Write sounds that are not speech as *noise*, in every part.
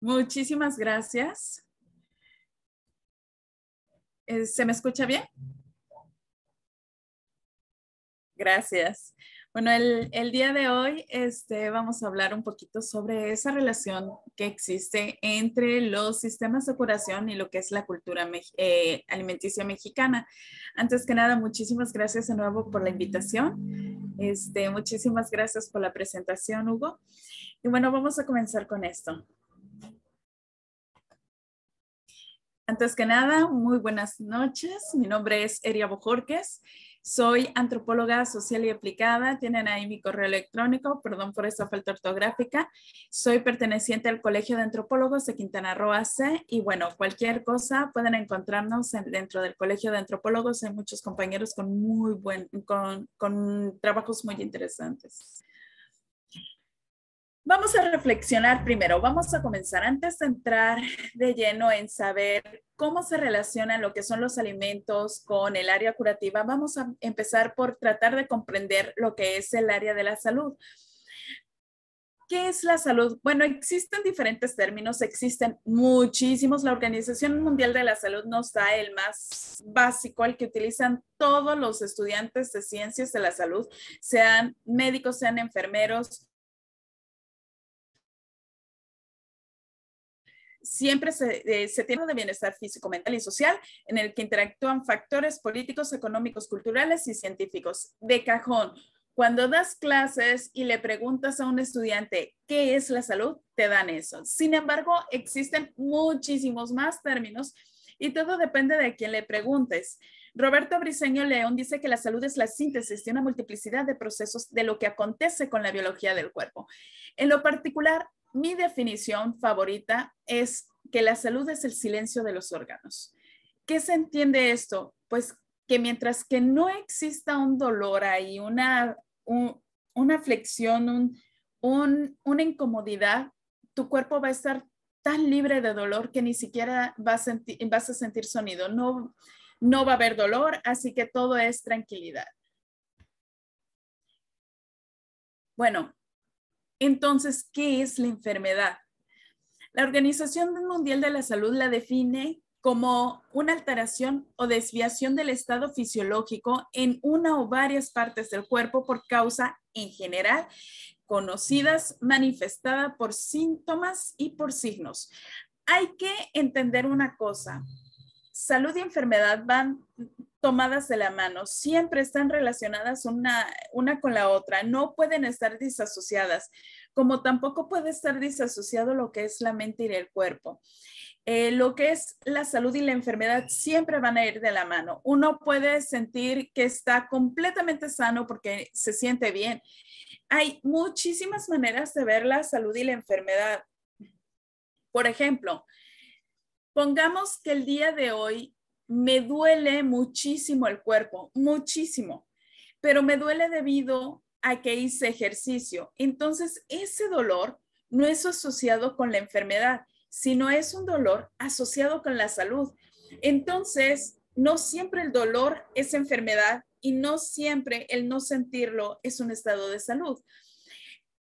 Muchísimas gracias. Eh, ¿Se me escucha bien? Gracias. Bueno, el, día de hoy este, vamos a hablar un poquito sobre esa relación que existe entre los sistemas de curación y lo que es la cultura eh, alimenticia mexicana. Antes que nada, muchísimas gracias de nuevo por la invitación. Este, muchísimas gracias por la presentación, Hugo. Y bueno, vamos a comenzar con esto. Antes que nada, muy buenas noches. Mi nombre es Eria Bojorques soy antropóloga social y aplicada. Tienen ahí mi correo electrónico, perdón por esa falta ortográfica. Soy perteneciente al Colegio de Antropólogos de Quintana Roo AC y bueno, cualquier cosa pueden encontrarnos dentro del Colegio de Antropólogos. Hay muchos compañeros con muy buen, con trabajos muy interesantes. Vamos a reflexionar primero, vamos a comenzar antes de entrar de lleno en saber cómo se relacionan lo que son los alimentos con el área curativa. Vamos a empezar por tratar de comprender lo que es el área de la salud. ¿Qué es la salud? Bueno, existen diferentes términos, existen muchísimos. La Organización Mundial de la Salud nos da el más básico, el que utilizan todos los estudiantes de ciencias de la salud, sean médicos, sean enfermeros, siempre se, eh, se tiene de bienestar físico, mental y social en el que interactúan factores políticos, económicos, culturales y científicos. De cajón, cuando das clases y le preguntas a un estudiante qué es la salud, te dan eso. Sin embargo, existen muchísimos más términos y todo depende de quién le preguntes. Roberto Briseño León dice que la salud es la síntesis de una multiplicidad de procesos de lo que acontece con la biología del cuerpo. En lo particular, mi definición favorita es que la salud es el silencio de los órganos. ¿Qué se entiende esto? Pues que mientras que no exista un dolor ahí, una, una flexión, una incomodidad, tu cuerpo va a estar tan libre de dolor que ni siquiera vas a, sentir, vas a sentir sonido. No, no va a haber dolor, así que todo es tranquilidad. Bueno, entonces, ¿qué es la enfermedad? La Organización Mundial de la Salud la define como una alteración o desviación del estado fisiológico en una o varias partes del cuerpo por causa en general conocidas, manifestada por síntomas y por signos. Hay que entender una cosa. Salud y enfermedad van tomadas de la mano, siempre están relacionadas una, una con la otra, no pueden estar disasociadas, como tampoco puede estar disasociado lo que es la mente y el cuerpo. Eh, lo que es la salud y la enfermedad siempre van a ir de la mano. Uno puede sentir que está completamente sano porque se siente bien. Hay muchísimas maneras de ver la salud y la enfermedad. Por ejemplo, pongamos que el día de hoy me duele muchísimo el cuerpo, muchísimo, pero me duele debido a que hice ejercicio. Entonces, ese dolor no es asociado con la enfermedad, sino es un dolor asociado con la salud. Entonces, no siempre el dolor es enfermedad y no siempre el no sentirlo es un estado de salud.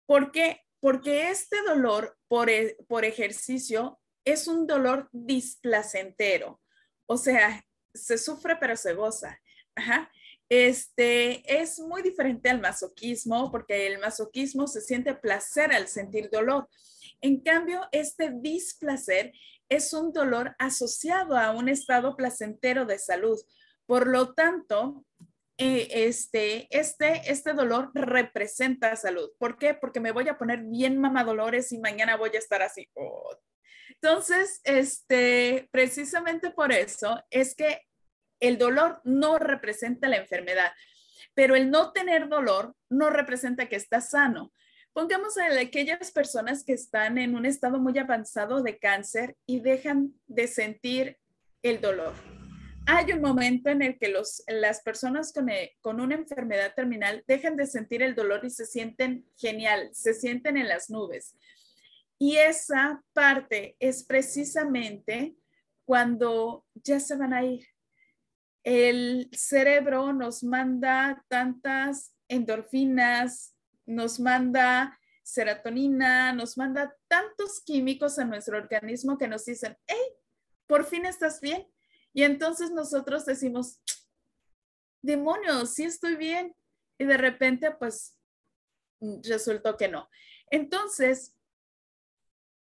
¿Por qué? Porque este dolor por, e, por ejercicio es un dolor displacentero. O sea, se sufre pero se goza. Este es muy diferente al masoquismo porque el masoquismo se siente placer al sentir dolor. En cambio, este displacer es un dolor asociado a un estado placentero de salud. Por lo tanto, eh, este, este, este dolor representa salud. ¿Por qué? Porque me voy a poner bien mamadolores y mañana voy a estar así. Oh. Entonces, este, precisamente por eso es que el dolor no representa la enfermedad, pero el no tener dolor no representa que estás sano. Pongamos a aquellas personas que están en un estado muy avanzado de cáncer y dejan de sentir el dolor hay un momento en el que las personas eh, con, una enfermedad terminal dejan de sentir el dolor y se sienten genial, se sienten en las nubes. Y esa parte es precisamente cuando ya se van a ir. El cerebro nos manda tantas endorfinas, nos manda serotonina, nos manda tantos químicos a nuestro organismo que nos dicen, hey, por fin estás bien, y entonces nosotros decimos, demonios, sí estoy bien. Y de repente, pues, mm, resultó que no. Entonces,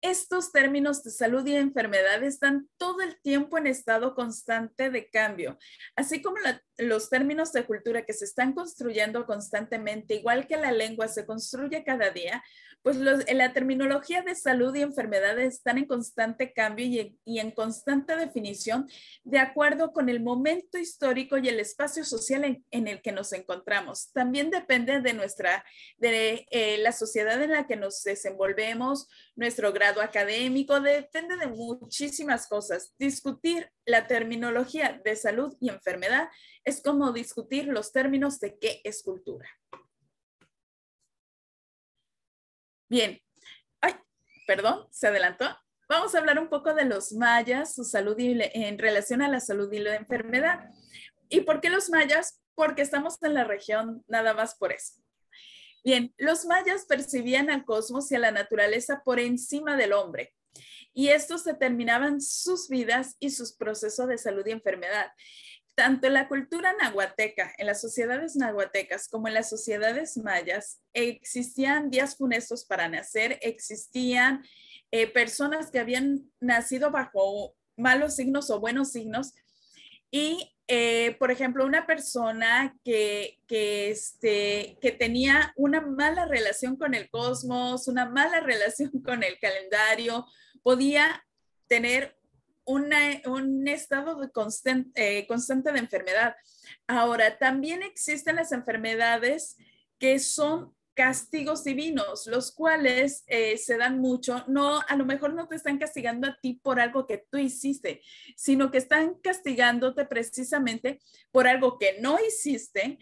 estos términos de salud y enfermedad están todo el tiempo en estado constante de cambio, así como la los términos de cultura que se están construyendo constantemente, igual que la lengua se construye cada día, pues la terminología de salud y enfermedades están en constante cambio y en, constante definición de acuerdo con el momento histórico y el espacio social en, el que nos encontramos. También depende de nuestra, de eh, la sociedad en la que nos desenvolvemos, nuestro grado académico, depende de muchísimas cosas. Discutir la terminología de salud y enfermedad es como discutir los términos de qué es cultura. Bien, ay, perdón, se adelantó. Vamos a hablar un poco de los mayas, su salud en relación a la salud y la enfermedad. ¿Y por qué los mayas? Porque estamos en la región nada más por eso. Bien, los mayas percibían al cosmos y a la naturaleza por encima del hombre y estos determinaban sus vidas y sus procesos de salud y enfermedad. Tanto en la cultura nahuateca, en las sociedades nahuatecas como en las sociedades mayas, existían días funestos para nacer, existían eh, personas que habían nacido bajo malos signos o buenos signos. Y, eh, por ejemplo, una persona que, este, que tenía una mala relación con el cosmos, una mala *laughs* relación con el calendario, podía tener un estado de constante eh, constante de enfermedad. Ahora, también existen las enfermedades que son castigos divinos, los cuales eh, se dan mucho. No, a lo mejor no te están castigando a ti por algo que tú hiciste, sino que están castigándote precisamente por algo que no hiciste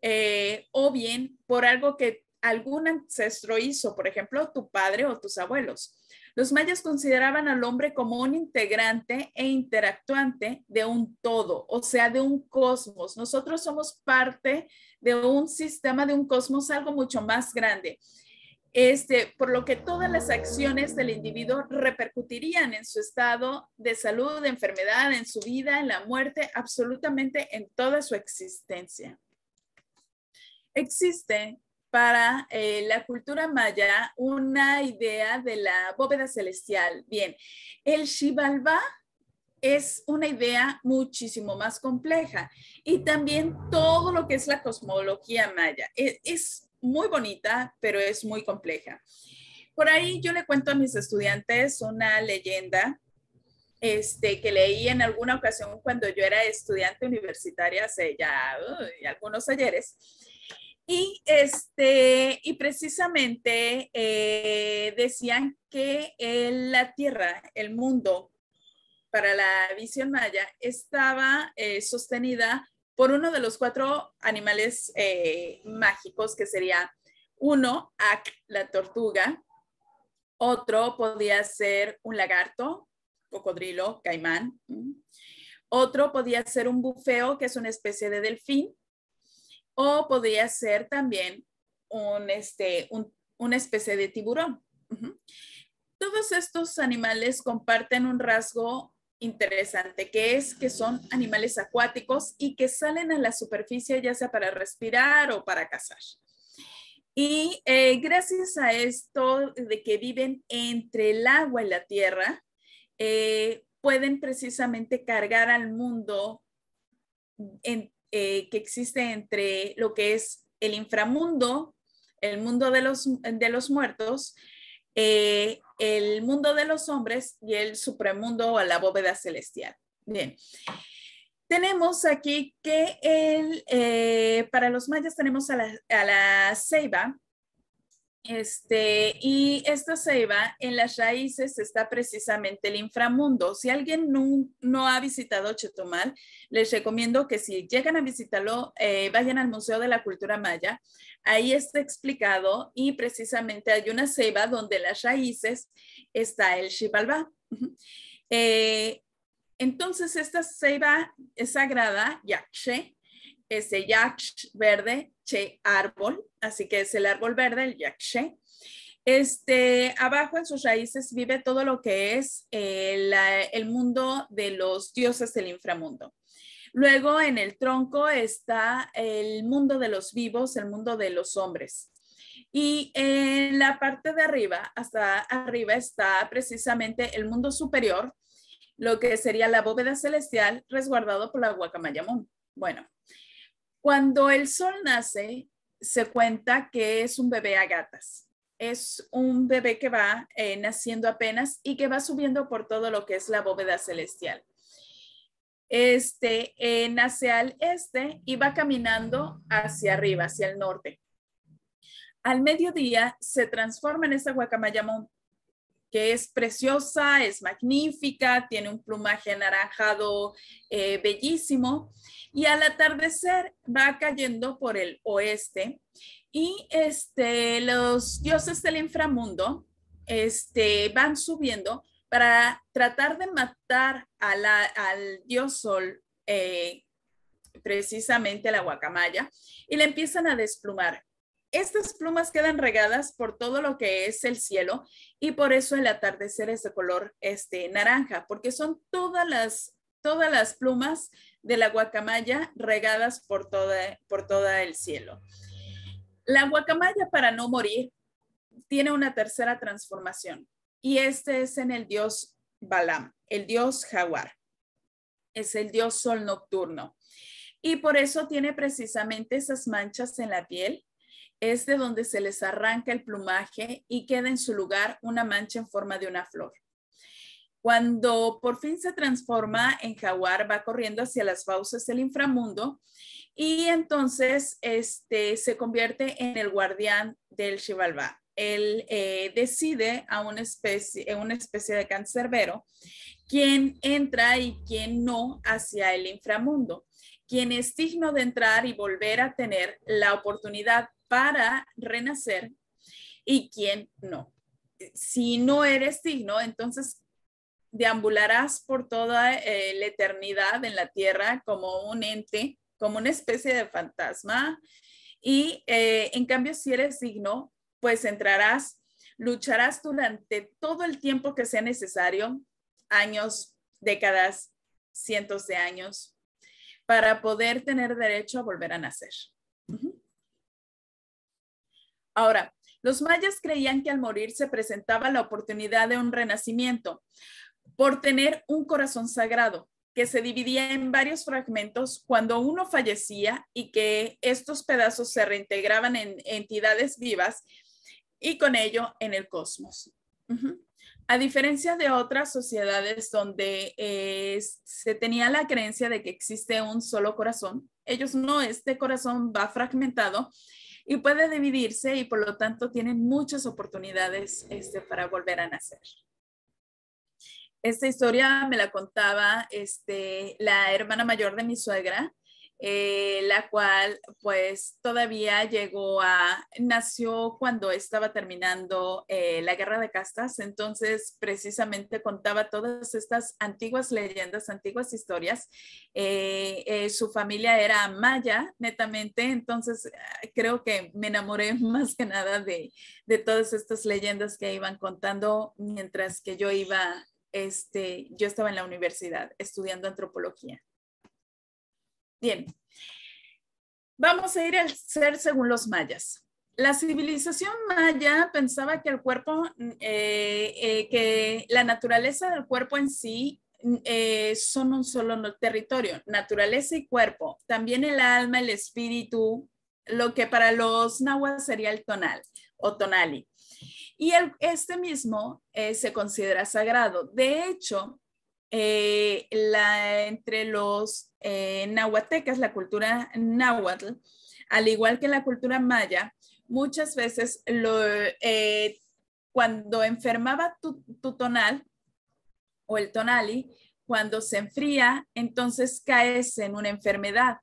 eh, o bien por algo que algún ancestro hizo, por ejemplo, tu padre o tus abuelos. Los mayas consideraban al hombre como un integrante e interactuante de un todo, o sea, de un cosmos. Nosotros somos parte de un sistema, de un cosmos, algo mucho más grande. Este, por lo que todas las acciones del individuo repercutirían en su estado de salud, de enfermedad, en su vida, en la muerte, absolutamente en toda su existencia. Existe para eh, la cultura maya una idea de la bóveda celestial. Bien, el Xibalbá es una idea muchísimo más compleja y también todo lo que es la cosmología maya. E-, es, muy bonita, pero es muy compleja. Por ahí yo le cuento a mis estudiantes una leyenda este, que leí en alguna ocasión cuando yo era estudiante universitaria hace ya algunos ayeres y, este, y precisamente eh, decían que la Tierra, el mundo, para la visión maya, estaba eh, sostenida por uno de los cuatro animales eh, mágicos, que sería uno, Ak, la tortuga, otro podía ser un lagarto, cocodrilo, caimán, otro podía ser un bufeo, que es una especie de delfín, o podría ser también un, este, una especie de tiburón. Todos estos animales comparten un rasgo interesante, que es que son animales acuáticos y que salen a la superficie ya sea para respirar o para cazar. Y eh, gracias a esto de que viven entre el agua y la tierra, eh, pueden precisamente cargar al mundo en eh, que existe entre lo que es el inframundo, el mundo de los, de los muertos, eh, el mundo de los hombres y el supremundo o la bóveda celestial. Bien. Tenemos aquí que el, eh, para los mayas tenemos a la, a la ceiba, este, y esta ceiba en las raíces está precisamente el inframundo. Si alguien no, ha visitado Chetumal, les recomiendo que si llegan a visitarlo, eh, vayan al Museo de la Cultura Maya. Ahí está explicado y precisamente hay una ceiba donde las raíces está el Xibalba. *laughs* Eh, entonces, esta ceiba es sagrada, yakshe, ese yaksh verde, Che árbol, así que es el árbol verde, el yakshe. Este, abajo en sus raíces vive todo lo que es eh, el, mundo de los dioses del inframundo. Luego en el tronco está el mundo de los vivos, el mundo de los hombres. Y en la parte de arriba, hasta arriba, está precisamente el mundo superior, lo que sería la bóveda celestial resguardado por la guacamayamón. Bueno, cuando el sol nace, se cuenta que es un bebé a gatas. Es un bebé que va eh, naciendo apenas y que va subiendo por todo lo que es la bóveda celestial. Este eh, nace al este y va caminando hacia arriba, hacia el norte. Al mediodía se transforma en esta guacamaya que es preciosa, es magnífica, tiene un plumaje anaranjado eh, bellísimo y al atardecer va cayendo por el oeste y este, los dioses del inframundo este, van subiendo para tratar de matar al dios sol, eh, precisamente la guacamaya, y le empiezan a desplumar. Estas plumas quedan regadas por todo lo que es el cielo y por eso el atardecer es de color este, naranja, porque son todas las, todas las plumas de la guacamaya regadas por todo por toda el cielo. La guacamaya para no morir tiene una tercera transformación y este es en el dios Balam, el dios jaguar. Es el dios sol nocturno. Y por eso tiene precisamente esas manchas en la piel es de donde se les arranca el plumaje y queda en su lugar una mancha en forma de una flor. Cuando por fin se transforma en jaguar, va corriendo hacia las fauces del inframundo y entonces este, se convierte en el guardián del Shivalba. Él eh, decide a una especie, eh, una especie de cancerbero quién entra y quién no hacia el inframundo, quien es digno de entrar y volver a tener la oportunidad para renacer y quién no. Si no eres digno, entonces deambularás por toda eh, la eternidad en la tierra como un ente, como una especie de fantasma. Y eh, en cambio, si eres digno, pues entrarás, lucharás durante todo el tiempo que sea necesario, años, décadas, cientos de años, para poder tener derecho a volver a nacer. Ahora, los mayas creían que al morir se presentaba la oportunidad de un renacimiento por tener un corazón sagrado que se dividía en varios fragmentos cuando uno fallecía y que estos pedazos se reintegraban en entidades vivas y con ello en el cosmos. A diferencia de otras sociedades donde eh, se tenía la creencia de que existe un solo corazón, ellos no, este corazón va fragmentado y puede dividirse y por lo tanto tienen muchas oportunidades este, para volver a nacer. Esta historia me la contaba este, la hermana mayor de mi suegra, eh, la cual pues todavía llegó a, nació cuando estaba terminando eh, la guerra de castas, entonces precisamente contaba todas estas antiguas leyendas, antiguas historias. Eh, su familia era maya, netamente, entonces creo que me enamoré *laughs* más que nada de, de todas estas leyendas que iban contando mientras que yo iba este, yo estaba en la universidad estudiando antropología. Bien, vamos a ir al ser según los mayas. La civilización maya pensaba que el cuerpo, eh, eh, que la naturaleza del cuerpo en sí eh, son un solo territorio, naturaleza y cuerpo, también el alma, el espíritu, lo que para los nahuas sería el tonal o tonali. Y el, este mismo se considera sagrado. De hecho, entre los eh, nahuatecas, la cultura náhuatl, al igual que la cultura maya, muchas veces eh, cuando enfermaba tu, tonal o el tonali, cuando se enfría, entonces caes en una enfermedad.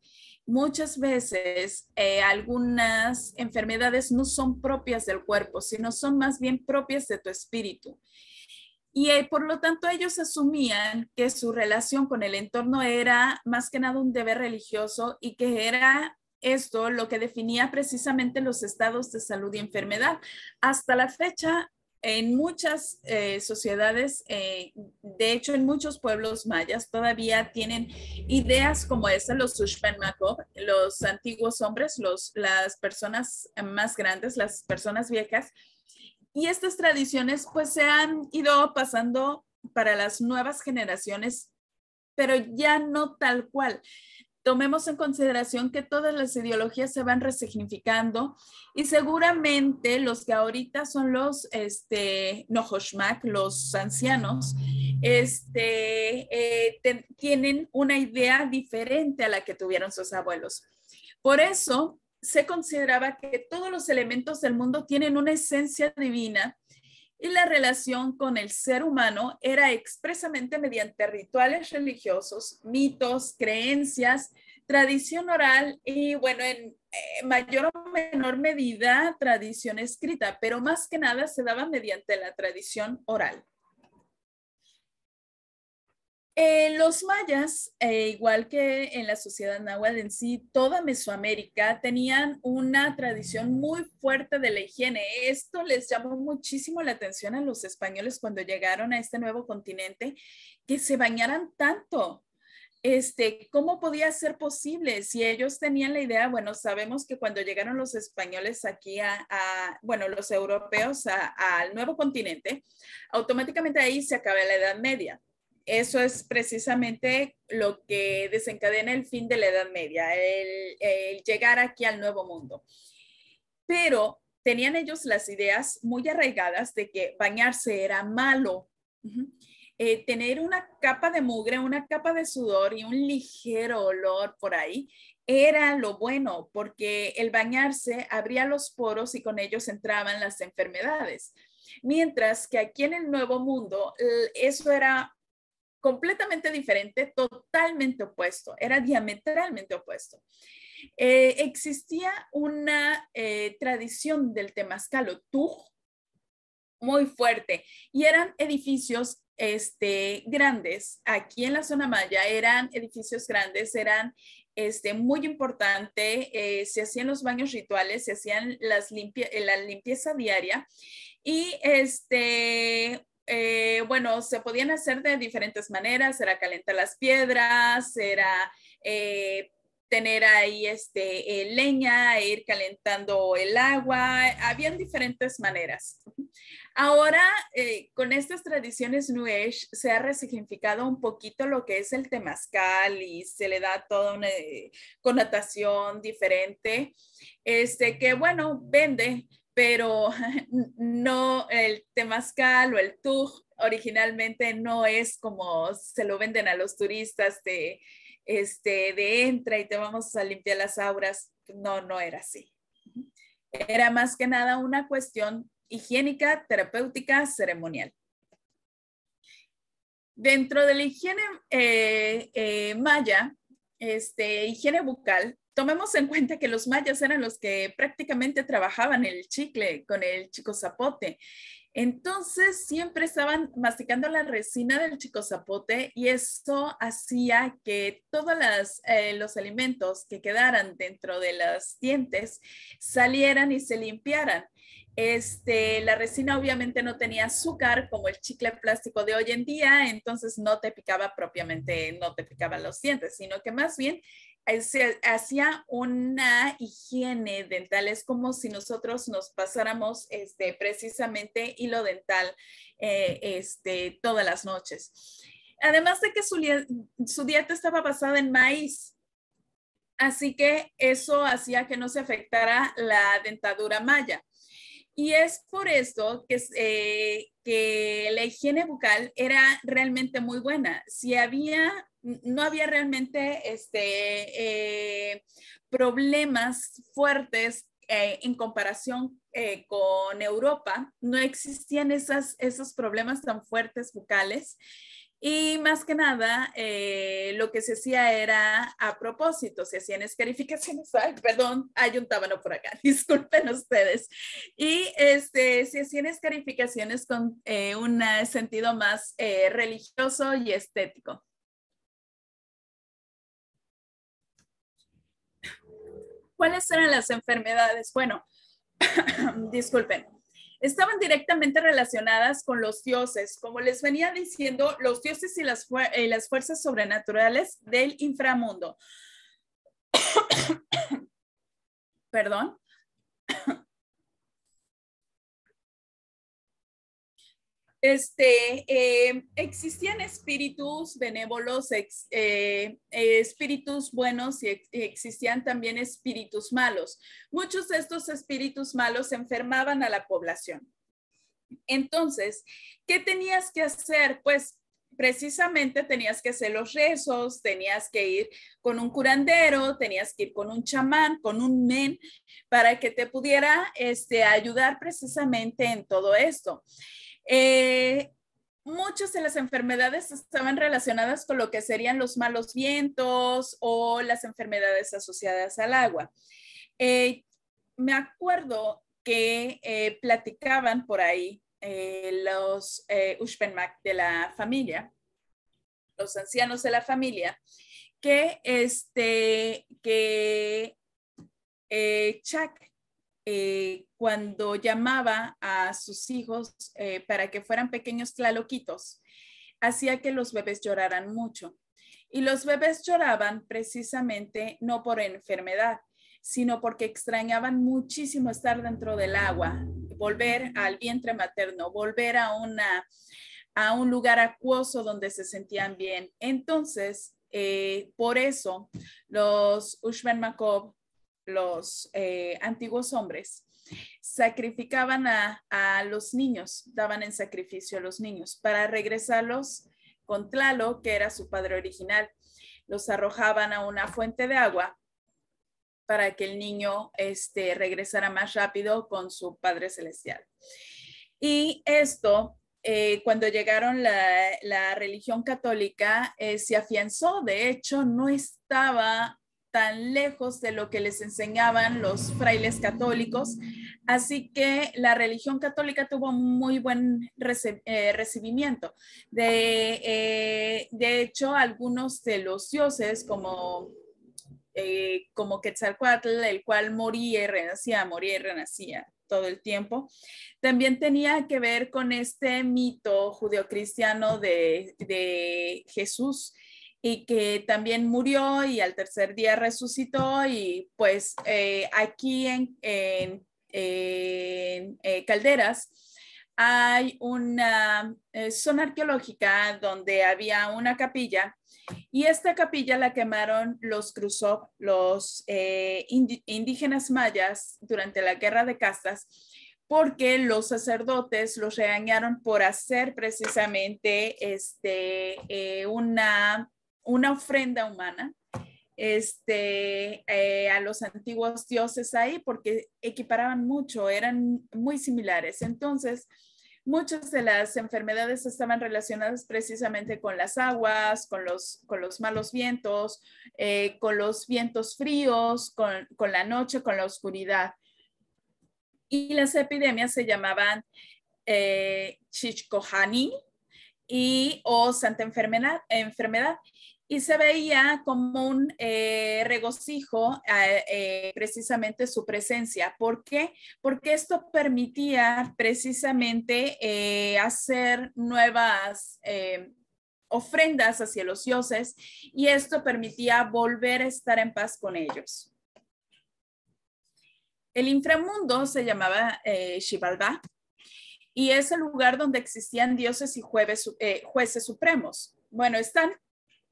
Muchas veces eh, algunas enfermedades no son propias del cuerpo, sino son más bien propias de tu espíritu. Y eh, por lo tanto ellos asumían que su relación con el entorno era más que nada un deber religioso y que era esto lo que definía precisamente los estados de salud y enfermedad. Hasta la fecha, en muchas eh, sociedades, eh, de hecho en muchos pueblos mayas, todavía tienen ideas como esa, los los antiguos hombres, los, las personas más grandes, las personas viejas, y estas tradiciones pues se han ido pasando para las nuevas generaciones, pero ya no tal cual. Tomemos en consideración que todas las ideologías se van resignificando y seguramente los que ahorita son los este, los ancianos, este, eh, tienen una idea diferente a la que tuvieron sus abuelos. Por eso, se consideraba que todos los elementos del mundo tienen una esencia divina y la relación con el ser humano era expresamente mediante rituales religiosos, mitos, creencias, tradición oral y, bueno, en eh, mayor o menor medida, tradición escrita, pero más que nada se daba mediante la tradición oral. Eh, los mayas, eh, igual que en la sociedad náhuatl en sí, toda Mesoamérica tenían una tradición muy fuerte de la higiene. Esto les llamó muchísimo la atención a los españoles cuando llegaron a este nuevo continente, que se bañaran tanto. Este, ¿Cómo podía ser posible si ellos tenían la idea? Bueno, sabemos que cuando llegaron los españoles aquí a, a bueno, los europeos al nuevo continente, automáticamente ahí se acaba la Edad Media eso es precisamente lo que desencadena el fin de la Edad Media, el, llegar aquí al Nuevo Mundo. Pero tenían ellos las ideas muy arraigadas de que bañarse era malo. Eh, tener una capa de mugre, una capa de sudor y un ligero olor por ahí era lo bueno, porque el bañarse abría los poros y con ellos entraban las enfermedades. Mientras que aquí en el Nuevo Mundo eso era completamente diferente, totalmente opuesto, era diametralmente opuesto. Eh, existía una eh, tradición del temazcalo, muy fuerte y eran edificios este, grandes. Aquí en la zona maya eran edificios grandes, eran este, muy importante, eh, se hacían los baños rituales, se hacían las la limpieza diaria y este, eh, bueno, se podían hacer de diferentes maneras, era calentar las piedras, era eh, tener ahí este, eh, leña, ir calentando el agua, habían diferentes maneras. Ahora, con estas tradiciones Nu'esh se ha resignificado un poquito lo que es el temazcal y se le da toda una connotación diferente, este, que bueno, vende, pero *laughs* no el temazcal o el tuj originalmente no es como se lo venden a los turistas de, este, de entra y te vamos a limpiar las auras. No, no era así. Era más que nada una cuestión higiénica, terapéutica, ceremonial. Dentro de la higiene eh, eh, maya, este, higiene bucal Tomemos en cuenta que los mayas eran los que prácticamente trabajaban el chicle con el chico zapote. Entonces siempre estaban masticando la resina del chico zapote y esto hacía que todos eh, los alimentos que quedaran dentro de las dientes salieran y se limpiaran. Este, la resina obviamente no tenía azúcar como el chicle plástico de hoy en día, entonces no te picaba propiamente, no te picaban los dientes, sino que más bien eh, se hacía una higiene dental. Es como si nosotros nos pasáramos este, precisamente hilo dental eh, este, todas las noches. Además de que su, dieta estaba basada en maíz, así que eso hacía que no se afectara la dentadura maya. Y es por esto que, eh, que, la higiene bucal era realmente muy buena. Si había no había realmente este, eh, problemas fuertes eh, en comparación eh, con Europa, no existían esos problemas tan fuertes bucales. Y más que nada, lo que se hacía era a propósito, se hacían escarificaciones, *laughs* perdón, hay un tábano por acá, *laughs* disculpen ustedes. Y este, se hacían escarificaciones con un sentido más religioso y estético. ¿Cuáles eran las enfermedades? Bueno, *coughs* disculpen, estaban directamente relacionadas con los dioses. Como les venía diciendo, los dioses y las, las fuerzas sobrenaturales del inframundo. *coughs* Perdón. Este, eh, existían espíritus benévolos, eh, espíritus buenos y existían también espíritus malos. Muchos de estos espíritus malos enfermaban a la población. Entonces, ¿qué tenías que hacer? Pues precisamente tenías que hacer los rezos, tenías que ir con un curandero, tenías que ir con un chamán, con un men, para que te pudiera este, ayudar precisamente en todo esto. Eh, muchas de las enfermedades estaban relacionadas con lo que serían los malos vientos o las enfermedades asociadas al agua. Eh, me acuerdo que eh, platicaban por ahí los Ushpenmak de la familia, los ancianos de la familia, que, este, que eh, cuando llamaba a sus hijos eh, para que fueran pequeños tlaloquitos, hacía que los bebés lloraran mucho. Y los bebés lloraban precisamente no por enfermedad, sino porque extrañaban muchísimo estar dentro del agua, volver al vientre materno, volver a, una, a un lugar acuoso donde se sentían bien. Entonces, eh, por eso los Ushman Makob los eh, antiguos hombres, sacrificaban a, los niños, daban en sacrificio a los niños para regresarlos con Tlalo, que era su padre original. Los arrojaban a una fuente de agua para que el niño este, regresara más rápido con su padre celestial. Y esto eh, cuando llegaron la, la religión católica eh, se afianzó, de hecho no estaba tan lejos de lo que les enseñaban los frailes católicos. Así que la religión católica tuvo muy buen eh, recibimiento. De, eh, de, hecho, algunos de los dioses, como, eh, como Quetzalcoatl, el cual moría y renacía, moría y renacía todo el tiempo, también tenía que ver con este mito judeocristiano de, de Jesús y que también murió y al tercer día resucitó y pues eh, aquí en, en, eh, Calderas hay una eh, zona arqueológica donde había una capilla y esta capilla la quemaron los cruzó los indígenas mayas durante la guerra de castas porque los sacerdotes los regañaron por hacer precisamente este, una una ofrenda humana este, eh, a los antiguos dioses ahí porque equiparaban mucho, eran muy similares. Entonces, muchas de las enfermedades estaban relacionadas precisamente con las aguas, con los, con los malos vientos, eh, con los vientos fríos, con, la noche, con la oscuridad. Y las epidemias se llamaban eh, y o santa enfermedad, enfermedad y se veía como un eh, regocijo eh, eh, precisamente su presencia. ¿Por qué? Porque esto permitía precisamente hacer nuevas ofrendas hacia los dioses y esto permitía volver a estar en paz con ellos. El inframundo se llamaba Shivalba y es el lugar donde existían dioses y jueces supremos. Bueno, están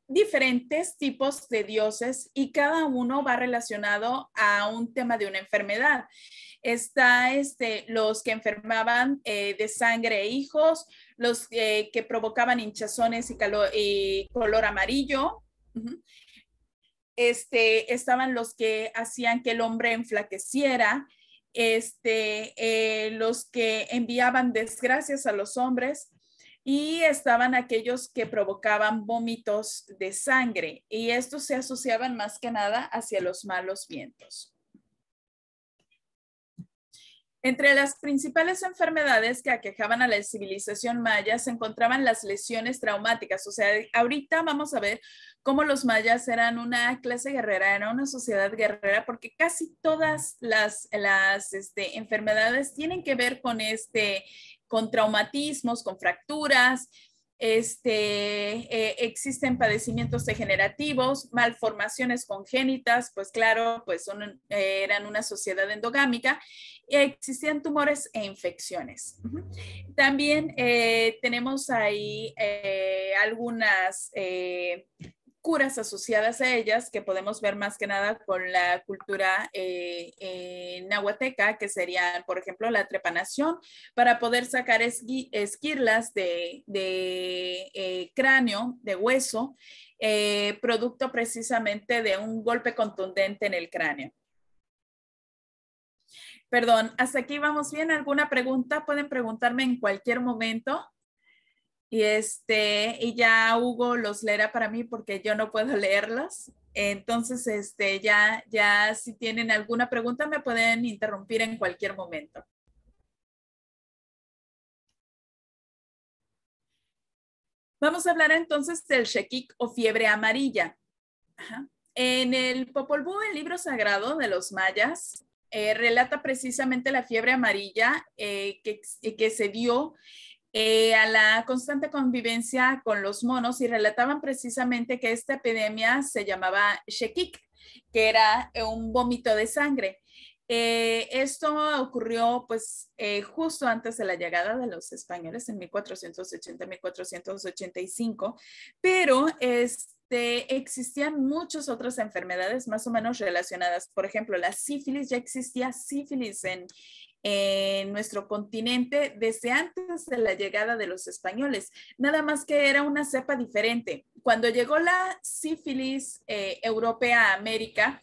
diferentes tipos de dioses y cada uno va relacionado a un tema de una enfermedad. Está este, los que enfermaban eh, de sangre e hijos, los que provocaban hinchazones y, color amarillo. Este, estaban los que hacían que el hombre enflaqueciera, este, eh, los que enviaban desgracias a los hombres, y estaban aquellos que provocaban vómitos de sangre y estos se asociaban más que nada hacia los malos vientos. Entre las principales enfermedades que aquejaban a la civilización maya se encontraban las lesiones traumáticas. O sea, ahorita vamos a ver cómo los mayas eran una clase guerrera, era una sociedad guerrera, porque casi todas las, este, enfermedades tienen que ver con, este, con traumatismos, con fracturas, este, eh, existen padecimientos degenerativos, malformaciones congénitas, pues claro, pues eh, eran una sociedad endogámica, existían tumores e infecciones. También eh, tenemos ahí algunas curas asociadas a ellas, que podemos ver más que nada con la cultura eh, eh, nahuateca, que serían, por ejemplo, la trepanación, para poder sacar esquirlas de, eh, cráneo, de hueso, producto precisamente de un golpe contundente en el cráneo. Perdón, hasta aquí vamos bien. ¿Alguna pregunta? Pueden preguntarme en cualquier momento. Y, este, y ya Hugo los leerá para mí porque yo no puedo *laughs* leerlos. Entonces, este, ya, ya si tienen alguna pregunta me pueden interrumpir en cualquier momento. Vamos a hablar entonces del shekik o fiebre amarilla. En el Popol Vuh, el libro sagrado de los mayas, eh, relata precisamente la fiebre amarilla eh, que, que se dio eh, a la constante convivencia con los monos y relataban precisamente que esta epidemia se llamaba shekik, que era eh, un vómito de sangre. Eh, esto ocurrió pues justo antes de la llegada de los españoles en 1480-1485, pero este, existían muchas otras enfermedades más o menos relacionadas. Por ejemplo, la sífilis, ya existía sífilis en, en nuestro continente desde antes de la llegada de los españoles, nada más que era una cepa diferente. Cuando llegó la sífilis eh, europea a América,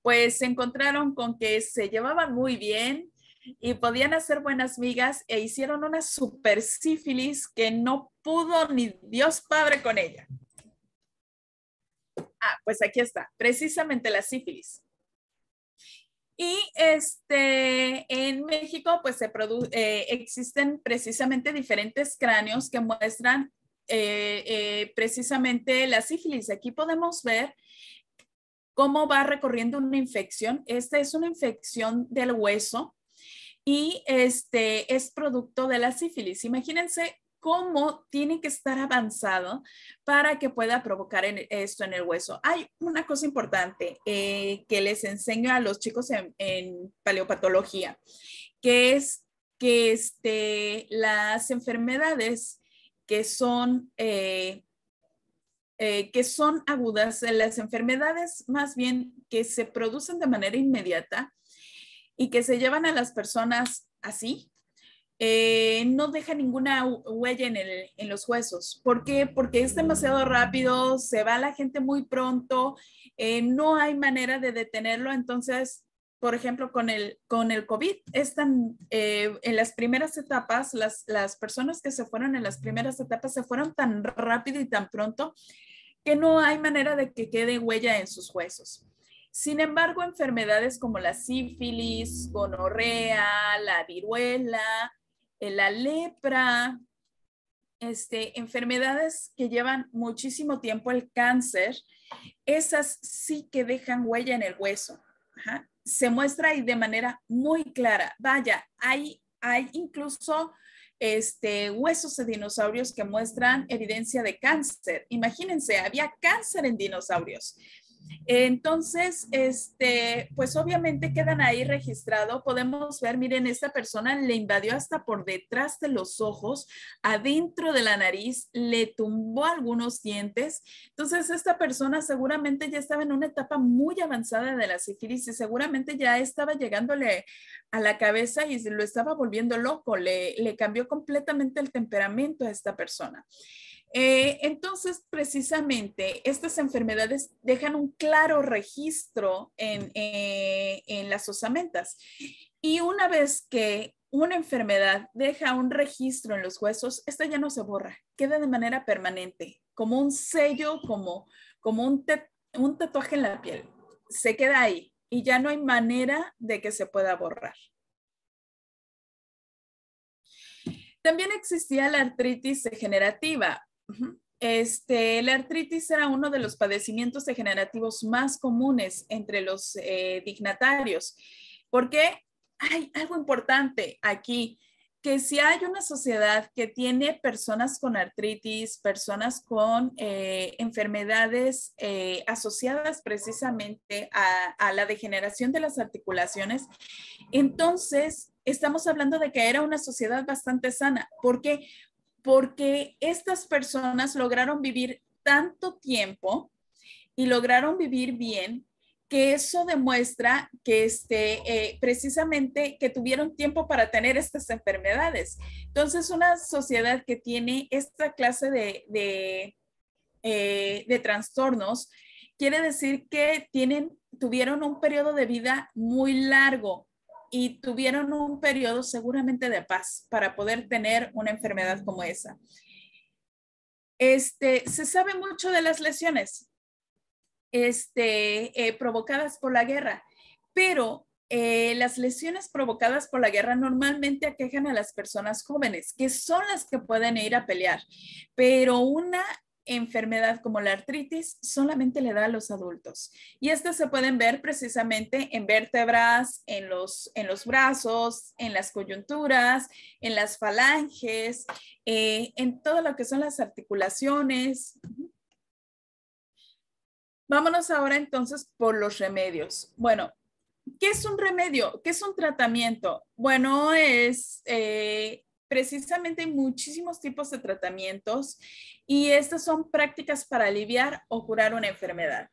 pues se encontraron con que se llevaban muy bien y podían hacer buenas migas e hicieron una super sífilis que no pudo ni Dios Padre con ella. Ah, pues aquí está, precisamente la sífilis. Y este, en México, pues se eh, existen precisamente diferentes cráneos que muestran eh, eh, precisamente la sífilis. Aquí podemos ver cómo va recorriendo una infección. Esta es una infección del hueso y este es producto de la sífilis. Imagínense cómo tiene que estar avanzado para que pueda provocar esto en el hueso. Hay una cosa importante eh, que les enseño a los chicos en, paleopatología, que es que este, las enfermedades que son, eh, eh, que son agudas, las enfermedades más bien que se producen de manera inmediata y que se llevan a las personas así, eh, no deja ninguna huella en, los huesos. ¿Por qué? Porque es demasiado rápido, se va la gente muy pronto, eh, no hay manera de detenerlo. Entonces, por ejemplo, con el, con COVID, están, eh, en las primeras etapas, las, las personas que se fueron en las primeras etapas se fueron tan rápido y tan pronto que no hay manera de que quede huella en sus huesos. Sin embargo, enfermedades como la sífilis, gonorrea, la viruela, la lepra, este, enfermedades que llevan muchísimo tiempo, el cáncer, esas sí que dejan huella en el hueso. Se muestra ahí de manera muy clara. Vaya, hay, hay incluso este, huesos de dinosaurios que muestran evidencia de cáncer. Imagínense, había cáncer en dinosaurios. Entonces, este, pues obviamente quedan ahí registrado. Podemos ver, miren, esta persona le invadió hasta por detrás de los ojos, adentro de la nariz, le tumbó algunos dientes. Entonces, esta persona seguramente ya estaba en una etapa muy avanzada de la sífilis seguramente ya estaba llegándole a la cabeza y lo estaba volviendo loco. le cambió completamente el temperamento a esta persona. Eh, entonces, precisamente, estas enfermedades dejan un claro registro eh, en, las osamentas. Y una vez que una enfermedad deja un registro en los huesos, esta ya no se borra, queda de manera permanente, como un sello, como, un, un tatuaje en la piel. Se queda ahí y ya no hay manera de que se pueda borrar. También existía la artritis degenerativa, este, la artritis era uno de los padecimientos degenerativos más comunes entre los eh, dignatarios, porque hay algo importante aquí, que si hay una sociedad que tiene personas con artritis, personas con eh, enfermedades eh, asociadas precisamente a, a la degeneración de las articulaciones, entonces estamos hablando de que era una sociedad bastante sana. porque qué? porque estas personas lograron vivir tanto tiempo y lograron vivir bien que eso demuestra que este, eh, precisamente que tuvieron tiempo para tener estas enfermedades. Entonces, una sociedad que tiene esta clase de, de eh, trastornos quiere decir que tienen, tuvieron un periodo de vida muy largo y tuvieron un periodo seguramente de paz para poder tener una enfermedad como esa. Este, se sabe mucho de las lesiones este, eh, provocadas por la guerra, pero eh, las lesiones provocadas por la guerra normalmente aquejan a las personas jóvenes, que son las que pueden ir a pelear, pero una enfermedad como la artritis solamente le da a los adultos. Y estas se pueden ver precisamente en vértebras, en los, en los brazos, en las coyunturas, en las falanges, eh, en todo lo que son las articulaciones. Vámonos ahora entonces por los remedios. Bueno, ¿qué es un remedio? ¿Qué es un tratamiento? Bueno, es... Eh, precisamente muchísimos tipos de tratamientos y estas son prácticas para aliviar o curar una enfermedad.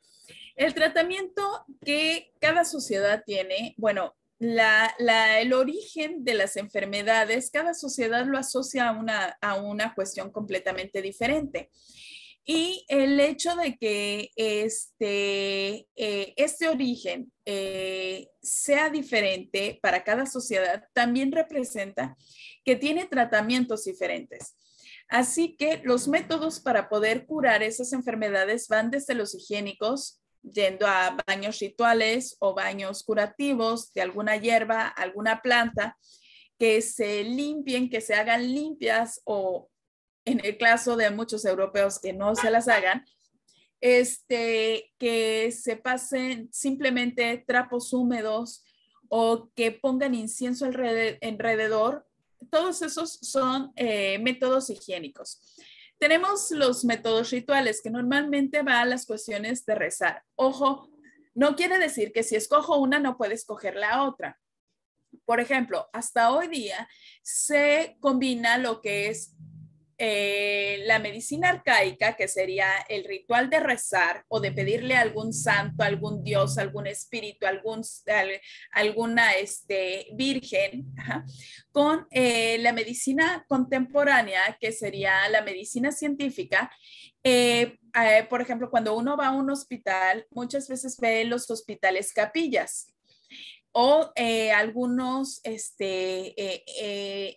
El tratamiento que cada sociedad tiene, bueno, el origen de las enfermedades, cada sociedad lo asocia a una, a una cuestión completamente diferente. Y el hecho de que este, eh, este origen eh, sea diferente para cada sociedad también representa que tiene tratamientos diferentes. Así que los métodos para poder curar esas enfermedades van desde los higiénicos, yendo a baños rituales o baños curativos de alguna hierba, alguna planta, que se limpien, que se hagan limpias o en el caso de muchos europeos que no se las hagan, este, que se pasen simplemente trapos húmedos o que pongan incienso alrededor. Todos esos son eh, métodos higiénicos. Tenemos los métodos rituales, que normalmente van a las cuestiones de rezar. Ojo, no quiere decir que si escojo una no puedo escoger la otra. Por ejemplo, hasta hoy día se combina lo que es eh, la medicina arcaica, que sería el ritual de rezar o de pedirle a algún santo, algún dios, algún espíritu, algún, alguna este, virgen, con eh, la medicina contemporánea, que sería la medicina científica. Eh, por ejemplo, cuando uno va a un hospital, muchas veces ve los hospitales capillas o algunos este,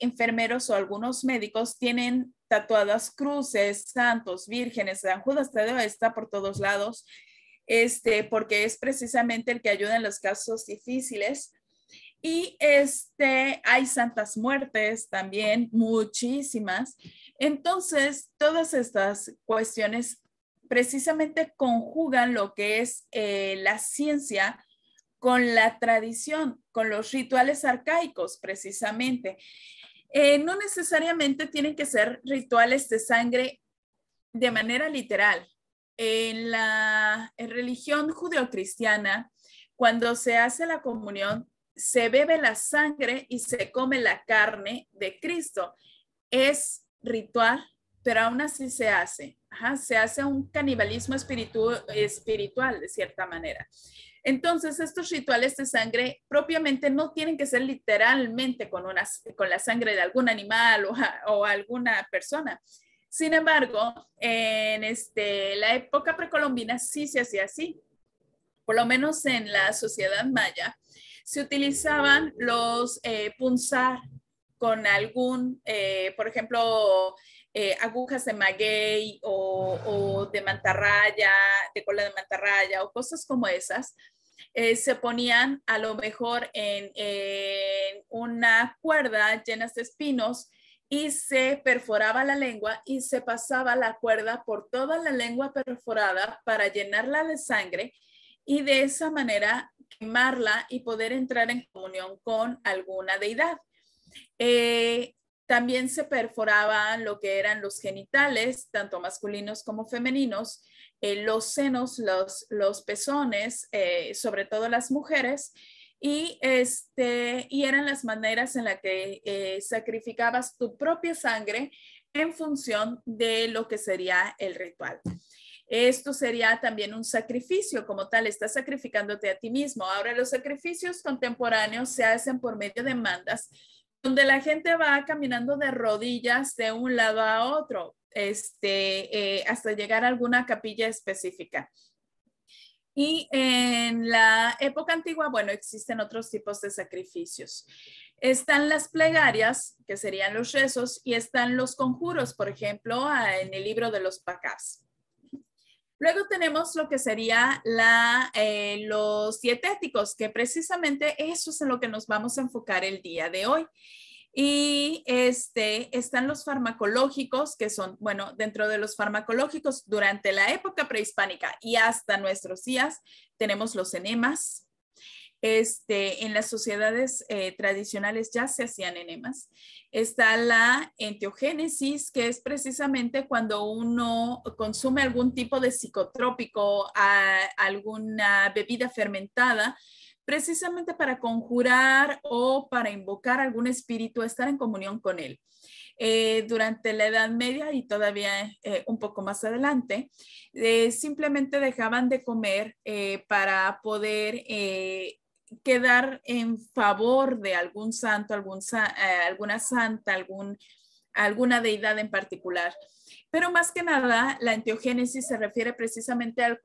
enfermeros o algunos médicos tienen tatuadas cruces, santos, vírgenes, San Judas Tadeo está por todos lados, este, porque es precisamente el que ayuda en los casos difíciles. Y este, hay santas muertes también, muchísimas. Entonces, todas estas cuestiones precisamente conjugan lo que es eh, la ciencia con la tradición, con los rituales arcaicos, precisamente. Eh, no necesariamente tienen que ser rituales de sangre de manera literal. En la religión religión judeocristiana, cuando se hace la comunión, se bebe la sangre y se come la carne de Cristo. Es ritual, pero aún así se hace. se hace un canibalismo espiritual, de cierta manera. Entonces, estos rituales de sangre propiamente no tienen que ser literalmente con, con la sangre de algún animal o, alguna persona. Sin embargo, en este, la época precolombina sí se hacía así. Por lo menos en la sociedad maya, se utilizaban los eh, punzar con algún, eh, por ejemplo, eh, agujas de maguey o, de mantarraya, de cola de mantarraya o cosas como esas, eh, se ponían a lo mejor en, una cuerda llena de espinos y se perforaba la lengua y se pasaba la cuerda por toda la lengua perforada para llenarla de sangre y de esa manera quemarla y poder entrar en comunión con alguna deidad. Eh, también se perforaban lo que eran los genitales, tanto masculinos como femeninos, eh, los senos, los, los pezones, eh, sobre todo las mujeres, y, este, y eran las maneras en las que eh, sacrificabas tu propia sangre en función de lo que sería el ritual. Esto sería también un sacrificio, como tal, estás sacrificándote a ti mismo. Ahora los sacrificios contemporáneos se hacen por medio de mandas donde la gente va caminando de rodillas de un lado a otro, este, eh, hasta llegar a alguna capilla específica. Y en la época antigua, bueno, existen otros tipos de sacrificios. Están las plegarias, que serían los rezos, y están los conjuros, por ejemplo, ah, en el libro de los pacas. Luego tenemos lo que sería eh, los dietéticos, que precisamente eso es en lo que nos vamos a enfocar el día de hoy. Y este, están los farmacológicos, que son, bueno, dentro de los farmacológicos durante la época prehispánica y hasta nuestros días, tenemos los enemas, este, en las sociedades eh, tradicionales ya se hacían enemas. Está la enteogénesis, que es precisamente cuando uno consume algún tipo de psicotrópico, alguna bebida fermentada, precisamente para conjurar o para invocar algún espíritu, estar en comunión con él. Eh, durante la Edad Media y todavía eh, un poco más adelante, simplemente dejaban de comer para poder quedar en favor de algún santo, eh, alguna santa, algún, alguna deidad en particular. Pero más que nada, la enteogénesis se refiere precisamente al,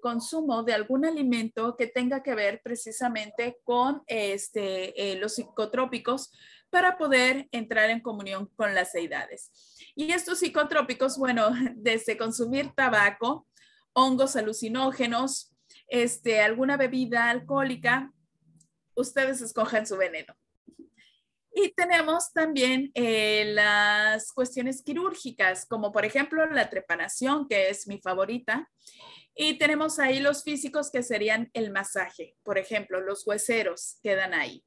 consumo de algún alimento que tenga que ver precisamente con este, eh, los psicotrópicos para poder entrar en comunión con las deidades. Y estos psicotrópicos, bueno, *laughs* desde consumir tabaco, hongos alucinógenos, este, alguna bebida alcohólica, ustedes escogen su veneno. Y tenemos también eh, las cuestiones quirúrgicas, como por ejemplo la trepanación, que es mi favorita. Y tenemos ahí los físicos, que serían el masaje, por ejemplo, los hueseros quedan ahí.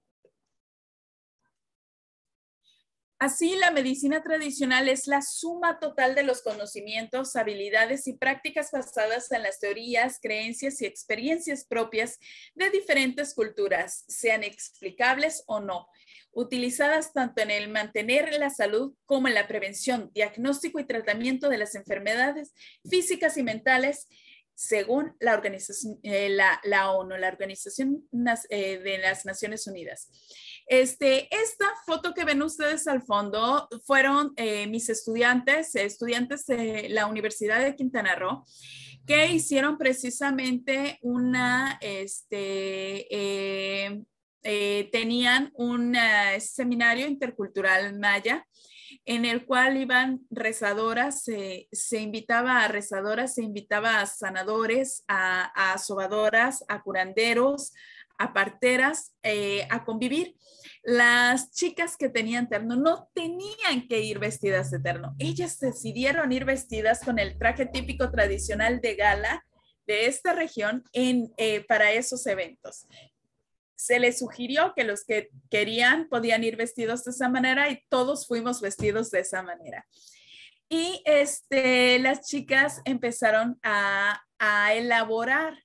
Así, la medicina tradicional es la suma total de los conocimientos, habilidades y prácticas basadas en las teorías, creencias y experiencias propias de diferentes culturas, sean explicables o no, utilizadas tanto en el mantener la salud como en la prevención, diagnóstico y tratamiento de las enfermedades físicas y mentales según la, eh, ONU, la Organización eh, de las Naciones Unidas. Este, esta foto que ven ustedes al fondo fueron eh, mis estudiantes, estudiantes de la Universidad de Quintana Roo, que hicieron precisamente una, este, eh, eh, tenían un seminario intercultural maya en el cual iban rezadoras, se invitaba a rezadoras, se invitaba a sanadores, a, a sobadoras, a curanderos, a parteras eh, a convivir. Las chicas que tenían terno no tenían que ir vestidas de terno. Ellas decidieron ir vestidas con el traje típico tradicional de gala de esta región en, eh, para esos eventos. Se les sugirió que los que querían podían ir vestidos de esa manera y todos fuimos vestidos de esa manera. Y este, las chicas empezaron a, a elaborar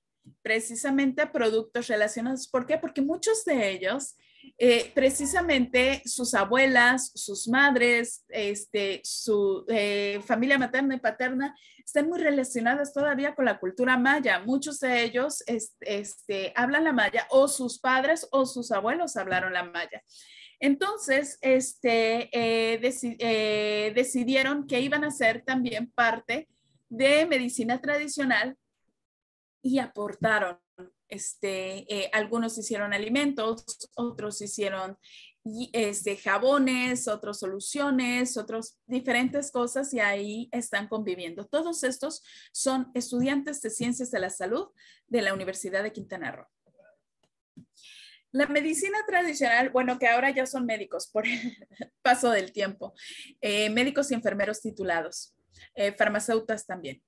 precisamente a productos relacionados. ¿Por qué? Porque muchos de ellos, eh, precisamente sus abuelas, sus madres, este, su eh, familia materna y paterna, están muy relacionadas todavía con la cultura maya. Muchos de ellos este, hablan la maya o sus padres o sus abuelos hablaron la maya. Entonces, este, eh, decidieron que iban a ser también parte de medicina tradicional y aportaron. Este, eh, algunos hicieron alimentos, otros hicieron este, jabones, otras soluciones, otras diferentes cosas y ahí están conviviendo. Todos estos son estudiantes de ciencias de la salud de la Universidad de Quintana Roo. La medicina tradicional, bueno, que ahora ya son médicos por *laughs* el paso del tiempo, eh, médicos y enfermeros titulados eh, farmacéutas también.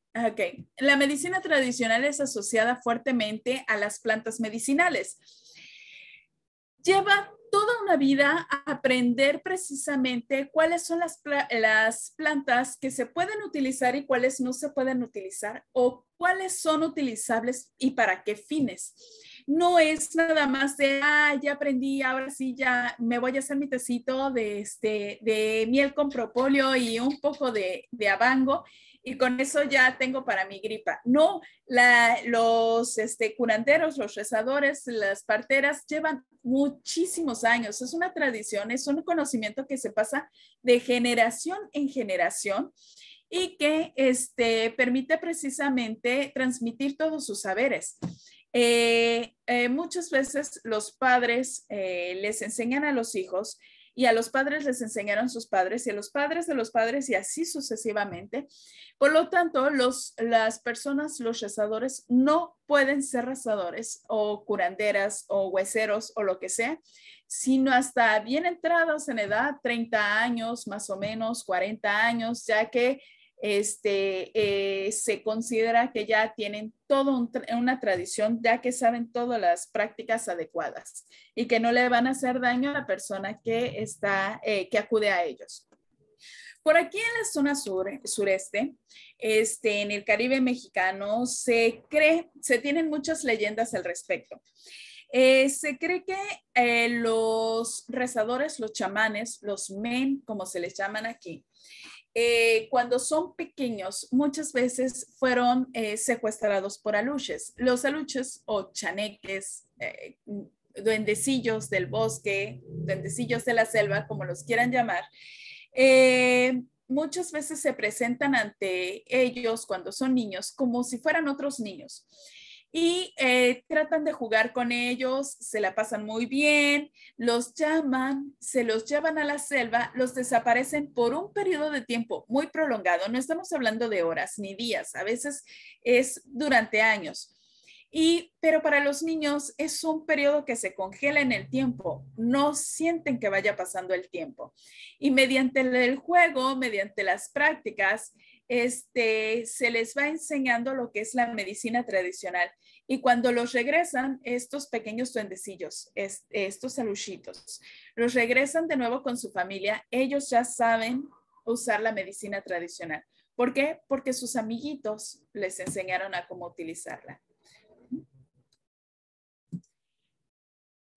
La medicina tradicional es asociada fuertemente a las plantas medicinales. Lleva toda una vida a aprender precisamente cuáles son las, plantas que se pueden utilizar y cuáles no se pueden utilizar o cuáles son utilizables y para qué fines no es nada más de, ah, ya aprendí, ahora sí, ya me voy a hacer mi tecito de, este, de miel con propóleo y un poco de, de abango y con eso ya tengo para mi gripa. No, los este, curanderos, los rezadores, las parteras llevan muchísimos años. Es una tradición, es un conocimiento que se pasa de generación en generación y que este, permite precisamente transmitir todos sus saberes. Eh, eh, muchas veces los padres eh, les enseñan a los hijos y a los padres les enseñaron sus padres y a los padres de los padres y así sucesivamente. Por lo tanto, las personas, los rezadores, no pueden ser rezadores o curanderas o hueseros o lo que sea, sino hasta bien entrados en edad, 30 años más o menos, 40 años, ya que este, eh, se considera que ya tienen toda una tradición, ya que saben todas las prácticas adecuadas y que no le van a hacer daño a la persona que, está, eh, que acude a ellos. Por aquí en la zona sur, sureste, este, en el Caribe mexicano, se cree, se tienen muchas leyendas al respecto. Eh, se cree que los rezadores, los chamanes, los men, como se les llaman aquí, eh, cuando son pequeños, muchas veces fueron eh, secuestrados por aluches. Los aluches o chaneques, eh, duendecillos del bosque, duendecillos de la selva, como los quieran llamar, muchas veces se presentan ante ellos cuando son niños como si fueran otros niños y eh, tratan de jugar con ellos, se la pasan muy bien, los llaman, se los llevan a la selva, los desaparecen por un periodo de tiempo muy prolongado, no estamos hablando de horas ni días, a veces es durante años. Y, pero para los niños es un periodo que se congela en el tiempo, no sienten que vaya pasando el tiempo. Y mediante el juego, mediante las prácticas, este, se les va enseñando lo que es la medicina tradicional. Y cuando los regresan, estos pequeños duendecillos, estos aluchitos, los regresan de nuevo con su familia, ellos ya saben usar la medicina tradicional. ¿Por qué? Porque sus amiguitos les enseñaron a cómo utilizarla.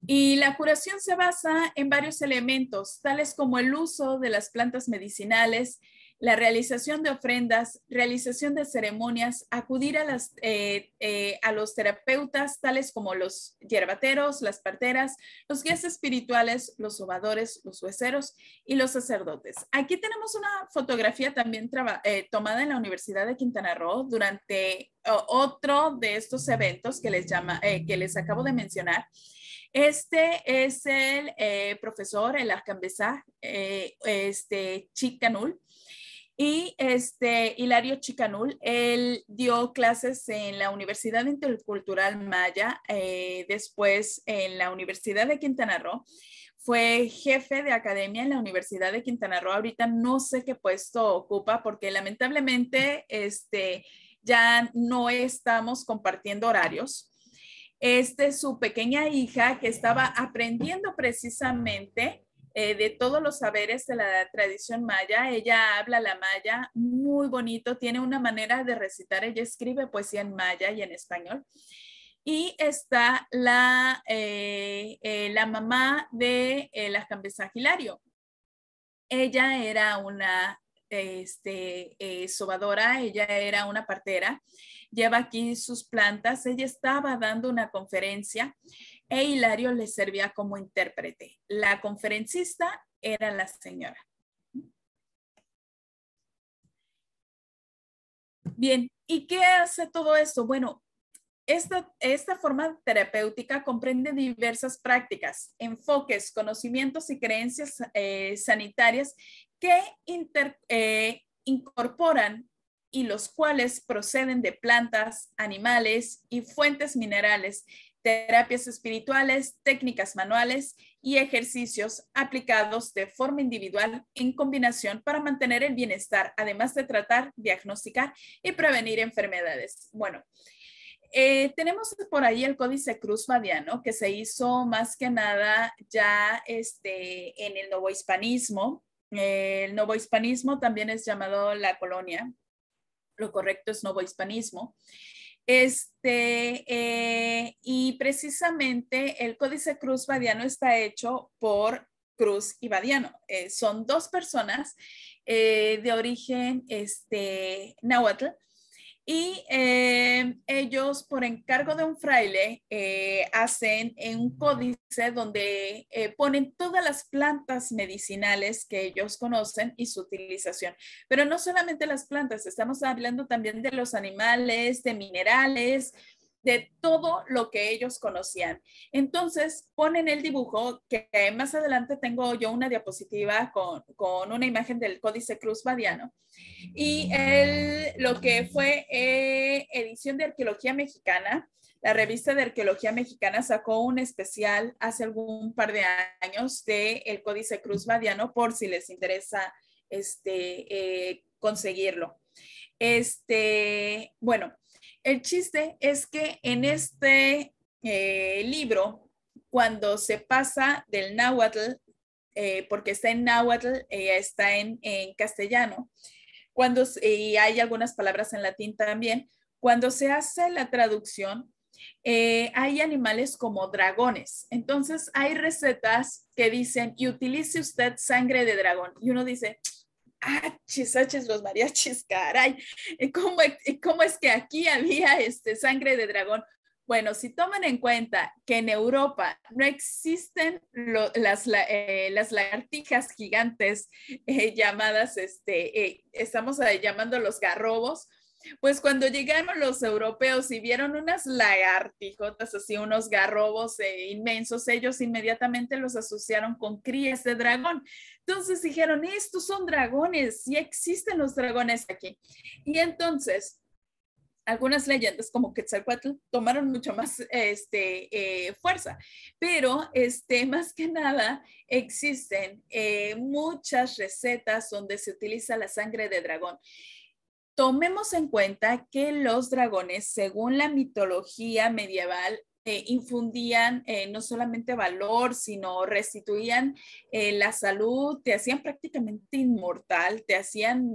Y la curación se basa en varios elementos, tales como el uso de las plantas medicinales, la realización de ofrendas, realización de ceremonias, acudir a, las, eh, eh, a los terapeutas tales como los yerbateros, las parteras, los guías espirituales, los sobadores los hueseros y los sacerdotes. Aquí tenemos una fotografía también eh, tomada en la Universidad de Quintana Roo durante otro de estos eventos que les, llama, que les acabo de mencionar. Este es el profesor, el arcambesá, este Chicanul, y este, Hilario Chicanul, él dio clases en la Universidad Intercultural Maya, eh, después en la Universidad de Quintana Roo. Fue jefe de academia en la Universidad de Quintana Roo. Ahorita no sé qué puesto ocupa porque lamentablemente este, ya no estamos compartiendo horarios. Este, su pequeña hija que estaba aprendiendo precisamente eh, de todos los saberes de la tradición maya. Ella habla la maya muy bonito, tiene una manera de recitar, ella escribe poesía en maya y en español. Y está la, eh, eh, la mamá de la campesina Hilario. Ella era una este, sobadora, ella era una partera, lleva aquí sus plantas, ella estaba dando una conferencia e Hilario le servía como intérprete. La conferencista era la señora. Bien, ¿y qué hace todo esto? Bueno, esta, esta, forma terapéutica comprende diversas prácticas, enfoques, conocimientos y creencias eh, sanitarias que eh, incorporan y los cuales proceden de plantas, animales y fuentes minerales terapias espirituales, técnicas manuales y ejercicios aplicados de forma individual en combinación para mantener el bienestar, además de tratar, diagnosticar y prevenir enfermedades. Bueno, eh, tenemos por ahí el Códice Cruz Madiano, que se hizo más que nada ya este, en el novohispanismo. Hispanismo. el Hispanismo también es llamado la colonia. Lo correcto es novohispanismo. hispanismo este, eh, y precisamente el Códice Cruz Badiano está hecho por Cruz y Badiano. Eh, son dos personas eh, de origen este, náhuatl y eh, ellos, por encargo de un fraile, eh, hacen eh, un códice donde ponen todas las plantas medicinales que ellos conocen y su utilización. Pero no solamente las plantas, estamos hablando también de los animales, de minerales, de todo lo que ellos conocían. Entonces ponen el dibujo, que más adelante tengo yo una diapositiva con, una imagen del Códice Cruz Badiano, y el, lo que fue eh, edición de arqueología mexicana. La revista de arqueología mexicana sacó un especial hace algún par de años de el Códice Cruz Badiano, por si les interesa este, eh, conseguirlo. Este, bueno, el chiste es que en este eh, libro, cuando se pasa del náhuatl, eh, porque está en náhuatl, está en, castellano, cuando, y hay algunas palabras en latín también, cuando se hace la traducción, eh, hay animales como dragones. Entonces hay recetas que dicen, y utilice usted sangre de dragón. Y uno dice, achis, achis, los mariachis, caray, ¿cómo, ¿cómo es que aquí había este sangre de dragón? Bueno, si toman en cuenta que en Europa no existen eh, las, lagartijas gigantes eh, llamadas, este, eh, estamos llamando los garrobos, pues cuando llegaron los europeos y vieron unas lagartijotas, así unos garrobos inmensos, ellos inmediatamente los asociaron con crías de dragón. Entonces dijeron, estos son dragones, y existen los dragones aquí. Y entonces, algunas leyendas como Quetzalcoatl tomaron mucho más este, eh, fuerza, pero este, más que nada existen eh, muchas recetas donde se utiliza la sangre de dragón. Tomemos en cuenta que los dragones, según la mitología medieval, eh, infundían eh, no solamente valor, sino restituían eh, la salud, te hacían prácticamente inmortal, te hacían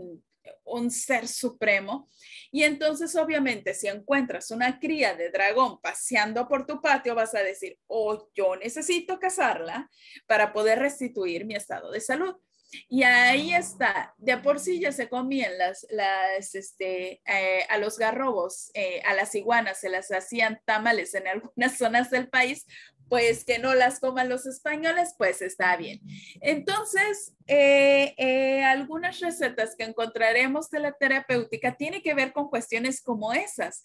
un ser supremo. Y entonces, obviamente, si encuentras una cría de dragón paseando por tu patio, vas a decir, oh, yo necesito casarla para poder restituir mi estado de salud. Y ahí está, de por sí ya se comían las, este, eh, a los garrobos, eh, a las iguanas, se las hacían tamales en algunas *laughs* zonas del país, pues que no las coman los españoles, pues está bien. Entonces, eh, algunas recetas que encontraremos de la terapéutica tiene que ver con cuestiones como esas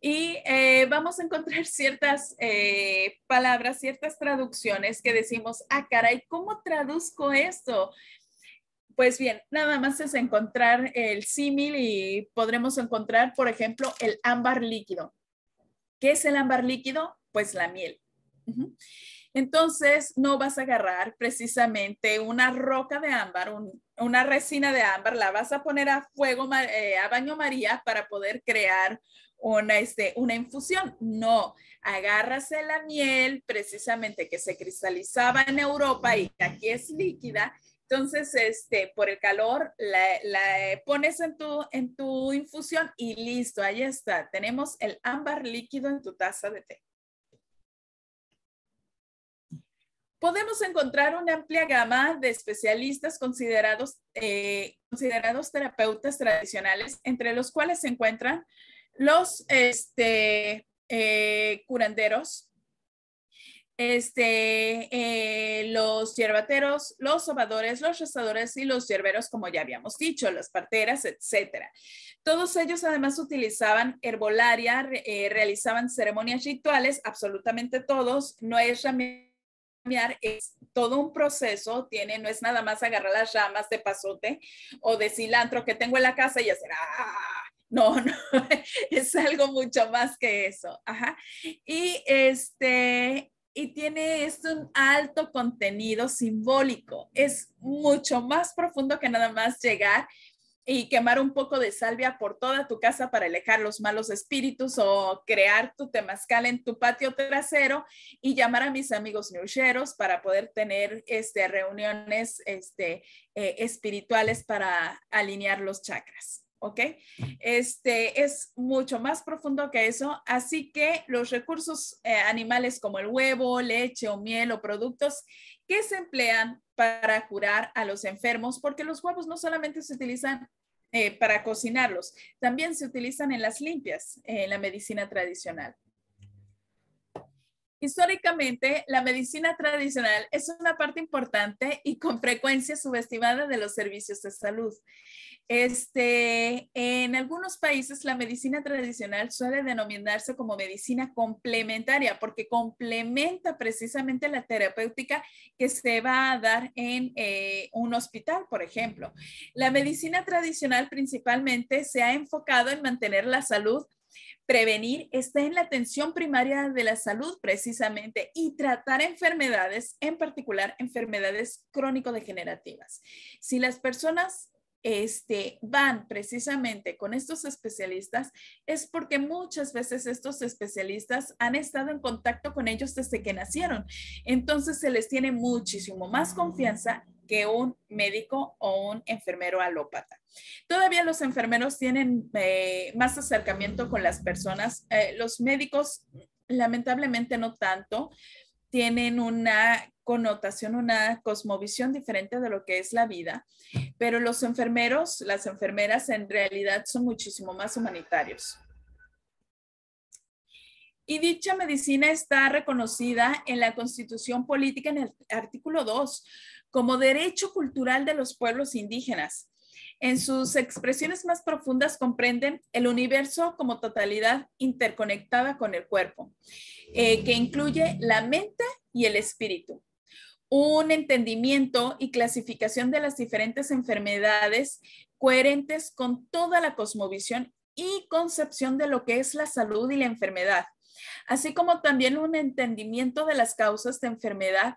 y eh, vamos a encontrar *laughs* ciertas eh, palabras, ciertas traducciones que decimos, ah, caray, ¿cómo traduzco esto? Pues bien, nada más es encontrar el símil y podremos encontrar, por ejemplo, el ámbar líquido. ¿Qué es el ámbar líquido? Pues la miel. Entonces, no vas a agarrar precisamente una roca de ámbar, una resina de ámbar, la vas a poner a fuego, eh, a baño María para poder crear una, este, una infusión. No, agarras la miel precisamente que se cristalizaba en Europa y aquí es líquida. Entonces, este, por el calor, la, pones en tu, en tu infusión y listo, ahí está. Tenemos el ámbar líquido en tu taza de té. podemos encontrar una amplia gama de especialistas considerados, eh, considerados terapeutas tradicionales, entre los cuales se encuentran los este, eh, curanderos, este, eh, los hierbateros, los sobadores, los rezadores y los hierberos, como ya habíamos dicho, las parteras, etcétera. Todos ellos además utilizaban herbolaria, eh, realizaban ceremonias rituales, absolutamente todos, no es es todo un proceso, tiene, no es nada más agarrar las ramas de pasote o de cilantro que tengo en la casa y hacer, ¡ah! No, *laughs* no, es algo mucho más que eso. Y este, y tiene un alto contenido simbólico. Es mucho más profundo que nada más llegar y quemar un poco de salvia por toda tu casa para alejar los malos espíritus o crear tu temazcal en tu patio trasero y llamar a mis amigos newcheros para poder tener este, reuniones este, eh, espirituales para alinear los chakras. ¿ok? Este es mucho más profundo que eso, así que los recursos eh, animales como el huevo, leche o miel o productos que se emplean para curar a los enfermos, porque los huevos no solamente se utilizan eh, para cocinarlos, también se utilizan en las limpias, en la medicina tradicional. Históricamente, la medicina tradicional es una parte importante y con frecuencia subestimada de los servicios de salud. Este, en algunos países, la medicina tradicional suele denominarse como medicina complementaria porque complementa precisamente la terapéutica que se va a dar en eh, un hospital, por ejemplo. La medicina tradicional principalmente se ha enfocado en mantener la salud Prevenir está en la atención primaria de la salud precisamente y tratar enfermedades, en particular enfermedades crónico-degenerativas. Si las personas este, van precisamente con estos especialistas es porque muchas veces estos especialistas han estado en contacto con ellos desde que nacieron. Entonces se les tiene muchísimo más confianza que un médico o un enfermero alópata. Todavía los enfermeros tienen eh, más acercamiento con las personas. Eh, los médicos, lamentablemente, no tanto tienen una connotación, una cosmovisión diferente de lo que es la vida, pero los enfermeros, las enfermeras en realidad son muchísimo más humanitarios. Y dicha medicina está reconocida en la Constitución Política en el artículo 2 como derecho cultural de los pueblos indígenas. En sus expresiones más profundas comprenden el universo como totalidad interconectada con el cuerpo, eh, que incluye la mente y el espíritu un entendimiento y clasificación de las diferentes enfermedades coherentes con toda la cosmovisión y concepción de lo que es la salud y la enfermedad, así como también un entendimiento de las causas de enfermedad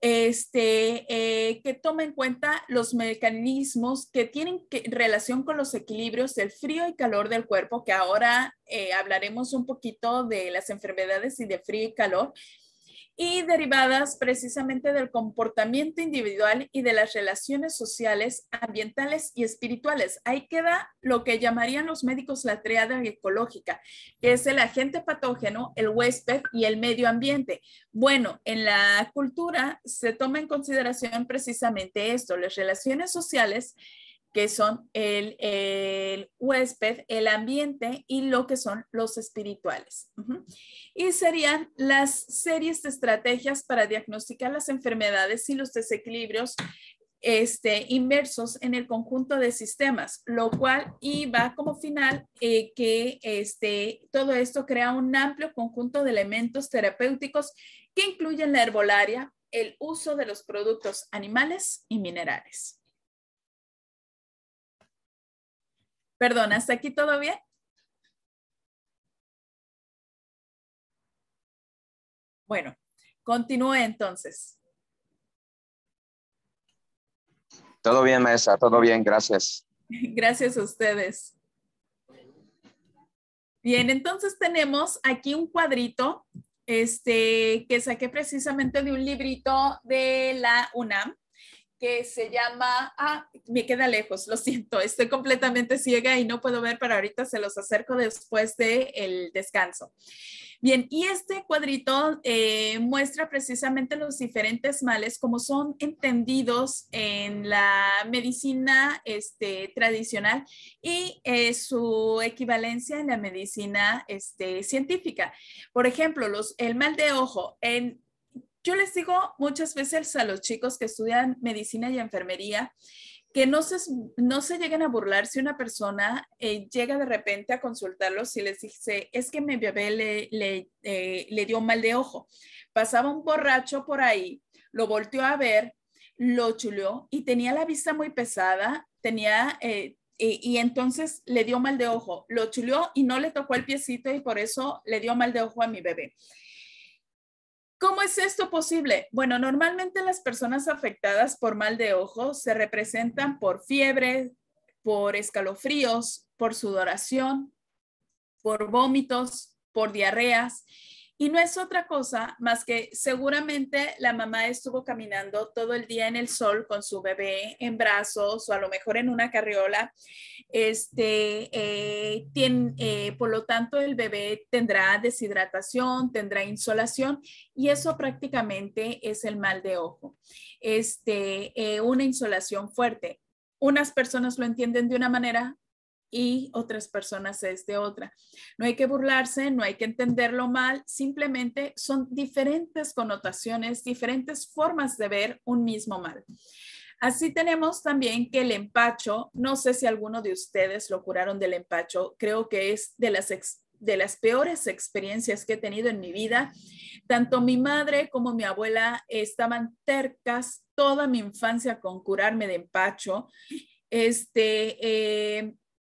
este, eh, que toma en cuenta los mecanismos que tienen relación con los equilibrios del frío y calor del cuerpo, que ahora eh, hablaremos un poquito de las enfermedades y de frío y calor, y derivadas precisamente del comportamiento individual y de las relaciones sociales, ambientales y espirituales. Ahí queda lo que llamarían los médicos la triada ecológica, que es el agente patógeno, el huésped y el medio ambiente. Bueno, en la cultura se toma en consideración precisamente esto, las relaciones sociales que son el, huésped, el ambiente y lo que son los espirituales. Y serían las series de estrategias para diagnosticar las enfermedades y los desequilibrios este, inversos en el conjunto de sistemas, lo cual iba como final eh, que este, todo esto crea un amplio conjunto de elementos terapéuticos que incluyen la herbolaria, el uso de los productos animales y minerales. Perdón, ¿hasta aquí todo bien? Bueno, continúe entonces. Todo bien, maestra, todo bien, gracias. *laughs* Gracias a ustedes. Bien, entonces tenemos aquí un cuadrito este, que saqué precisamente de un librito de la UNAM que se llama, ah, me queda lejos, lo siento, estoy completamente ciega y no puedo ver, pero ahorita se los acerco después del el descanso. Bien, y este cuadrito eh, muestra precisamente los diferentes males como son entendidos en la medicina este, tradicional y eh, su equivalencia en la medicina este, científica. Por ejemplo, los, el mal de ojo. En, yo les digo muchas veces a los chicos que estudian medicina y enfermería que no se, lleguen a burlar si una persona eh, llega de repente a consultarlos y les dice, es que mi bebé le, eh, le dio mal de ojo. Pasaba un borracho por ahí, lo volteó a ver, lo chuleó y tenía la vista muy pesada, tenía, eh, y, y, entonces le dio mal de ojo, lo chuleó y no le tocó el piecito y por eso le dio mal de ojo a mi bebé. ¿Cómo es esto posible? Bueno, normalmente las personas afectadas por mal de ojo se representan por fiebre, por escalofríos, por sudoración, por vómitos, por diarreas y no es otra cosa más que seguramente la mamá estuvo caminando todo el día en el sol con su bebé en brazos o a lo mejor en una carriola. Este, eh, eh, por lo tanto, el bebé tendrá deshidratación, tendrá insolación y eso prácticamente es el mal de ojo. Este, eh, una insolación fuerte. Unas personas lo entienden de una manera, y otras personas es de otra. No hay que burlarse, no hay que entenderlo mal, simplemente son diferentes connotaciones, diferentes formas de ver un mismo mal. Así tenemos también que el empacho, no sé si alguno de ustedes lo curaron del empacho, creo que es de las de las peores experiencias que he tenido en mi vida. Tanto mi madre como mi abuela estaban tercas toda mi infancia con curarme de empacho. Este, eh,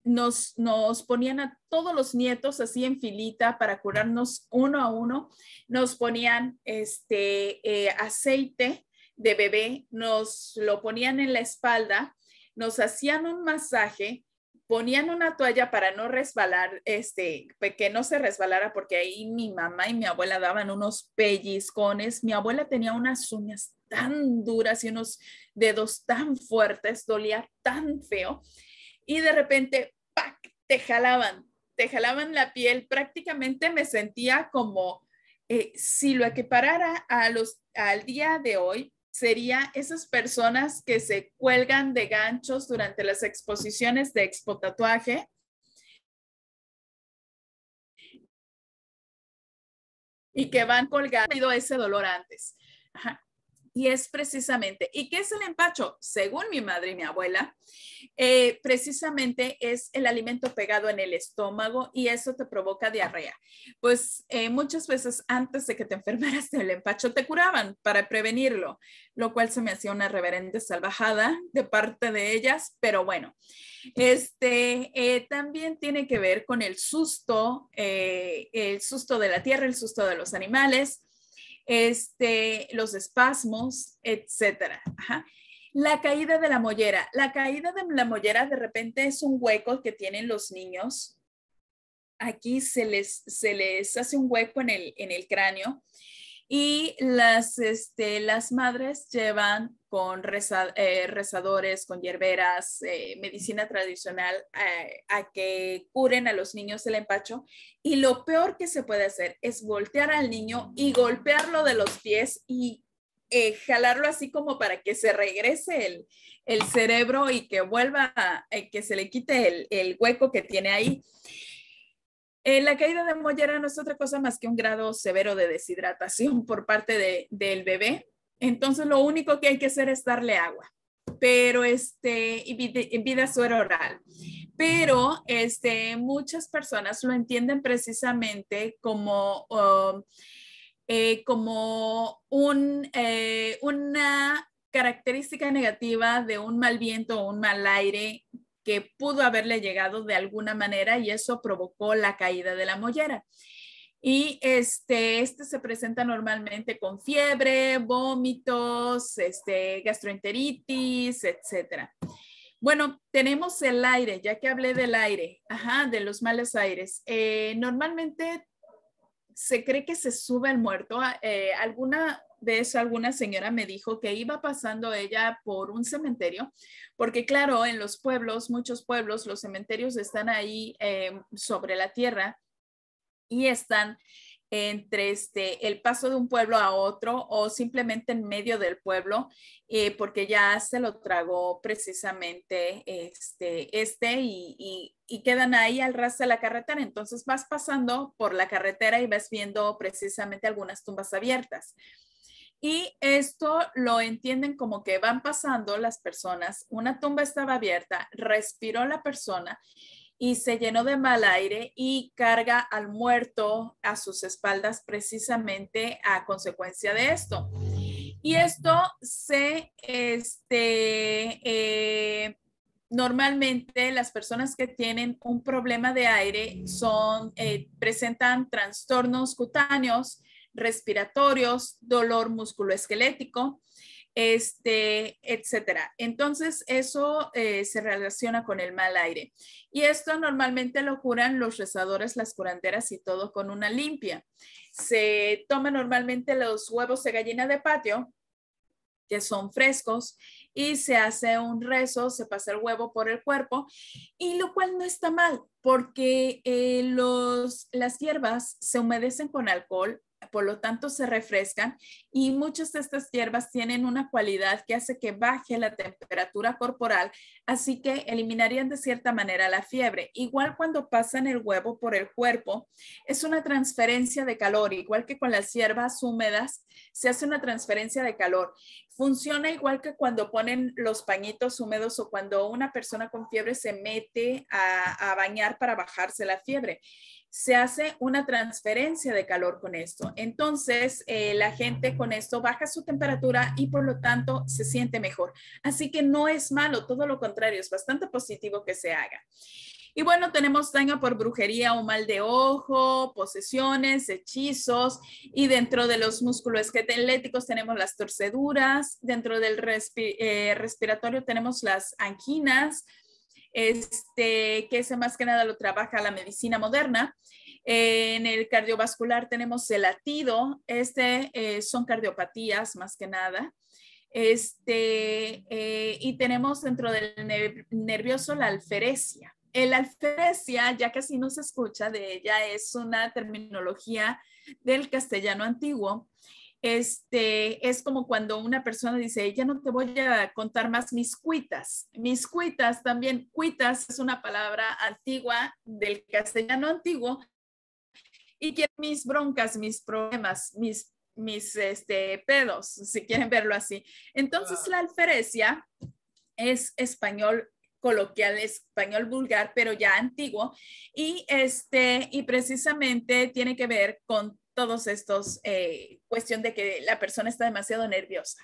nos, ponían a todos los nietos así en filita para curarnos uno a uno, nos ponían este eh, aceite de bebé, nos lo ponían en la espalda, nos hacían un masaje, ponían una toalla para no resbalar, este, que no se resbalara, porque ahí mi mamá y mi abuela daban unos pellizcones. Mi abuela tenía unas uñas tan duras y unos dedos tan fuertes, dolía tan feo. Y de repente ¡pac! te jalaban, te jalaban la piel. Prácticamente me sentía como, eh, si lo equiparara a los, al día de hoy, sería esas personas que se cuelgan de ganchos durante las exposiciones de Expo Tatuaje. Y que van colgando ese dolor antes. Ajá. Y es precisamente, ¿y qué es el empacho? Según mi madre y mi abuela, eh, precisamente es el alimento pegado en el estómago y eso te provoca diarrea. Pues eh, muchas veces antes de que te enfermaras del empacho te curaban para prevenirlo, lo cual se me hacía una reverente salvajada de parte de ellas, pero bueno, este eh, también tiene que ver con el susto, el susto de la tierra, el susto de los animales este, los espasmos, etcétera. La caída de la mollera. La caída de la mollera de repente es un hueco que tienen los niños. Aquí se les, se les hace un hueco en el, en el cráneo y las, este, las madres llevan con eh, rezadores, con hierberas, eh, medicina tradicional eh, a que curen a los niños el empacho. Y lo peor que se puede hacer es voltear al niño y golpearlo de los pies y jalarlo así como para que se regrese el, cerebro y que vuelva, que se le quite el, el hueco que tiene ahí. Eh, la caída de mollera no es otra cosa más que un grado severo de deshidratación *laughs* por parte del bebé. Entonces lo único que hay que hacer es darle agua, pero este, y vida suero oral. Pero este, muchas personas lo entienden precisamente como, eh, como eh, una característica negativa de un mal viento o un mal aire que pudo haberle llegado de alguna manera y eso provocó la caída de la mollera. Y este, este se presenta normalmente con fiebre, vómitos, este, gastroenteritis, etcétera. Bueno, tenemos el aire, ya que hablé del aire, ajá, de los malos aires. Eh, normalmente se cree que se sube el muerto. Eh, alguna, de eso alguna señora me dijo que iba pasando ella por un cementerio, porque claro, en los pueblos, muchos pueblos, los cementerios están ahí em, sobre la tierra y están entre este, el paso de un pueblo a otro o simplemente en medio del pueblo, eh, porque ya se lo tragó precisamente este, este y, y, quedan ahí al ras de la carretera. Entonces vas pasando por la carretera y vas viendo precisamente algunas tumbas abiertas. Y esto lo entienden como que van pasando las personas, una tumba estaba abierta, respiró la persona y se llenó de mal aire y carga al muerto a sus espaldas precisamente a consecuencia de esto. Y esto se, este, eh, normalmente las personas que tienen un problema de aire son, eh, presentan trastornos cutáneos respiratorios, dolor musculoesquelético, este, etcétera. Entonces, eso eh, se relaciona con el mal aire. Y esto normalmente lo curan los rezadores, las curanderas y todo con una limpia. Se toma normalmente los huevos de gallina de patio, que son frescos, y se hace un rezo, se pasa el huevo por el cuerpo, y lo cual no está mal, porque eh, los, las hierbas se humedecen con alcohol por lo tanto se refrescan y muchas de estas hierbas tienen una cualidad que hace que baje la temperatura corporal, así que eliminarían de cierta manera la fiebre. Igual cuando pasan el huevo por el cuerpo, es una transferencia de calor, igual que con las hierbas húmedas, se hace una transferencia de calor. Funciona igual que cuando ponen los pañitos húmedos o cuando una persona con fiebre se mete a, bañar para bajarse la fiebre se hace una transferencia de calor con esto. Entonces, eh, la gente con esto baja su temperatura y por lo tanto se siente mejor. Así que no es malo, todo lo contrario, es bastante positivo que se haga. Y bueno, tenemos daño por brujería o mal de ojo, posesiones, hechizos. Y dentro de los músculos esqueléticos tenemos las torceduras. Dentro del eh, respiratorio tenemos las anginas, este, que ese más que nada lo trabaja la medicina moderna. en el cardiovascular tenemos el latido. Este eh, son cardiopatías más que nada. Este, eh, y tenemos dentro del nervioso la alferesia el alferecia, ya casi no se escucha de ella, es una terminología del castellano antiguo. Este, es como cuando una persona dice, ya no te voy a contar más mis cuitas. Mis cuitas también, cuitas es una palabra antigua del castellano antiguo y que mis broncas, mis problemas, mis, mis este, pedos, si quieren verlo así. Entonces, ah. la alferecia es español coloquial español vulgar, pero ya antiguo, y, este, y precisamente tiene que ver con todos estos, eh, cuestión de que la persona está demasiado nerviosa.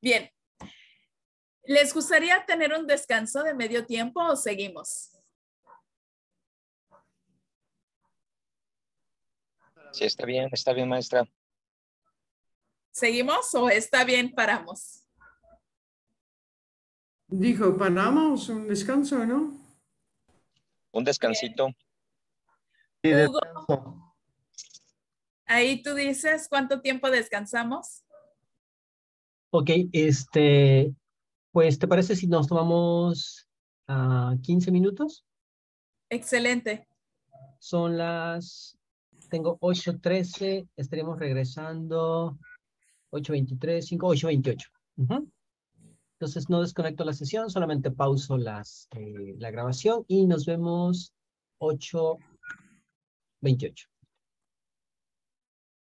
Bien, ¿les gustaría tener un descanso de medio tiempo o seguimos? Sí, está bien, está bien, maestra. ¿Seguimos o está bien, paramos? Dijo, paramos un descanso, ¿no? Un descansito. ahí tú dices cuánto tiempo descansamos. Ok, este, pues, ¿te parece si nos tomamos a ah, 15 minutos? Excelente. Son las, tengo 8.13, estaremos regresando 8.23, 5, 8.28. Entonces no desconecto la sesión, solamente pauso las, eh, la grabación y nos vemos 8.28.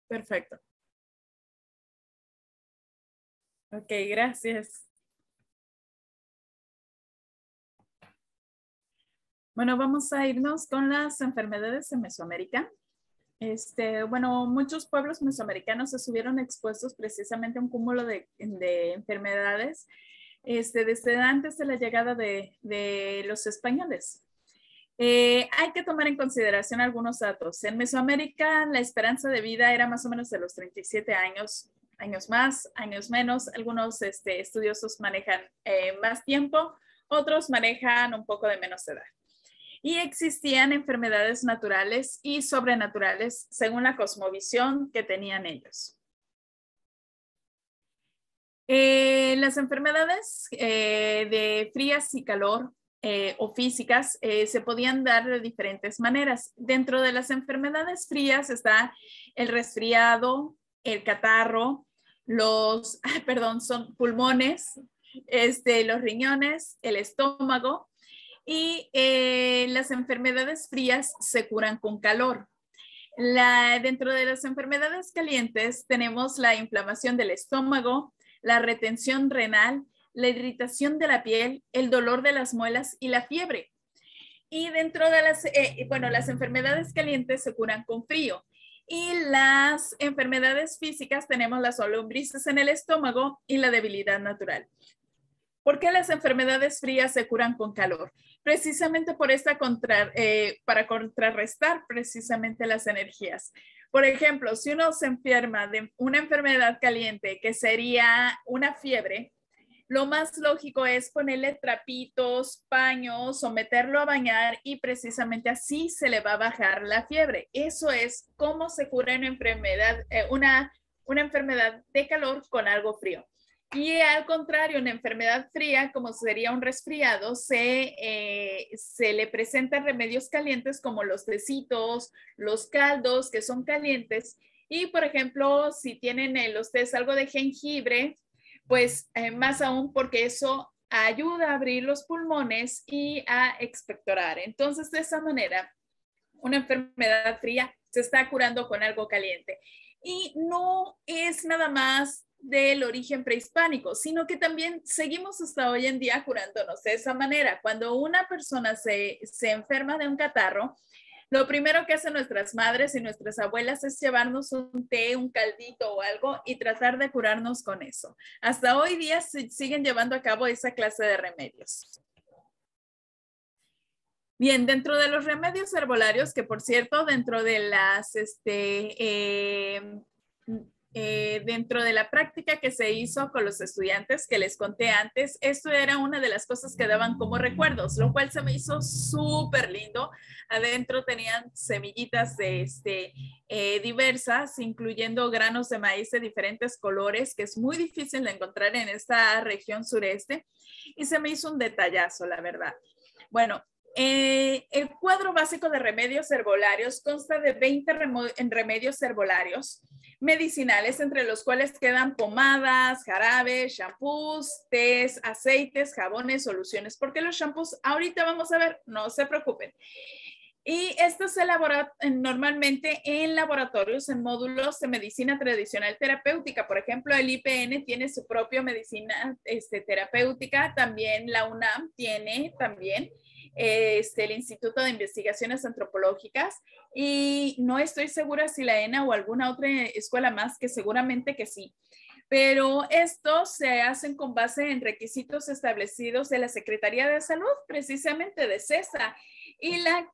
Perfecto. Ok, gracias. Bueno, vamos a irnos con las enfermedades en Mesoamérica. Este, bueno, muchos pueblos mesoamericanos se subieron expuestos precisamente a un cúmulo de, enfermedades este, desde antes de la llegada de, los españoles. Eh, hay que tomar en consideración algunos datos. En Mesoamérica la esperanza de vida era más o menos de los 37 años, años más, años menos. Algunos este, estudiosos manejan eh, más tiempo, otros manejan un poco de menos edad y existían enfermedades naturales y sobrenaturales según la cosmovisión que tenían ellos. Eh, las enfermedades eh, de frías y calor eh, o físicas se podían dar de diferentes maneras. Dentro de las enfermedades frías está el resfriado, el catarro, los, *laughs* perdón, son pulmones, este, los riñones, el estómago, y eh, las enfermedades frías se curan con calor. dentro de las enfermedades calientes tenemos la inflamación del estómago, la retención renal, la irritación de la piel, el dolor de las muelas y la fiebre. Y dentro de las, eh, bueno, las enfermedades calientes se curan con frío. Y las enfermedades físicas tenemos las olombrices en el estómago y la debilidad natural. ¿Por qué las enfermedades frías se curan con calor? Precisamente eh, para contrarrestar precisamente las energías. Por ejemplo, si uno se enferma de una enfermedad caliente, que sería una fiebre, lo más lógico es ponerle trapitos, paños someterlo a bañar y precisamente así se le va a bajar la fiebre. Eso es cómo se cura una enfermedad, eh, una enfermedad de calor con algo frío. Y al contrario, una enfermedad fría, como sería un resfriado, eh, se, le presentan remedios calientes como los tecitos, los caldos que son calientes. Y, por ejemplo, si tienen en los algo de jengibre, pues eh, más aún porque eso ayuda a abrir los pulmones y a expectorar. Entonces, de esa manera, una enfermedad fría se está curando con algo caliente. Y no es nada más del origen prehispánico, sino que también seguimos hasta hoy en día curándonos de esa manera. Cuando una persona se, enferma de un catarro, lo primero que hacen nuestras madres y nuestras abuelas es llevarnos un té, un caldito o algo y tratar de curarnos con eso. Hasta hoy día siguen llevando a cabo esa clase de remedios. Bien, dentro de los remedios herbolarios, que por cierto, dentro de las, este, eh, eh, dentro de la práctica que se hizo con los estudiantes que les conté antes, esto era una de las cosas que daban como recuerdos, lo cual se me hizo súper lindo. Adentro tenían semillitas de este, eh, diversas, incluyendo granos de maíz de diferentes colores, que es muy difícil de encontrar en esta región sureste. Y se me hizo un detallazo, la verdad. Bueno, eh, el cuadro básico de remedios herbolarios consta de 20 remedios herbolarios medicinales, entre los cuales quedan pomadas, jarabes, champús, tés, aceites, jabones, soluciones, porque los champús ahorita vamos a ver, no se preocupen. Y esto se elabora eh, normalmente en laboratorios, en módulos de medicina tradicional terapéutica. Por ejemplo, el IPN tiene su propia medicina este, terapéutica, también la UNAM tiene también eh, este, el Instituto de Investigaciones Antropológicas y no estoy segura si la ENA o alguna otra escuela más, que seguramente que sí. Pero estos se hacen con base en requisitos establecidos de la Secretaría de Salud, precisamente de CESA, y la,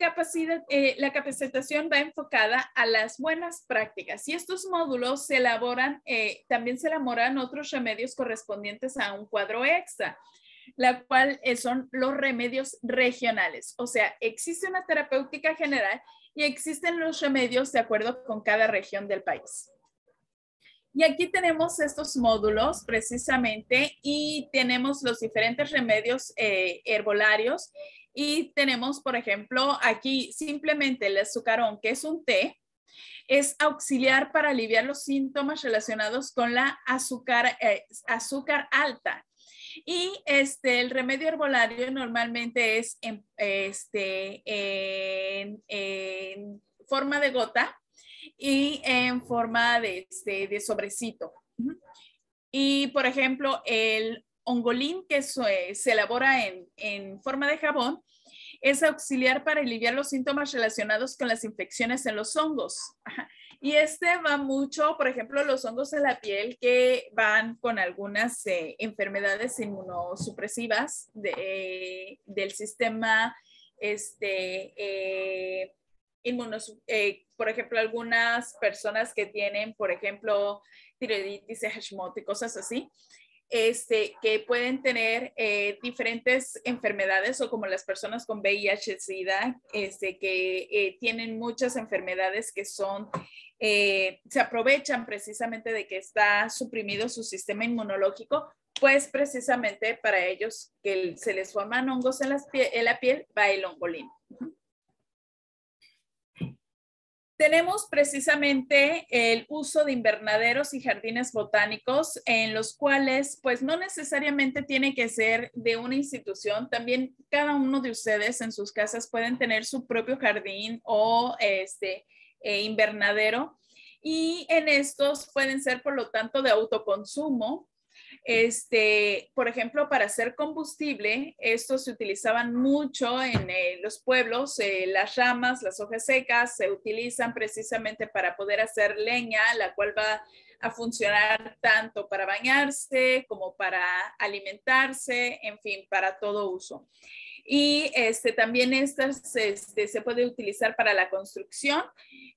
eh, capacitación va enfocada a las buenas prácticas. Y estos módulos se elaboran, eh, también se elaboran otros remedios correspondientes a un cuadro EXA la cual eh, son los remedios regionales. O sea, existe una terapéutica general y existen los remedios de acuerdo con cada región del país. Y aquí tenemos estos módulos precisamente y tenemos los diferentes remedios eh, herbolarios y tenemos, por ejemplo, aquí simplemente el azucarón, que es un té, es auxiliar para aliviar los síntomas relacionados con la azúcar eh, alta. Y este, el remedio herbolario normalmente es este, en, en, forma de gota y en forma de, este, sobrecito. Y por ejemplo, el ongolín que se, elabora en, en forma de jabón es auxiliar para aliviar los síntomas relacionados con las infecciones en los hongos. Y este va mucho, por ejemplo, los hongos de la piel que van con algunas eh, enfermedades inmunosupresivas eh, del sistema este, eh, por ejemplo, algunas personas que tienen, por ejemplo, tiroiditis, Hashimoto y cosas así. Este, que pueden tener diferentes enfermedades o como las personas con VIH, SIDA, este, que tienen muchas enfermedades que son eh, se aprovechan precisamente de que está suprimido su sistema inmunológico, pues precisamente para ellos que se les forman hongos en, en la piel va el hongolín. Tenemos precisamente el uso de invernaderos y jardines botánicos en los cuales pues no necesariamente tiene que ser de una institución, también cada uno de ustedes en sus casas pueden tener su propio jardín o este e invernadero. Y en estos pueden ser, por lo tanto, de autoconsumo. Este, por ejemplo, para hacer combustible, estos se utilizaban mucho en eh, los pueblos, eh, las ramas, las hojas secas se utilizan precisamente para poder hacer leña, la cual va a funcionar tanto para bañarse como para alimentarse, en fin, para todo uso. Y este, también estas este, se puede utilizar para la construcción,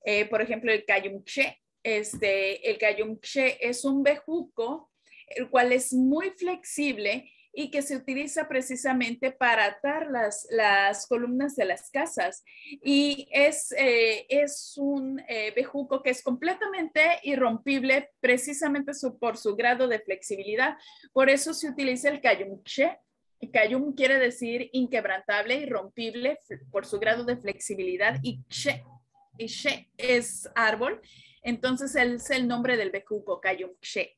eh, por ejemplo, el cayumche. Este, el cayumche es un bejuco, el cual es muy flexible y que se utiliza precisamente para atar las, las columnas de las casas. Y es, eh, un eh, bejuco que es completamente irrompible precisamente por su grado de flexibilidad. Por eso se utiliza el cayumche Kayum quiere decir inquebrantable, irrompible por su grado de flexibilidad y che y es árbol. Entonces es el nombre del becupo, Kayum che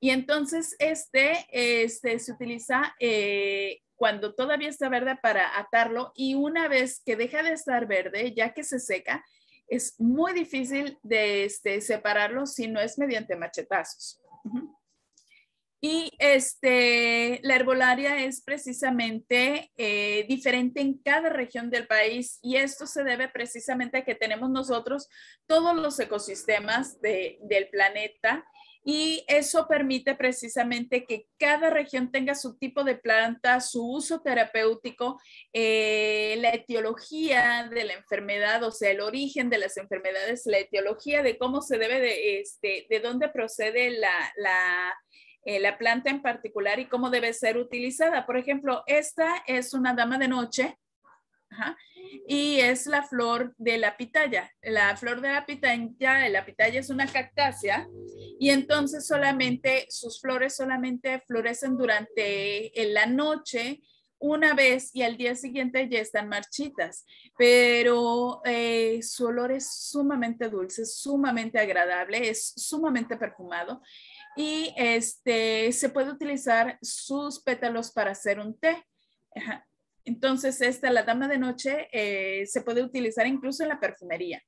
Y entonces este, este se utiliza eh, cuando todavía está verde para atarlo y una vez que deja de estar verde, ya que se seca, es muy difícil de este, separarlo si no es mediante machetazos. Y este, la herbolaria es precisamente eh, diferente en cada región del país y esto se debe precisamente a que tenemos nosotros todos los ecosistemas del planeta y eso permite precisamente que cada región tenga su tipo de planta, su uso terapéutico, eh, la etiología de la enfermedad, o sea, el origen de las enfermedades, la etiología de cómo se debe de, este, de dónde procede la eh, la planta en particular y cómo debe ser utilizada. Por ejemplo, esta es una dama de noche y es la flor de la pitaya. La flor de la pitaya, la pitaya es una cactácea y entonces solamente sus flores solamente florecen durante la noche una vez y al día siguiente ya están marchitas, pero eh, su olor es sumamente dulce, sumamente agradable, es sumamente perfumado y este, se puede utilizar sus pétalos para hacer un té. Entonces, esta, la dama de noche, eh, se puede utilizar incluso en la perfumería.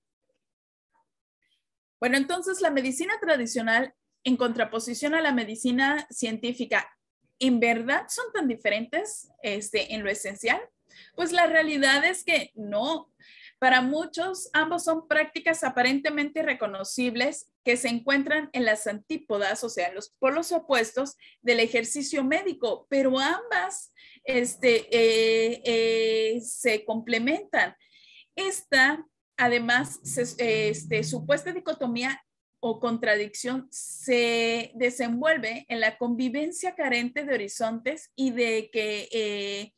Bueno, entonces la medicina tradicional en contraposición a la medicina científica, ¿en verdad son tan diferentes este, en lo esencial? Pues la realidad es que no. Para muchos, ambos son prácticas aparentemente reconocibles que se encuentran en las antípodas, o sea, en los polos opuestos del ejercicio médico, pero ambas este, eh, eh, se complementan. Esta, además, este, supuesta dicotomía o contradicción se desenvuelve en la convivencia carente de horizontes y de que eh,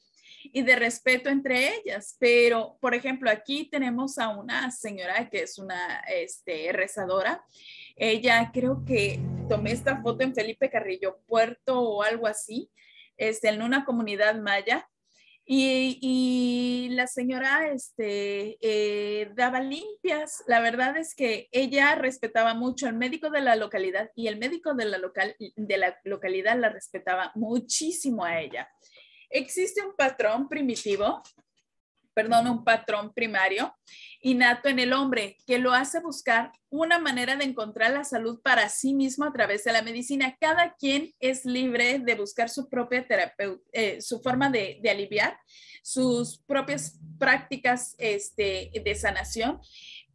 y de respeto entre ellas. Pero, por ejemplo, aquí tenemos a una señora que es una este, rezadora. Ella creo que tomé esta foto en Felipe Carrillo Puerto o algo así, este, en una comunidad maya. Y, la señora este, eh, daba limpias. La verdad es que ella respetaba mucho al médico de la localidad y el médico de la, local, de la localidad la respetaba muchísimo a ella. Existe un patrón primitivo, perdón, un patrón primario innato en el hombre que lo hace buscar una manera de encontrar la salud para sí mismo a través de la medicina. Cada quien es libre de buscar su propia terapia, eh, su forma de, aliviar, sus propias prácticas este, de sanación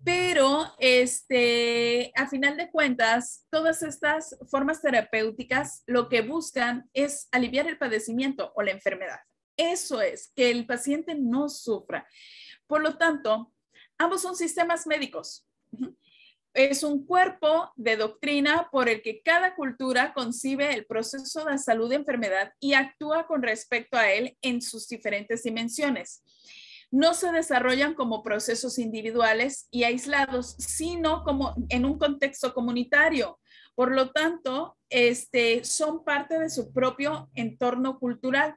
pero, este, a final de cuentas, todas estas formas terapéuticas lo que buscan es aliviar el padecimiento o la enfermedad. Eso es, que el paciente no sufra. Por lo tanto, ambos son sistemas médicos. Es un cuerpo de doctrina por el que cada cultura concibe el proceso de salud de enfermedad y actúa con respecto a él en sus diferentes dimensiones no se desarrollan como procesos individuales y aislados, sino como en un contexto comunitario. Por lo tanto, este, son parte de su propio entorno cultural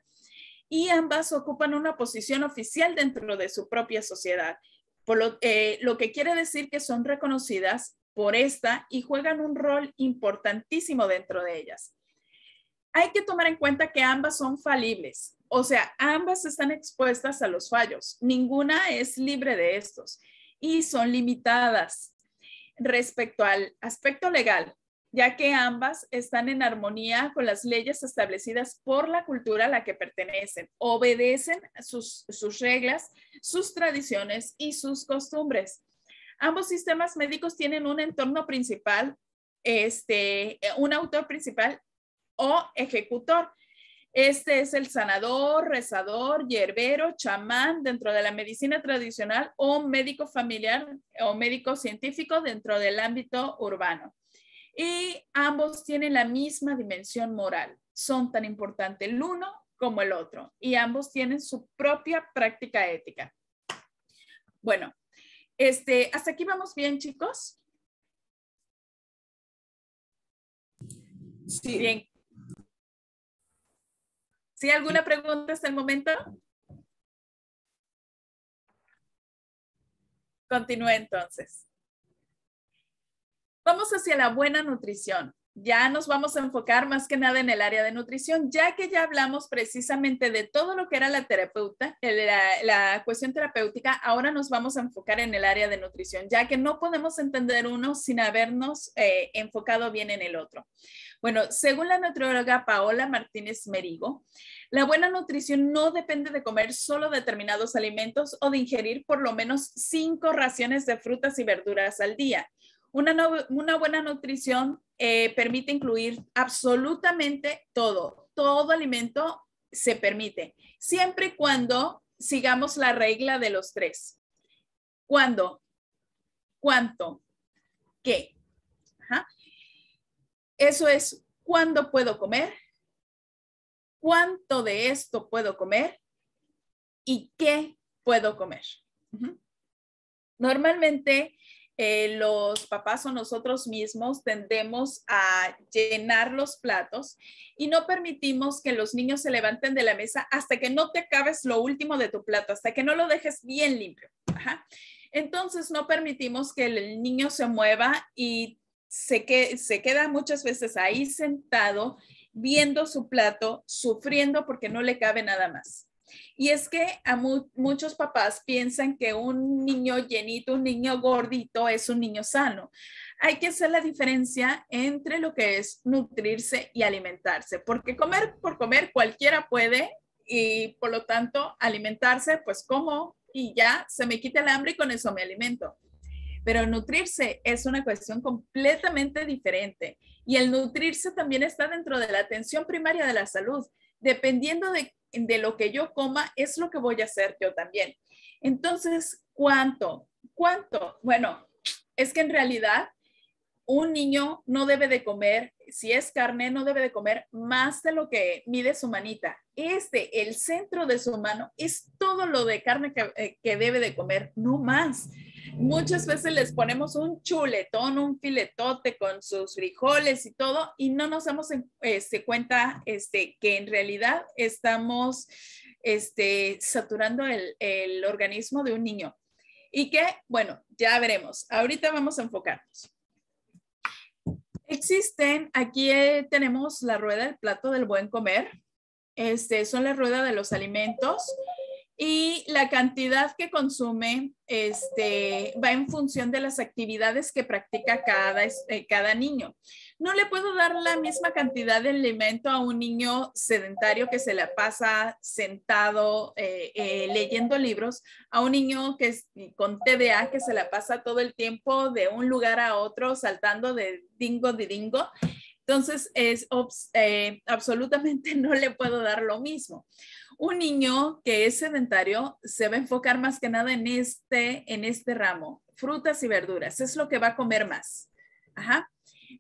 y ambas ocupan una posición oficial dentro de su propia sociedad, por lo, eh, lo que quiere decir que son reconocidas por esta y juegan un rol importantísimo dentro de ellas. Hay que tomar en cuenta que ambas son falibles, o sea, ambas están expuestas a los fallos, ninguna es libre de estos y son limitadas respecto al aspecto legal, ya que ambas están en armonía con las leyes establecidas por la cultura a la que pertenecen, obedecen sus, sus reglas, sus tradiciones y sus costumbres. Ambos sistemas médicos tienen un entorno principal, este, un autor principal o ejecutor. Este es el sanador, rezador, hierbero, chamán dentro de la medicina tradicional o médico familiar o médico científico dentro del ámbito urbano. Y ambos tienen la misma dimensión moral. Son tan importantes el uno como el otro y ambos tienen su propia práctica ética. Bueno, este, hasta aquí vamos bien, chicos. Sí. Bien. ¿Sí alguna pregunta hasta el momento? Continúe entonces. Vamos hacia la buena nutrición. Ya nos vamos a enfocar más que nada en el área de nutrición, ya que ya hablamos precisamente de todo lo que era la terapeuta, la, cuestión terapéutica. Ahora nos vamos a enfocar en el área de nutrición, ya que no podemos entender uno sin habernos eh, enfocado bien en el otro. Bueno, según la nutrióloga Paola Martínez Merigo, la buena nutrición no depende de comer solo determinados alimentos o de ingerir por lo menos cinco raciones de frutas y verduras al día. Una, buena nutrición eh, permite incluir absolutamente todo, todo alimento se permite, siempre y cuando sigamos la regla de los tres. ¿Cuándo? ¿Cuánto? ¿Qué? Eso es, ¿cuándo puedo comer? ¿Cuánto de esto puedo comer? ¿Y qué puedo comer? Normalmente eh, los papás o nosotros mismos tendemos a llenar los platos y no permitimos que los niños se levanten de la mesa hasta que no te acabes lo último de tu plato, hasta que no lo dejes bien limpio. Entonces no permitimos que el niño se mueva y se, que, se queda muchas veces ahí sentado viendo su plato, sufriendo porque no le cabe nada más. Y es que a muchos papás piensan que un niño llenito, un niño gordito es un niño sano. Hay que hacer la diferencia entre lo que es nutrirse y alimentarse, porque comer por comer cualquiera puede y por lo tanto alimentarse, pues como y ya se me quita el hambre y con eso me alimento pero nutrirse es una cuestión completamente diferente. Y el nutrirse también está dentro de la atención primaria de la salud. Dependiendo de, lo que yo coma, es lo que voy a hacer yo también. Entonces, ¿cuánto? ¿Cuánto? Bueno, es que en realidad un niño no debe de comer, si es carne, no debe de comer más de lo que mide su manita. Este, el centro de su mano, es todo lo de carne que, eh, que debe de comer, no más. Muchas veces les ponemos un chuletón, un filetote con sus frijoles y todo, y no nos damos este, cuenta este, que en realidad estamos este, saturando el, organismo de un niño. Y que, bueno, ya veremos. Ahorita vamos a enfocarnos. Existen, aquí eh, tenemos la rueda del plato del buen comer. Este, son la rueda de los alimentos y la cantidad que consume este, va en función de las actividades que practica eh, cada, niño. No le puedo dar la misma cantidad de alimento a un niño sedentario que se la pasa sentado eh, eh, leyendo libros, a un niño que es, con TDA que se la pasa todo el tiempo de un lugar a otro saltando de dingo de dingo. Entonces, es, absolutamente *laughs* no le puedo dar lo mismo un niño que es sedentario se va a enfocar más que nada en este, en este ramo, frutas y verduras, es lo que va a comer más.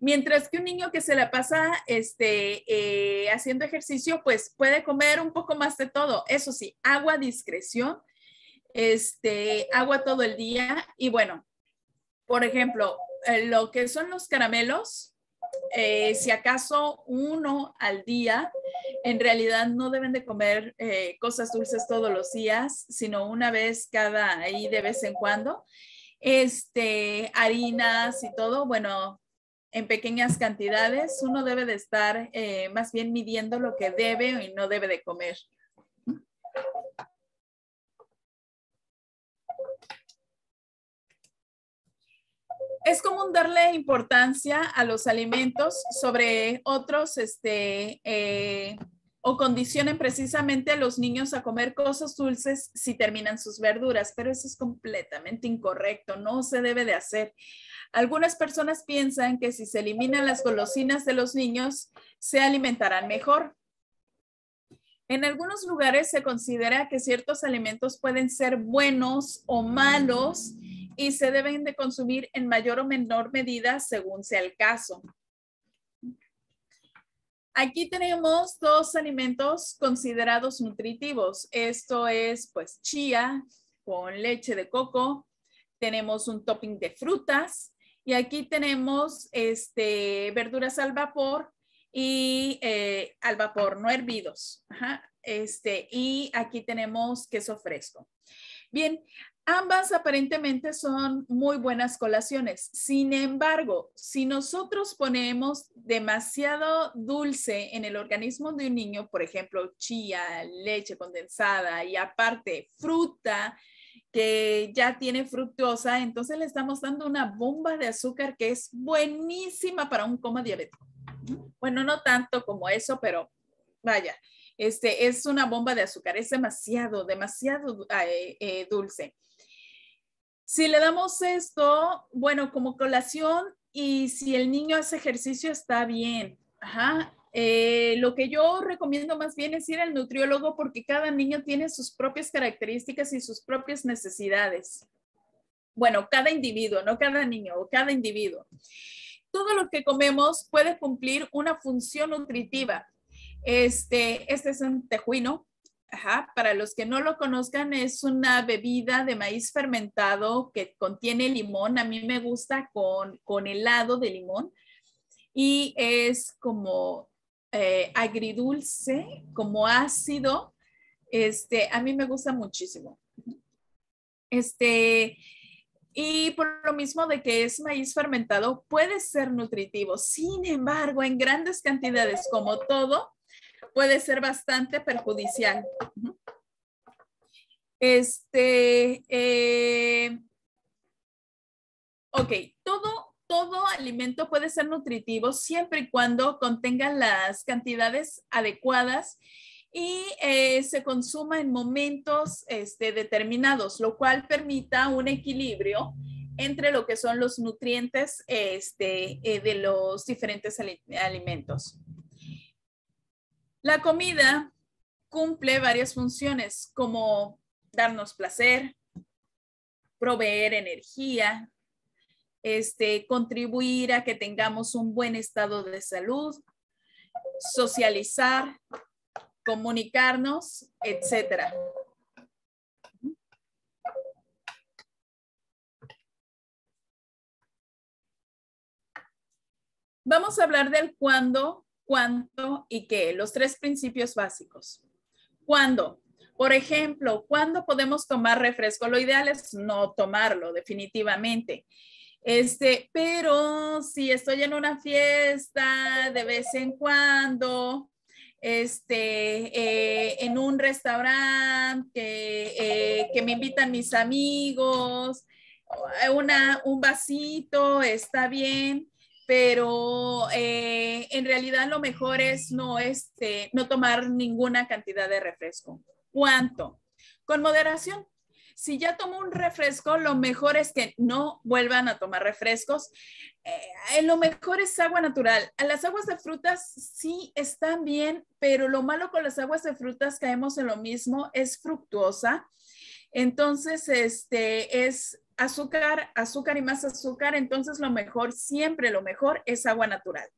Mientras que un niño que se la pasa este, eh, haciendo ejercicio, pues puede comer un poco más de todo. Eso sí, agua discreción, este, agua todo el día. Y bueno, por ejemplo, eh, lo que son los caramelos, eh, si acaso uno al día, en realidad no deben de comer eh, cosas dulces todos los días, sino una vez cada ahí de vez en cuando. Este, harinas y todo, bueno, en pequeñas cantidades, uno debe de estar eh, más bien midiendo lo que debe y no debe de comer. es común darle importancia a los alimentos sobre otros, este, eh, o condicionen precisamente a los niños a comer cosas dulces si terminan sus verduras, pero eso es completamente incorrecto, no se debe de hacer. Algunas personas piensan que si se eliminan las golosinas de los niños, se alimentarán mejor. En algunos lugares se considera que ciertos alimentos pueden ser buenos o malos y se deben de consumir en mayor o menor medida según sea el caso. Aquí tenemos dos alimentos considerados nutritivos. Esto es pues chía con leche de coco. Tenemos un topping de frutas y aquí tenemos este, verduras al vapor y eh, al vapor no hervidos. Este, y aquí tenemos queso fresco. Bien, Ambas aparentemente son muy buenas colaciones. Sin embargo, si nosotros ponemos demasiado dulce en el organismo de un niño, por ejemplo, chía, leche condensada y aparte fruta que ya tiene fructosa, entonces le estamos dando una bomba de azúcar que es buenísima para un coma diabético. Bueno, no tanto como eso, pero vaya, este es una bomba de azúcar, es demasiado, demasiado eh, eh, dulce. Si le damos esto, bueno, como colación y si el niño hace ejercicio está bien. Ajá. Eh, lo que yo recomiendo más bien es ir al nutriólogo porque cada niño tiene sus propias características y sus propias necesidades. Bueno, cada individuo, no cada niño, o cada individuo. Todo lo que comemos puede cumplir una función nutritiva. Este, este es un tejuino, para los que no lo conozcan, es una bebida de maíz fermentado que contiene limón. A mí me gusta con, con helado de limón. Y es como eh, agridulce, como ácido. Este, a mí me gusta muchísimo. Este, y por lo mismo de que es maíz fermentado, puede ser nutritivo. Sin embargo, en grandes cantidades, como todo, puede ser bastante perjudicial. Este, eh, todo, alimento puede ser nutritivo siempre y cuando contenga las cantidades adecuadas y eh, se consuma en momentos este, determinados, lo cual permita un equilibrio entre lo que son los nutrientes este, eh, de los diferentes alimentos. La comida cumple varias funciones como darnos placer, proveer energía, este, contribuir a que tengamos un buen estado de salud, socializar, comunicarnos, etcétera. Vamos a hablar del cuándo cuándo y qué, los tres principios básicos. ¿Cuándo? Por ejemplo, ¿cuándo podemos tomar refresco? Lo ideal es no tomarlo, definitivamente. Este, pero si estoy en una fiesta de vez en cuando, este, eh, en un restaurante eh, que, me invitan mis amigos, un vasito, está bien pero eh, en realidad lo mejor es no, este, no tomar ninguna cantidad de refresco. ¿Cuánto? Con moderación. Si ya tomó un refresco, lo mejor es que no vuelvan a tomar refrescos. Eh, lo mejor es agua natural. a Las aguas de frutas sí están bien, pero lo malo con las aguas de frutas, caemos en lo mismo, es fructuosa. Entonces, este es azúcar, azúcar y más azúcar, entonces lo mejor, siempre lo mejor es agua natural.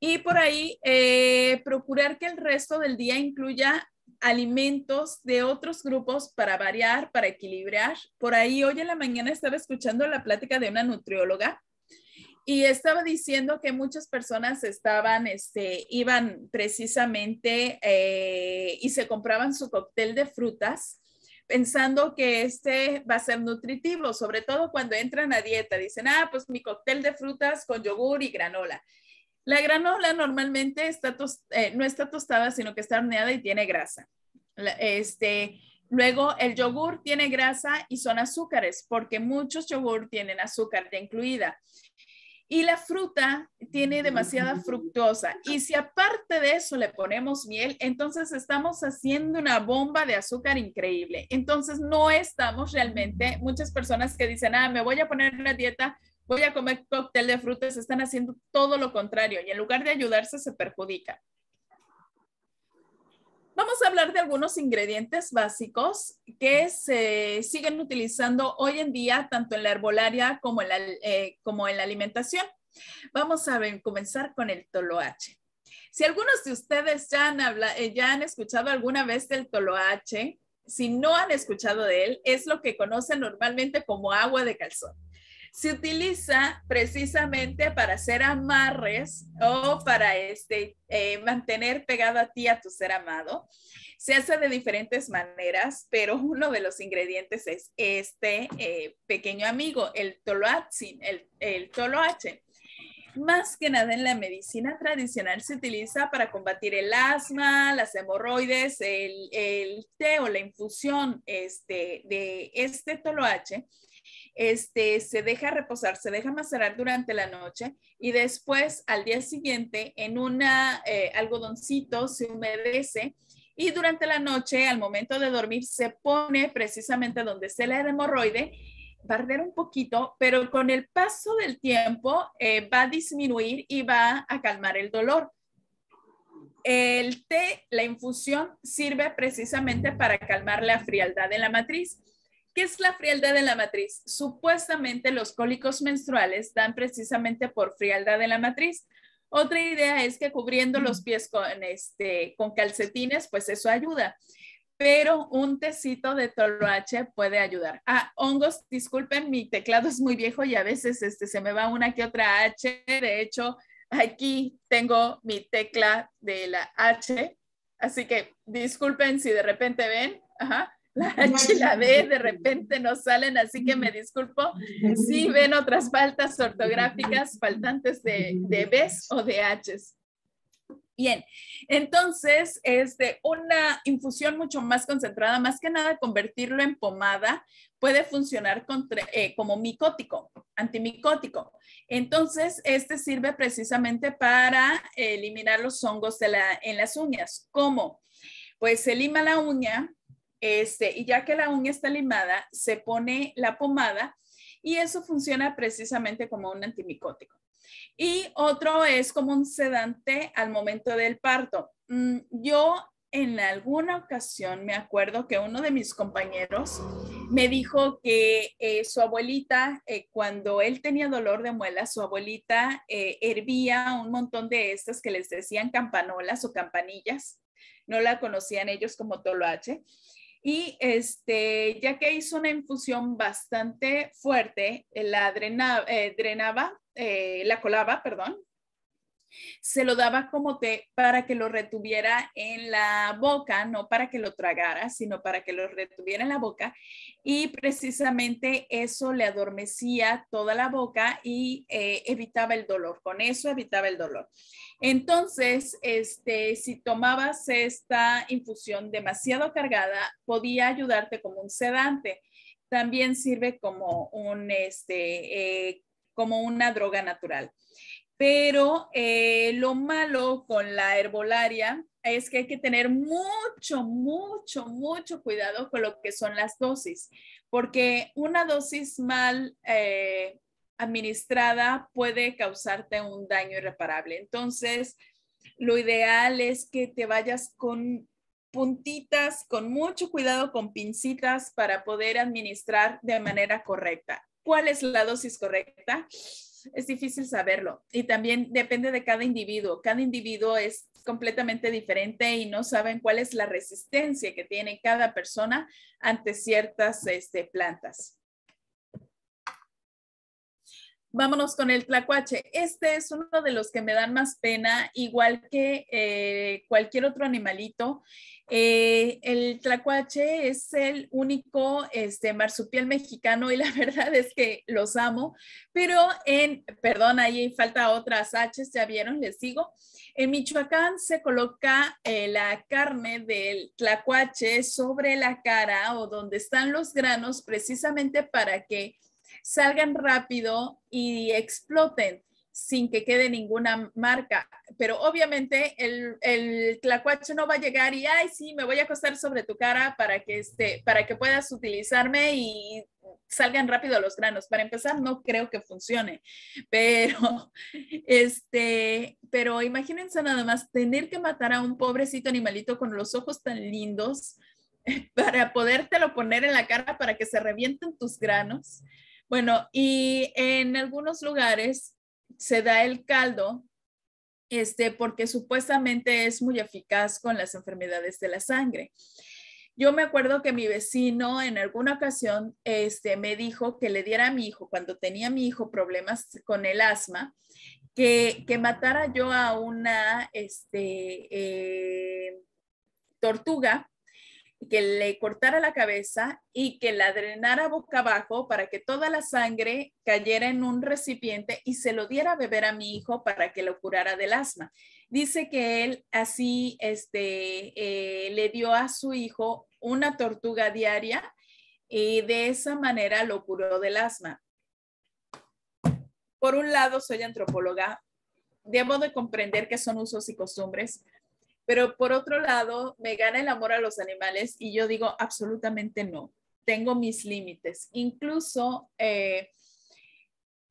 Y por ahí, eh, procurar que el resto del día incluya alimentos de otros grupos para variar, para equilibrar. Por ahí hoy en la mañana estaba escuchando la plática de una nutrióloga y estaba diciendo que muchas personas estaban, este, iban precisamente eh, y se compraban su cóctel de frutas pensando que este va a ser nutritivo, sobre todo cuando entran a dieta. Dicen, ah, pues mi cóctel de frutas con yogur y granola. La granola normalmente está eh, no está tostada, sino que está horneada y tiene grasa. Este, luego, el yogur tiene grasa y son azúcares, porque muchos yogur tienen azúcar ya incluida. Y la fruta tiene demasiada fructosa. Y si aparte de eso le ponemos miel, entonces estamos haciendo una bomba de azúcar increíble. Entonces no estamos realmente, muchas personas que dicen, ah, me voy a poner la dieta, voy a comer cóctel de frutas, están haciendo todo lo contrario y en lugar de ayudarse se perjudica. Vamos a hablar de algunos ingredientes básicos que se siguen utilizando hoy en día tanto en la herbolaria como en la, eh, alimentación. Vamos a comenzar con el toloache. Si algunos de ustedes ya han, eh, ya han escuchado alguna vez del toloache, si no han escuchado de él, es lo que conocen normalmente como agua de calzón se utiliza precisamente para hacer amarres o para este, eh, mantener pegado a ti a tu ser amado. Se hace de diferentes maneras, pero uno de los ingredientes es este eh, pequeño amigo, el toloatzin, el, el Más que nada en la medicina tradicional se utiliza para combatir el asma, las hemorroides, el, el té o la infusión este, de este toloache este, se deja reposar, se deja macerar durante la noche y después al día siguiente en un eh, algodoncito se humedece y durante la noche, al momento de dormir, se pone precisamente donde se le la hemorroide, arder un poquito, pero con el paso del tiempo eh, va a disminuir y va a calmar el dolor. El té, la infusión, sirve precisamente para calmar la frialdad en la matriz. ¿Qué es la frialdad de la matriz? Supuestamente los cólicos menstruales dan precisamente por frialdad de la matriz. Otra idea es que cubriendo los mm. pies con, este, con calcetines, pues eso ayuda. Pero un tecito de toloache puede ayudar. Ah, hongos, disculpen, mi teclado es muy viejo y a veces este, se me va una que otra H. De hecho, aquí tengo mi tecla de la H. Así que disculpen si de repente ven. Ajá *laughs* la H y la B de repente no salen, así que me disculpo si ven otras faltas ortográficas faltantes de, de Bs o de Hs. Bien, entonces, este, una infusión mucho más concentrada, más que nada convertirlo en pomada, puede funcionar eh, como micótico, antimicótico. Entonces, este sirve precisamente para eliminar los hongos de la, en las uñas. ¿Cómo? Pues se lima la uña, este, y ya que la uña está limada, se pone la pomada y eso funciona precisamente como un antimicótico. Y otro es como un sedante al momento del parto. Mm, yo en alguna ocasión me acuerdo que uno de mis compañeros me dijo que eh, su abuelita, eh, cuando él tenía dolor de muela, su abuelita eh, hervía un montón de estas que les decían campanolas o campanillas. No la conocían ellos como toloache. Y este, ya que hizo una infusión bastante fuerte, eh, la drenaba, eh, eh, la colaba, perdón, se lo daba como té para que lo retuviera en la boca, no para que lo tragara, sino para que lo retuviera en la boca. Y precisamente eso le adormecía toda la boca y eh, evitaba el dolor. Con eso evitaba el dolor. Entonces, este, si tomabas esta infusión demasiado cargada, podía ayudarte como un sedante. También sirve como, este, eh, como una droga natural. Pero eh, lo malo con la herbolaria es que hay que tener mucho, mucho, mucho cuidado con lo que son las dosis, porque una dosis mal eh, administrada puede causarte un daño irreparable. Entonces, lo ideal es que te vayas con puntitas, con mucho cuidado, con pincitas para poder administrar de manera correcta. ¿Cuál es la dosis correcta? es difícil saberlo. Y también depende de cada individuo. Cada individuo es completamente diferente y no saben cuál es la resistencia que tiene cada persona ante ciertas este, plantas. Vámonos con el tlacuache. Este es uno de los que me dan más pena, igual que eh, cualquier otro animalito. Eh, el tlacuache es el único este, marsupial mexicano y la *laughs* verdad es que los amo, pero en, perdón, ahí falta otras H, ya vieron, les digo. En Michoacán se coloca eh, la carne del tlacuache sobre la cara o donde están los granos precisamente para que salgan rápido y exploten sin que quede ninguna marca. Pero obviamente el, el, tlacuache no va a llegar y, ay, sí, me voy a acostar sobre tu cara para que, este, para que puedas utilizarme y salgan rápido los granos. Para empezar, no creo que funcione, pero, *laughs* este, pero imagínense nada más tener que matar a un pobrecito animalito con los ojos tan lindos *laughs* para podértelo poner en la cara para que se revienten tus granos. Bueno, y en algunos lugares se da el caldo este, porque supuestamente es muy eficaz con las enfermedades de la sangre. Yo me acuerdo que mi vecino en alguna ocasión este, me dijo que le diera a mi hijo, cuando tenía mi hijo problemas con el asma, que, que matara yo a una este, eh, tortuga que le cortara la cabeza y que la drenara boca abajo para que toda la sangre cayera en un recipiente y se lo diera a beber a mi hijo para que lo curara del asma. Dice que él así este, eh, le dio a su hijo una tortuga diaria y de esa manera lo curó del asma. Por un lado, soy antropóloga, debo de comprender que son usos y costumbres. Pero por otro lado, me gana el amor a los animales y yo digo absolutamente no. Tengo mis límites. Incluso eh,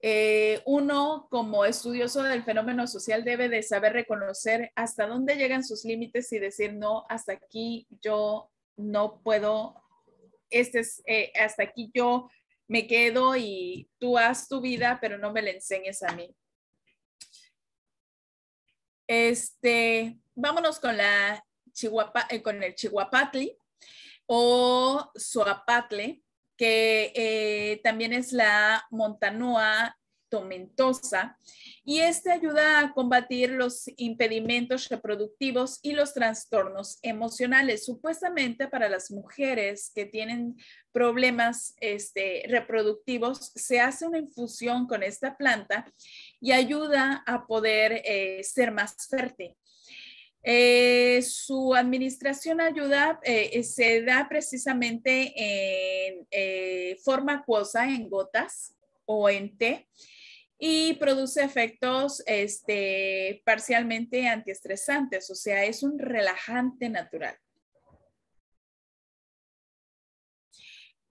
eh, uno como estudioso del fenómeno social debe de saber reconocer hasta dónde llegan sus límites y decir, no, hasta aquí yo no puedo, este es, eh, hasta aquí yo me quedo y tú haz tu vida, pero no me la enseñes a mí. Este, vámonos con la eh, el Chihuapatli o Suapatle, que eh, también es la montanoa tomentosa, y este ayuda a combatir los impedimentos reproductivos y los trastornos emocionales, supuestamente para las mujeres que tienen problemas este, reproductivos, se hace una infusión con esta planta y ayuda a poder eh, ser más fértil. Eh, su administración ayuda eh, se da precisamente en eh, forma acuosa, en gotas o en té, y produce efectos este, parcialmente antiestresantes, o sea, es un relajante natural.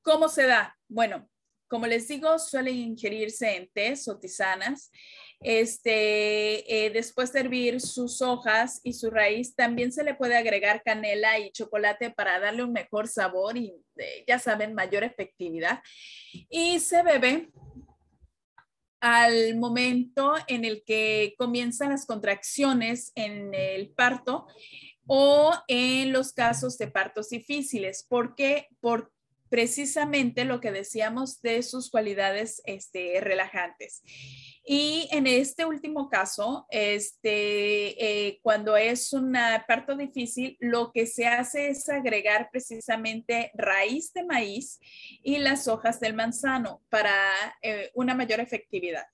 ¿Cómo se da? Bueno, como les digo, suelen ingerirse en tés o tisanas. Este, eh, después de hervir sus hojas y su raíz, también se le puede agregar canela y chocolate para darle un mejor sabor y, eh, ya saben, mayor efectividad. Y se bebe al momento en el que comienzan las contracciones en el parto o en los casos de partos difíciles. ¿Por Porque precisamente lo que decíamos de sus cualidades este, relajantes. Y en este último caso, este, eh, cuando es un parto difícil, lo que se hace es agregar precisamente raíz de maíz y las hojas del manzano para eh, una mayor efectividad.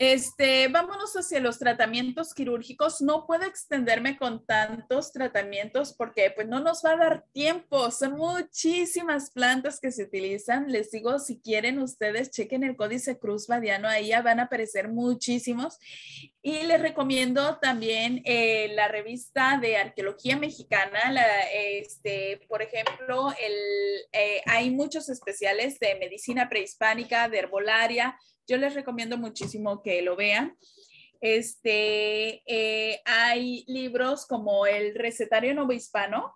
Este, vámonos hacia los tratamientos quirúrgicos. No puedo extenderme con tantos tratamientos porque pues no nos va a dar tiempo. Son muchísimas plantas que se utilizan. Les digo, si quieren ustedes, chequen el códice Cruz Badiano. Ahí ya van a aparecer muchísimos. Y les recomiendo también eh, la revista de arqueología mexicana. este, por ejemplo, eh, hay muchos especiales de medicina prehispánica, de herbolaria, yo les recomiendo muchísimo que lo vean. Este, eh, hay libros como El recetario novohispano.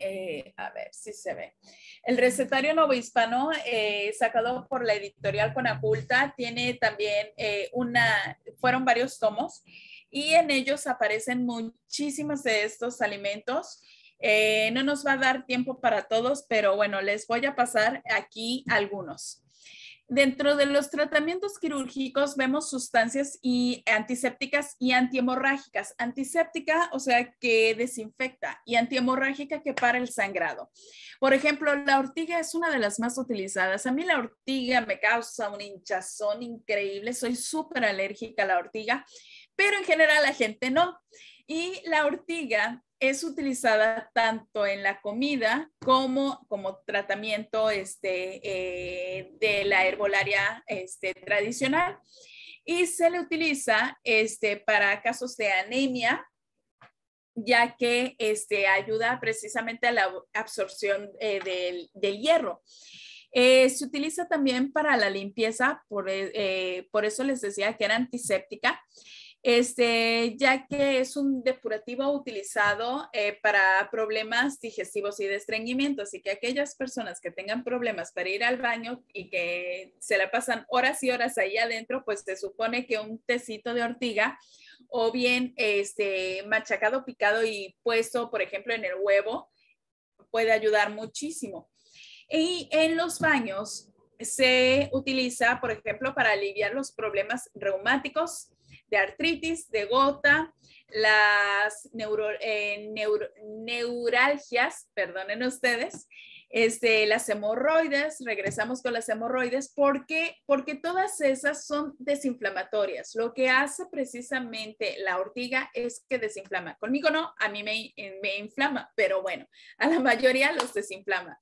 Eh, a ver si se ve. El recetario novohispano, eh, sacado por la editorial Conaculta, tiene también eh, una, fueron varios tomos y en ellos aparecen muchísimos de estos alimentos. Eh, no nos va a dar tiempo para todos, pero bueno, les voy a pasar aquí algunos. Dentro de los tratamientos quirúrgicos vemos sustancias y antisépticas y antihemorrágicas. Antiséptica, o sea, que desinfecta, y antihemorrágica, que para el sangrado. Por ejemplo, la ortiga es una de las más utilizadas. A mí la ortiga me causa un hinchazón increíble. Soy súper alérgica a la ortiga, pero en general la gente no. Y la ortiga es utilizada tanto en la comida como como tratamiento este, eh, de la herbolaria este, tradicional y se le utiliza este, para casos de anemia, ya que ayuda precisamente a la absorción eh, del, hierro. Eh, se utiliza también para la limpieza, por eso les decía que era antiséptica este, ya que es un depurativo utilizado eh, para problemas digestivos y de estreñimiento. Así que aquellas personas que tengan problemas para ir al baño y que se la pasan horas y horas ahí adentro, pues se supone que un tecito de ortiga o bien este, machacado, picado y puesto, por ejemplo, en el huevo, puede ayudar muchísimo. Y en los baños se utiliza, por ejemplo, para aliviar los problemas reumáticos, de artritis, de gota, las eh, neuralgias, perdonen ustedes, este, las hemorroides, regresamos con las hemorroides, porque, porque todas esas son desinflamatorias. Lo que hace precisamente la ortiga es que desinflama. Conmigo no, a mí me, me inflama, pero bueno, a la mayoría los desinflama.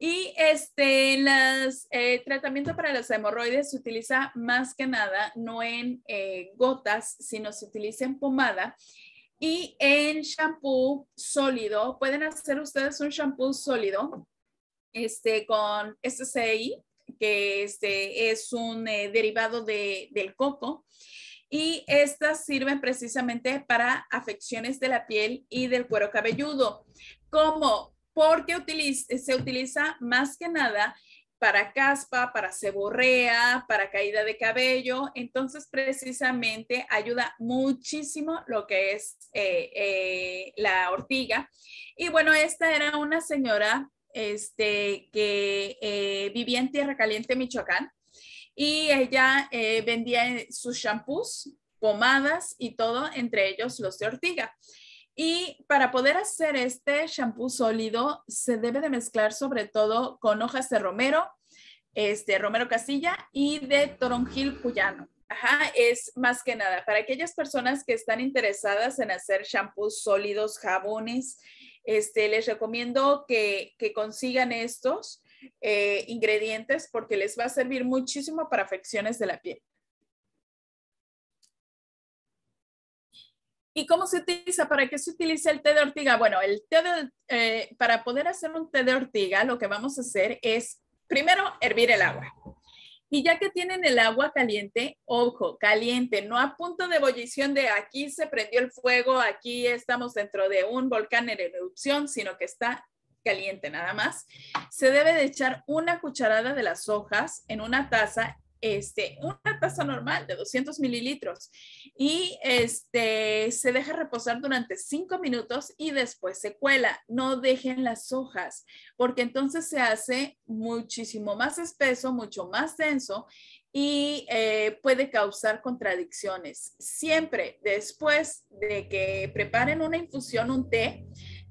Y este, las, eh, tratamiento para las hemorroides se utiliza más que nada, no en eh, gotas, sino se utiliza en pomada y en shampoo sólido. Pueden hacer ustedes un shampoo sólido este, con SCI, que este, es un eh, derivado de, del coco. Y estas sirven precisamente para afecciones de la piel y del cuero cabelludo, como porque eh, se utiliza más que nada para caspa, para ceborrea, para caída de cabello. Entonces, precisamente ayuda muchísimo lo que es eh, eh, la ortiga. Y bueno, esta era una señora este, que vivía en Tierra Caliente, Michoacán, y ella vendía sus shampoos, pomadas y todo, entre ellos los de ortiga. Y para poder hacer este shampoo sólido, se debe de mezclar sobre todo con hojas de romero, este, romero castilla y de toronjil cuyano. Ajá, es más que nada para aquellas personas que están interesadas en hacer shampoos sólidos, jabones, este, les recomiendo que, consigan estos eh, ingredientes porque les va a servir muchísimo para afecciones de la piel. ¿Y cómo se utiliza? ¿Para qué se utiliza el té de ortiga? Bueno, el té eh, para poder hacer un té de ortiga, lo que vamos a hacer es primero hervir el agua. Y ya que tienen el agua caliente, ojo, caliente, no a punto de ebullición de aquí se prendió el fuego, aquí estamos dentro de un volcán en erupción, sino que está caliente nada más. Se debe de echar una cucharada de las hojas en una taza este, una taza normal de 200 mililitros y este, se deja reposar durante 5 minutos y después se cuela. No dejen las hojas porque entonces se hace muchísimo más espeso, mucho más denso y eh, puede causar contradicciones. Siempre después de que preparen una infusión, un té,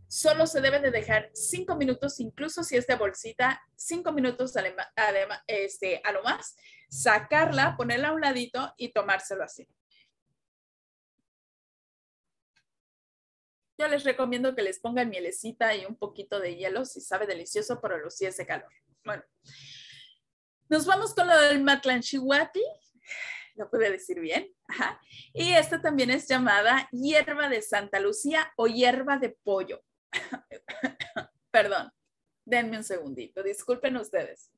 solo se debe de dejar 5 minutos, incluso si es de bolsita, 5 minutos este, a lo más, sacarla, ponerla a un ladito y tomárselo así. Yo les recomiendo que les pongan mielecita y un poquito de hielo si sabe delicioso, pero lo ese calor. Bueno, nos vamos con lo del Matlanchihuati. Lo pude decir bien. Y esta también es llamada hierba de Santa Lucía o hierba de pollo. *coughs* Perdón, denme un segundito, disculpen ustedes.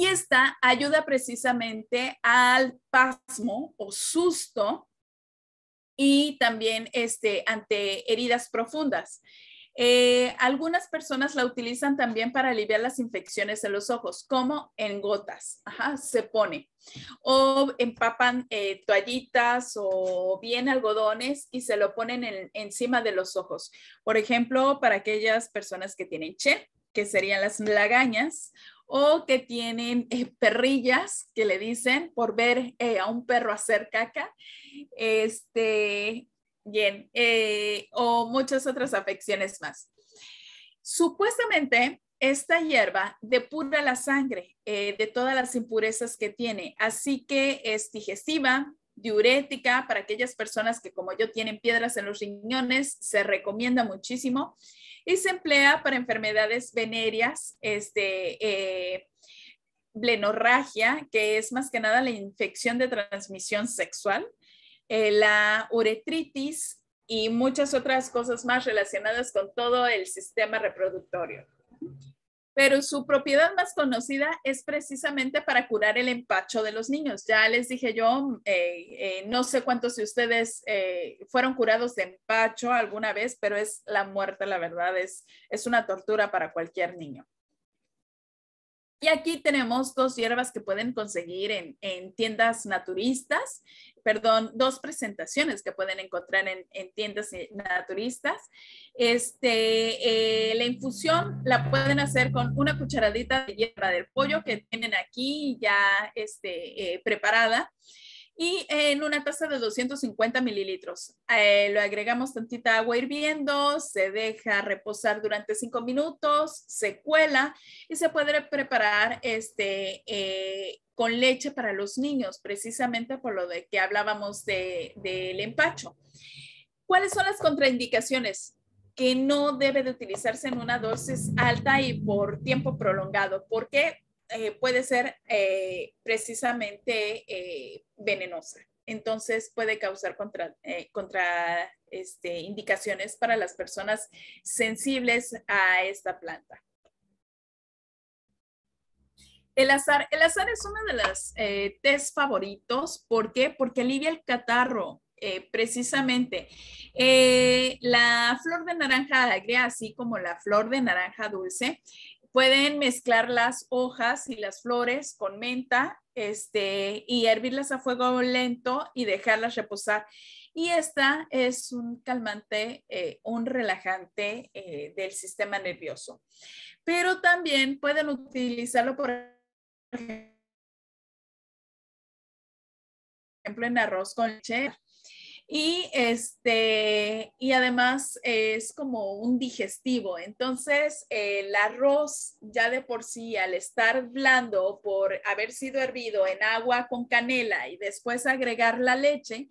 Y esta ayuda precisamente al pasmo o susto y también este, ante heridas profundas. Eh, algunas personas la utilizan también para aliviar las infecciones en los ojos, como en gotas, se pone. O empapan eh, toallitas o bien algodones y se lo ponen encima de los ojos. Por ejemplo, para aquellas personas que tienen che, que serían las lagañas, o que tienen eh, perrillas que le dicen por ver eh, a un perro hacer caca, este, bien, eh, o muchas otras afecciones más. Supuestamente, esta hierba depura la sangre de todas las impurezas que tiene, así que es digestiva, diurética para aquellas personas que como yo tienen piedras en los riñones, se recomienda muchísimo y se emplea para enfermedades venéreas, este, eh, blenorragia, que es más que nada la infección de transmisión sexual, eh, la uretritis y muchas otras cosas más relacionadas con todo el sistema reproductorio pero su propiedad más conocida es precisamente para curar el empacho de los niños. Ya les dije yo, eh, eh, no sé cuántos de ustedes eh, fueron curados de empacho alguna vez, pero es la muerte, la verdad, es, es una tortura para cualquier niño. Y aquí tenemos dos hierbas que pueden conseguir en, tiendas naturistas, perdón, dos presentaciones que pueden encontrar en, tiendas naturistas. Este, eh, la infusión la pueden hacer con una cucharadita de hierba del pollo que tienen aquí ya este, eh, preparada y en una taza de 250 mililitros. Eh, lo agregamos tantita agua hirviendo, se deja reposar durante cinco minutos, se cuela y se puede preparar este, eh, con leche para los niños, precisamente por lo de que hablábamos del empacho. ¿Cuáles son las contraindicaciones? que no debe de utilizarse en una dosis alta y por tiempo prolongado. ¿Por qué? Eh, puede ser eh, precisamente eh, venenosa. Entonces puede causar contraindicaciones este, para las personas sensibles a esta planta. El azar. El azar es uno de los test favoritos. ¿Por qué? Porque alivia el catarro. precisamente. la flor de naranja agria, así como la flor de naranja dulce, Pueden mezclar las hojas y las flores con menta este, y hervirlas a fuego lento y dejarlas reposar. Y esta es un calmante, eh, un relajante eh, del sistema nervioso. Pero también pueden utilizarlo, por ejemplo, en arroz con leche y, este, y además es como un digestivo. Entonces, el arroz ya de por sí, al estar blando por haber sido hervido en agua con canela y después agregar la leche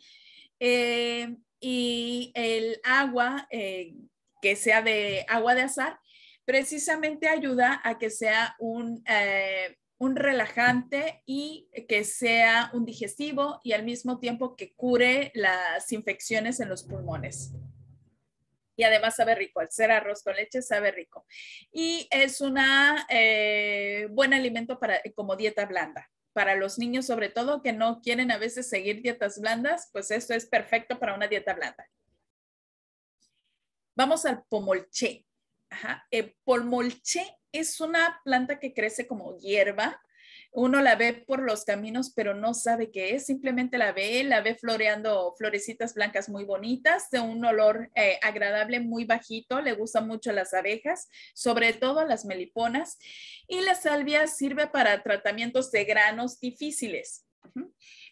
eh, y el agua, eh, que sea de agua de azar, precisamente ayuda a que sea un... Eh, un relajante y que sea un digestivo y al mismo tiempo que cure las infecciones en los pulmones. Y además sabe rico, al ser arroz con leche sabe rico. Y es un eh, buen alimento para, como dieta blanda. Para los niños sobre todo que no quieren a veces seguir dietas blandas, pues esto es perfecto para una dieta blanda. Vamos al pomolché. Ajá. pomolché es una planta que crece como hierba. Uno la ve por los caminos, pero no sabe qué es. Simplemente la ve, la ve floreando florecitas blancas muy bonitas, de un olor eh, agradable muy bajito. Le gustan mucho las abejas, sobre todo las meliponas. Y la salvia sirve para tratamientos de granos difíciles.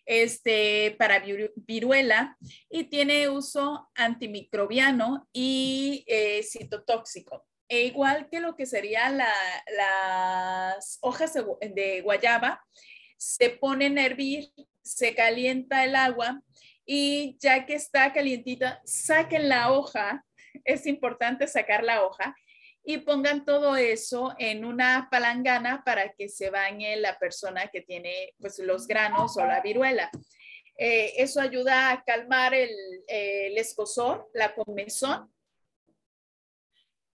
Este, para viruela y tiene uso antimicrobiano y eh, citotóxico. E igual que lo que serían las hojas de, guayaba, se ponen a hervir, se calienta el agua y ya que está calientita, saquen la hoja, *laughs* es importante sacar la hoja y pongan todo eso en una palangana para que se bañe la persona que tiene pues los granos o la viruela. Eh, eso ayuda a calmar el, eh, la comezón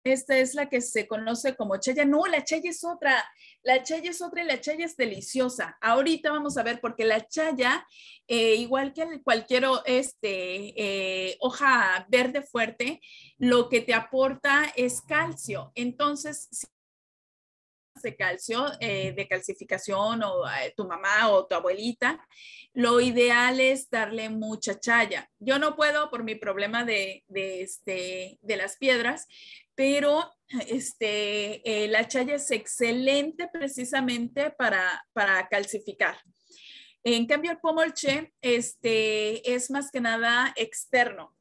esta es la que se conoce como chaya. No, la chaya es otra. La chaya es otra y la chaya es deliciosa. Ahorita vamos a ver, porque la chaya, eh, igual que cualquier este, eh, hoja verde fuerte, lo que te aporta es calcio. Entonces, si de calcio, eh, de calcificación o tu mamá o tu abuelita, lo ideal es darle mucha chaya. Yo no puedo por mi problema de este, las piedras, pero este, la chaya es excelente precisamente para, para calcificar. En cambio, el pomolche este, es más que nada externo.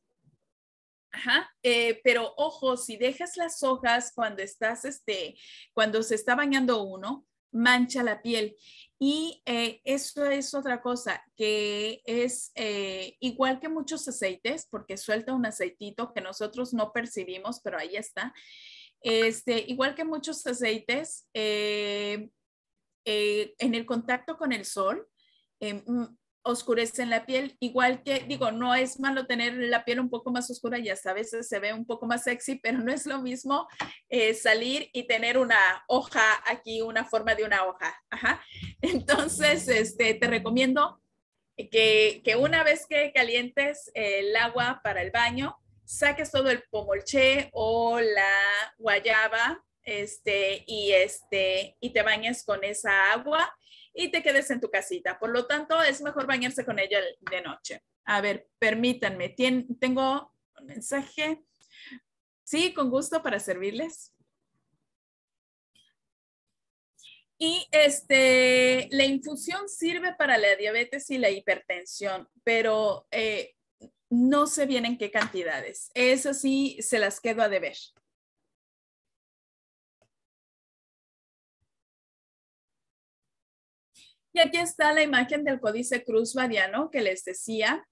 Eh, pero ojo, si dejas las hojas cuando estás, este, cuando se está bañando uno, mancha la piel. Y eh, eso es otra cosa que es eh, igual que muchos aceites, porque suelta un aceitito que nosotros no percibimos, pero ahí está. Este, igual que muchos aceites, eh, en el contacto con el sol, em, mm, oscurecen la piel, igual que, digo, no es malo tener la piel un poco más oscura y hasta a veces se ve un poco más sexy, *laughs* pero no es lo mismo eh, salir y tener una hoja aquí, una forma de una hoja. *laughs* Entonces, este, te recomiendo que, una vez que calientes el agua para el baño, saques todo el pomolché o la guayaba este, y, este, y te bañes con esa agua y te quedes en tu casita. Por lo tanto, es mejor bañarse con ella de noche. A ver, permítanme, tengo un mensaje. Sí, con gusto para servirles. Y este, la infusión sirve para la diabetes y la hipertensión, pero eh, no sé bien en qué cantidades. Eso sí, se las quedo a deber. Y aquí está la imagen del códice Cruz Badiano que les decía.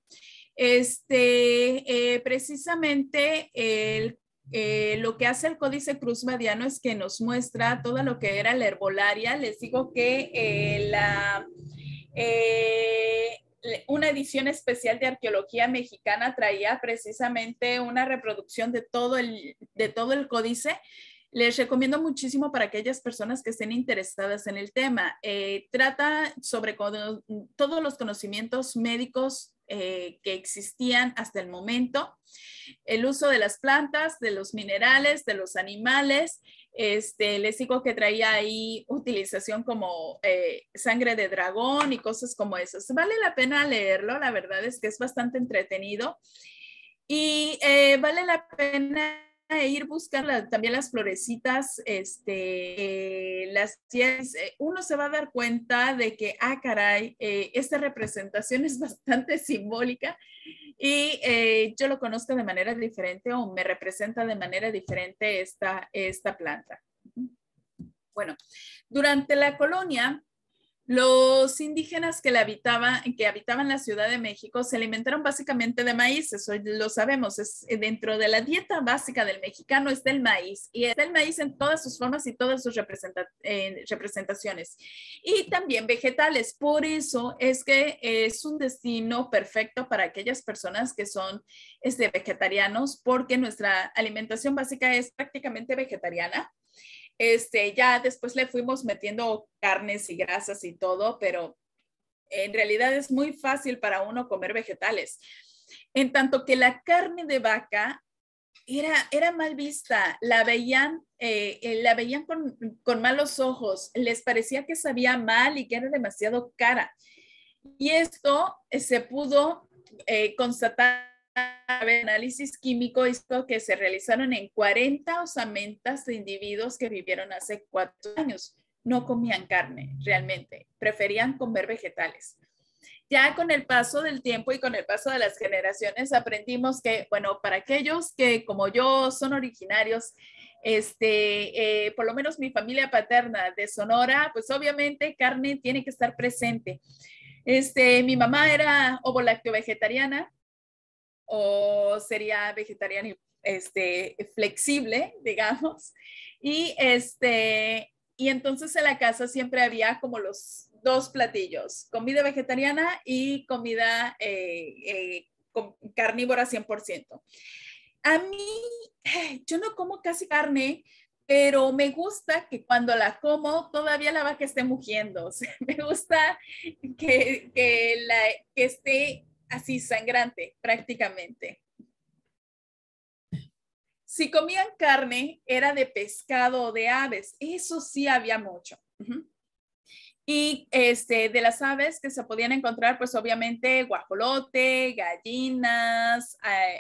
Este, eh, precisamente el, eh, lo que hace el códice Cruz Badiano es que nos muestra todo lo que era la herbolaria. Les digo que eh, la una edición especial de arqueología mexicana traía precisamente una reproducción de todo de todo el códice les recomiendo muchísimo para aquellas personas que estén interesadas en el tema. Eh, trata sobre todos los conocimientos médicos eh, que existían hasta el momento, el uso de las plantas, de los minerales, de los animales. Este, les digo que traía ahí utilización como eh, sangre de dragón y cosas como esas. Vale la pena leerlo, la verdad es que es bastante entretenido y vale la pena ir buscar también las florecitas, este, eh, las eh, uno se va a dar cuenta de que, ah, caray, eh, esta representación *laughs* es bastante simbólica y yo lo conozco de manera diferente o me representa de manera diferente esta, esta planta. Bueno, durante la colonia, los indígenas que, habitaban, la Ciudad de México se alimentaron básicamente de maíz, eso lo sabemos, es, eh, dentro de la dieta básica del mexicano es el maíz y es el maíz en todas sus formas y todas sus eh, representaciones. Y también vegetales, por eso es que es un destino perfecto para aquellas personas que son este, vegetarianos porque nuestra alimentación básica es prácticamente vegetariana este, ya después le fuimos metiendo carnes y grasas y todo, pero en realidad es muy fácil para uno comer vegetales. En tanto que la carne de vaca era, era mal vista, la veían, eh, eh, la veían con, malos ojos, les parecía que sabía mal y que era demasiado cara. Y esto eh, se pudo constatar análisis químico que se realizaron en 40 osamentas de individuos que vivieron hace cuatro años. No comían carne realmente, preferían comer vegetales. Ya con el paso del tiempo y con el paso de las generaciones aprendimos que, bueno, para aquellos que como yo son originarios, este, eh, por lo menos mi familia paterna de Sonora, pues obviamente carne tiene que estar presente. Este, mi mamá era ovo-lacto vegetariana, o sería vegetariano este, flexible, *laughs* digamos. Y, este, y entonces en la casa siempre había como los dos platillos, comida vegetariana y comida eh, eh carnívora 100%. A mí, eh, yo no como casi carne, pero me gusta que cuando la como todavía la vaca esté mugiendo. *laughs* me gusta que, que, la, que esté así sangrante prácticamente. Si comían carne, era de pescado o de aves. Eso sí había mucho. Y este, de las aves que se podían encontrar, pues obviamente guajolote, gallinas,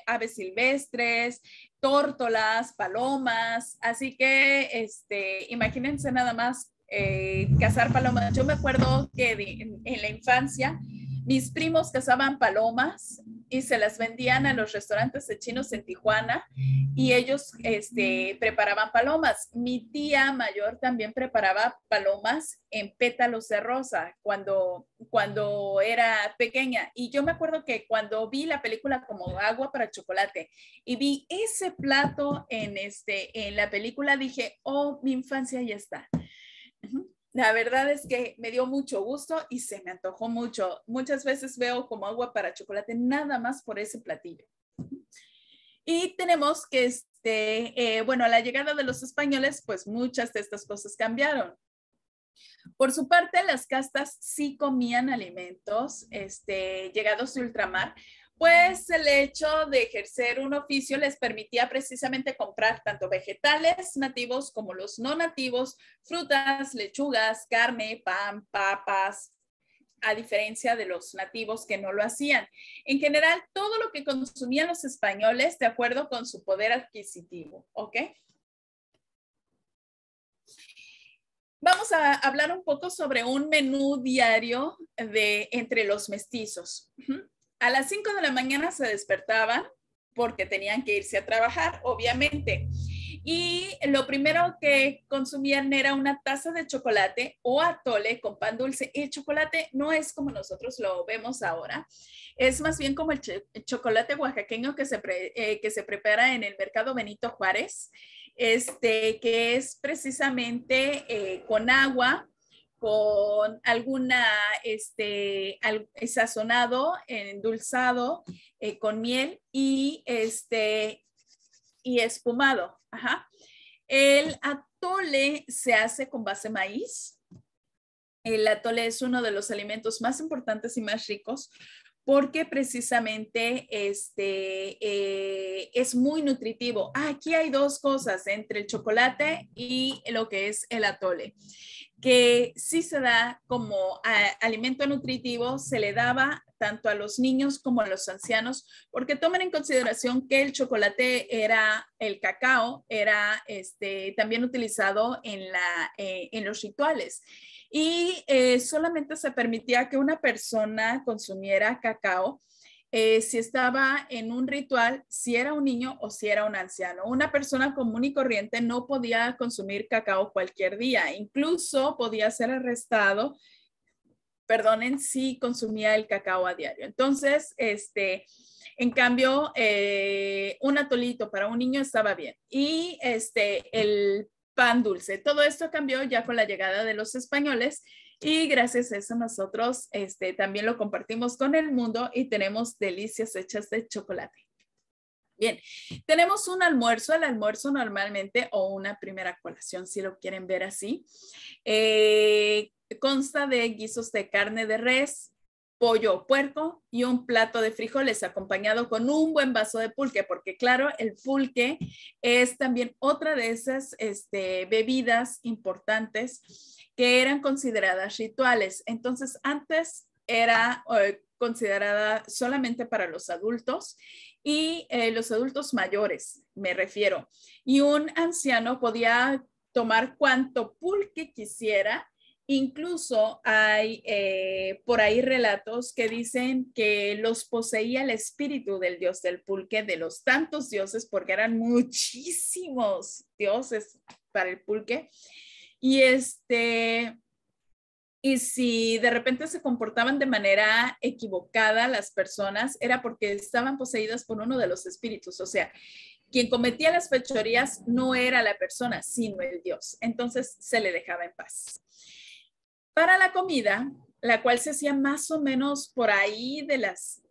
aves silvestres, tórtolas, palomas. Así que este, imagínense nada más eh, cazar palomas. Yo me acuerdo que en la infancia mis primos cazaban palomas y se las vendían a los restaurantes de chinos en Tijuana y ellos este, preparaban palomas. Mi tía mayor también preparaba palomas en pétalos de rosa cuando, cuando era pequeña. Y yo me acuerdo que cuando vi la película como agua para chocolate y vi ese plato en, este, en la película, dije, oh, mi infancia ya está la verdad es que me dio mucho gusto y se me antojó mucho. Muchas veces veo como agua para chocolate nada más por ese platillo. Y tenemos que, este, eh, bueno, a la llegada de los españoles, pues muchas de estas cosas cambiaron. Por su parte, las castas sí comían alimentos este, llegados de ultramar, pues el hecho de ejercer un oficio les permitía precisamente comprar tanto vegetales nativos como los no nativos, frutas, lechugas, carne, pan, papas, a diferencia de los nativos que no lo hacían. En general, todo lo que consumían los españoles de acuerdo con su poder adquisitivo, ¿ok? Vamos a hablar un poco sobre un menú diario de entre los mestizos a las 5 de la mañana se despertaban porque tenían que irse a trabajar, obviamente. Y lo primero que consumían era una taza de chocolate o atole con pan dulce. El chocolate no es como nosotros lo vemos ahora, es más bien como el, chocolate oaxaqueño que se, eh, que se prepara en el mercado Benito Juárez, este, que es precisamente eh, con agua, con alguna, este, eh, sazonado, endulzado, eh, con miel y, este, y espumado. El atole se hace con base maíz. El atole es uno de los alimentos más importantes y más ricos porque precisamente este, eh, es muy nutritivo. Ah, aquí hay dos cosas entre el chocolate y lo que es el atole, que sí se da como alimento nutritivo, se le daba tanto a los niños como a los ancianos, porque tomen en consideración que el chocolate era, el cacao era este, también utilizado en, eh, los rituales y eh, solamente se permitía que una persona consumiera cacao eh, si estaba en un ritual, si era un niño o si era un anciano. Una persona común y corriente no podía consumir cacao cualquier día, incluso podía ser arrestado perdonen, si consumía el cacao a diario. Entonces, este, en cambio, eh, un atolito para un niño estaba bien. Y este, el pan dulce, todo esto cambió ya con la llegada de los españoles. Y gracias a eso nosotros este, también lo compartimos con el mundo y tenemos delicias hechas de chocolate. Bien, tenemos un almuerzo, el almuerzo normalmente o una primera colación, si lo quieren ver así. Eh, consta de guisos de carne de res, pollo o puerco y un plato de frijoles acompañado con un buen vaso de pulque, porque claro, el pulque es también otra de esas este, bebidas importantes que eran consideradas rituales. Entonces, antes era eh, considerada solamente para los adultos y eh, los adultos mayores, me refiero. Y un anciano podía tomar cuanto pulque quisiera. Incluso hay eh, por ahí relatos que dicen que los poseía el espíritu del dios del pulque, de los tantos dioses, porque eran muchísimos dioses para el pulque. Y este, y si de repente se comportaban de manera equivocada las personas, era porque estaban poseídas por uno de los espíritus. O sea, quien cometía las fechorías no era la persona, sino el Dios. Entonces se le dejaba en paz. Para la comida, la cual se hacía más o menos por ahí de las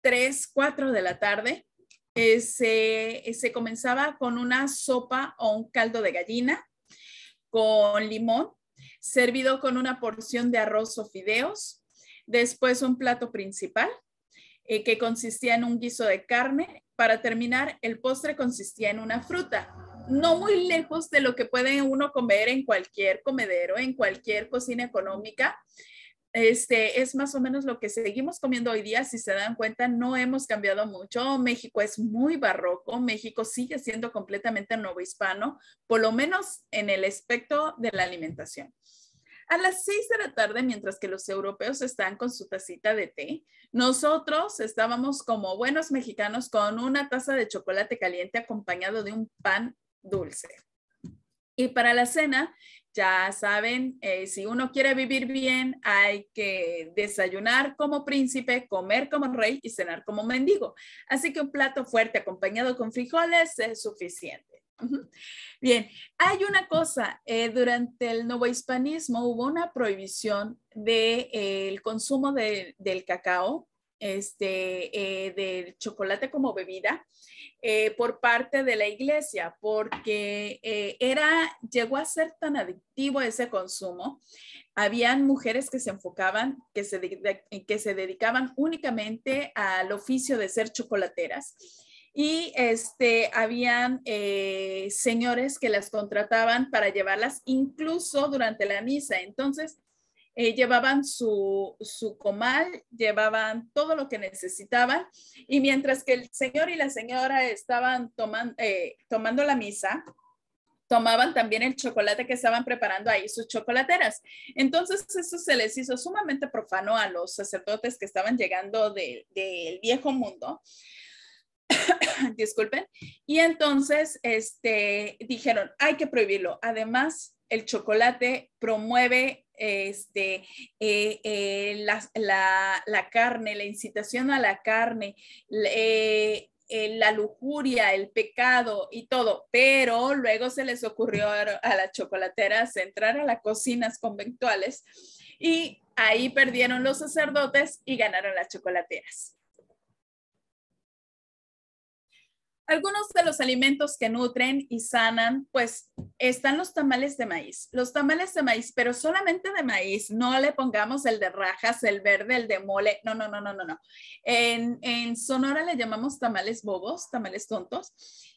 3, eh, 4 de la tarde, eh, eh, se comenzaba con una sopa o un caldo de gallina con limón, servido con una porción de arroz o fideos, después un plato principal eh, que consistía en un guiso de carne. Para terminar, el postre consistía en una fruta, no muy lejos de lo que puede uno comer en cualquier comedero, en cualquier cocina económica este, es más o menos lo que seguimos comiendo hoy día. Si se dan cuenta, no hemos cambiado mucho. México es muy barroco. México sigue siendo completamente nuevo hispano, por lo menos en el aspecto de la alimentación. A las 6 de la tarde, mientras que los europeos están con su tacita de té, nosotros estábamos como buenos mexicanos con una taza de chocolate caliente acompañado de un pan dulce. Y para la cena ya saben, eh, si uno quiere vivir bien, hay que desayunar como príncipe, comer como rey y cenar como mendigo. Así que un plato fuerte acompañado con frijoles es suficiente. Bien, hay una cosa, eh, durante el nuevo hispanismo hubo una prohibición del eh, consumo del cacao este, eh, del chocolate como bebida eh, por parte de la iglesia, porque eh, era, llegó a ser tan adictivo ese consumo. Habían mujeres que se enfocaban, que se, que se dedicaban únicamente al oficio de ser chocolateras. Y este, habían señores que las contrataban para llevarlas incluso durante la misa. Entonces, eh, llevaban su, comal, llevaban todo lo que necesitaban y mientras que el señor y la señora estaban eh, tomando la misa, tomaban también el chocolate que estaban preparando ahí sus chocolateras. Entonces eso se les hizo sumamente profano a los sacerdotes que estaban llegando del viejo mundo. *coughs* Disculpen. Y entonces este, dijeron, hay que prohibirlo. Además, el chocolate promueve este, eh, eh, la, carne, la incitación a la carne, eh, la lujuria, el pecado y todo, pero luego se les ocurrió a las chocolateras entrar a las cocinas conventuales y ahí perdieron los sacerdotes y ganaron las chocolateras. Algunos de los alimentos que nutren y sanan, pues están los tamales de maíz. Los tamales de maíz, pero solamente de maíz. No le pongamos el de rajas, el verde, el de mole. No, no, no, no, no, no. En, Sonora le llamamos tamales bobos, tamales tontos.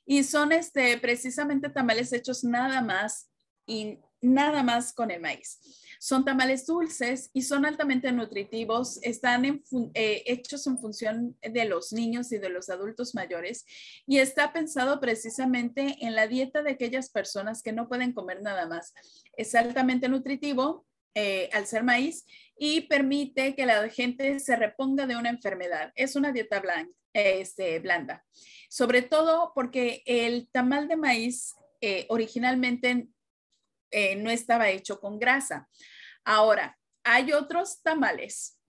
Y son este, precisamente tamales hechos nada más y nada más con el maíz. Son tamales dulces y son altamente nutritivos, están eh, hechos en función de los niños y de los adultos mayores y está pensado precisamente en la dieta de aquellas personas que no pueden comer nada más. Es altamente nutritivo eh, al ser maíz y permite que la gente se reponga de una enfermedad. Es una dieta este, blanda, sobre todo porque el tamal de maíz eh, originalmente eh, no estaba hecho con grasa. Ahora, hay otros tamales,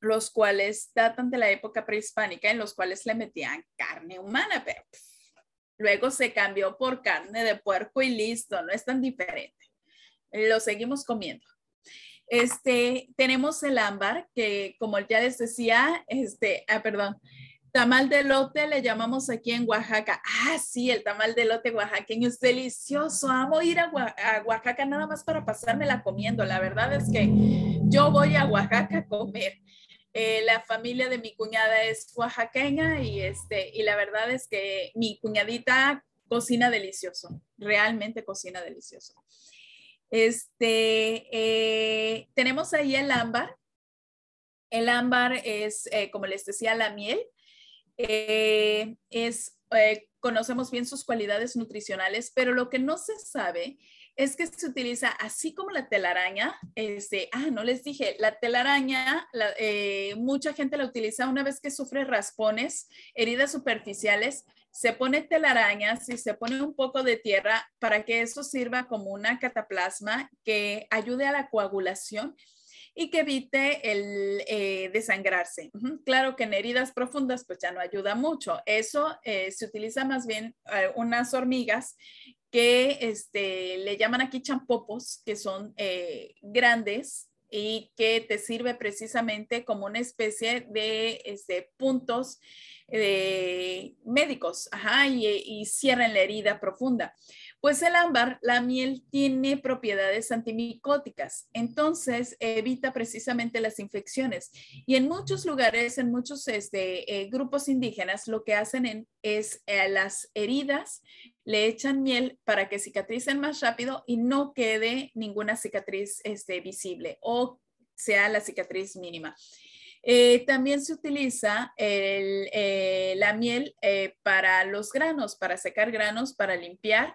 los cuales datan de la época prehispánica, en los cuales le metían carne humana, pero luego se cambió por carne de puerco y listo, no es tan diferente. Lo seguimos comiendo. Este, tenemos el ámbar, que como ya les decía, este, ah, perdón, Tamal de lote le llamamos aquí en Oaxaca. Ah, sí, el tamal de lote oaxaqueño es delicioso. Amo ir a, Oaxaca nada más para pasármela comiendo. La verdad es que yo voy a Oaxaca a comer. Eh, la familia de mi cuñada es oaxaqueña y, este, y la verdad es que mi cuñadita cocina delicioso, realmente cocina delicioso. Este, eh, tenemos ahí el ámbar. El ámbar es, eh, como les decía, la miel. Eh, es, eh, conocemos bien sus cualidades nutricionales, pero lo que no se sabe es que se utiliza así como la telaraña, este, ah, no les dije, la telaraña, eh, mucha gente la utiliza una vez que sufre raspones, heridas superficiales, se pone telarañas y se pone un poco de tierra para que eso sirva como una cataplasma que ayude a la coagulación y que evite el eh, desangrarse. Claro que en heridas profundas pues ya no ayuda mucho. Eso eh, se utiliza más bien eh, unas hormigas que este, le llaman aquí champopos, que son grandes y que te sirve precisamente como una especie de este, puntos médicos, y, y cierran la herida profunda. Pues el ámbar, la miel, tiene propiedades antimicóticas, entonces evita precisamente las infecciones. Y en muchos lugares, en muchos este, eh, grupos indígenas, lo que hacen es a eh, las heridas, le echan miel para que cicatricen más rápido y no quede ninguna cicatriz este, visible o sea la cicatriz mínima. Eh, también se utiliza la miel para los granos, para secar granos, para limpiar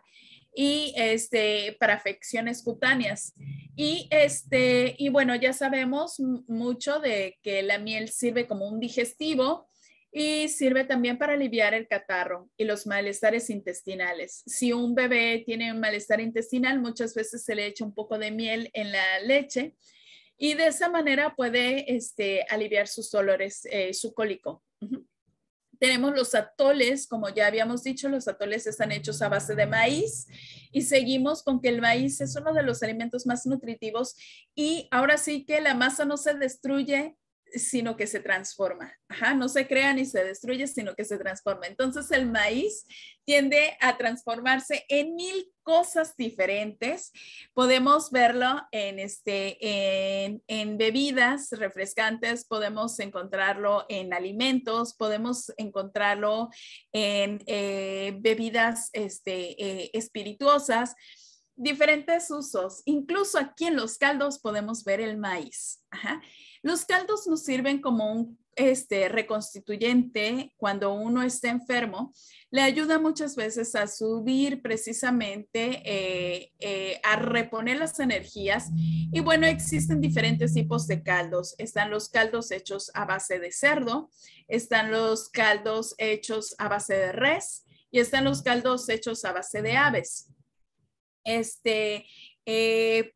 y este, para afecciones cutáneas. Y, este, y bueno, ya sabemos mucho de que la miel sirve como un digestivo y sirve también para aliviar el catarro y los malestares intestinales. Si un bebé tiene un malestar intestinal, muchas veces se le echa un poco de miel en la leche y de esa manera puede este, aliviar sus dolores, eh, su cólico. Tenemos los atoles, como ya habíamos dicho, los atoles están hechos a base de maíz y seguimos con que el maíz es uno de los alimentos más nutritivos y ahora sí que la masa no se destruye sino que se transforma. no se crea ni se destruye, sino que se transforma. Entonces el maíz tiende a transformarse en mil cosas diferentes. Podemos verlo en, este, en, bebidas refrescantes, podemos encontrarlo en alimentos, podemos encontrarlo en eh, bebidas este, eh, espirituosas diferentes usos. Incluso aquí en los caldos podemos ver el maíz. Los caldos nos sirven como un este, reconstituyente cuando uno está enfermo, le ayuda muchas veces a subir precisamente, eh, eh, a reponer las energías. Y bueno, existen diferentes tipos de caldos. Están los caldos hechos a base de cerdo, están los caldos hechos a base de res y están los caldos hechos a base de aves. Este, eh,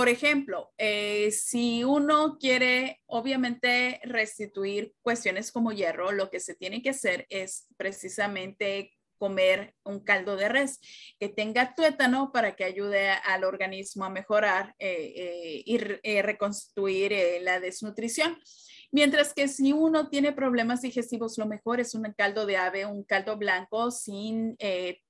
por ejemplo, eh, si uno quiere obviamente restituir cuestiones como hierro, lo que se tiene que hacer es precisamente comer un caldo de res que tenga tuétano para que ayude al organismo a mejorar eh, eh, y reconstruir la desnutrición. Mientras que si uno tiene problemas digestivos, lo mejor es un caldo de ave, un caldo blanco sin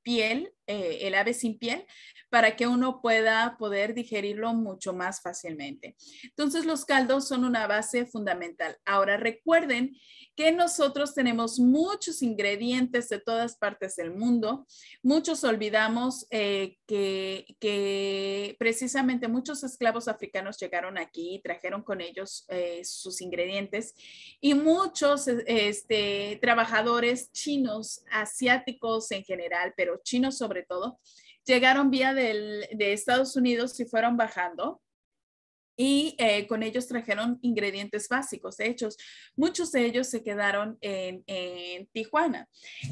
piel, eh, el ave sin piel, para que uno pueda poder digerirlo mucho más fácilmente. Entonces, los caldos son una base fundamental. Ahora, recuerden que nosotros tenemos muchos ingredientes de todas partes del mundo. Muchos olvidamos eh, que, que, precisamente muchos esclavos africanos llegaron aquí y trajeron con ellos eh, sus ingredientes. Y muchos este, trabajadores chinos, asiáticos en general, pero los chinos sobre todo, llegaron vía del, de Estados Unidos y fueron bajando y eh, con ellos trajeron ingredientes básicos. De hecho, muchos de ellos se quedaron en, Tijuana.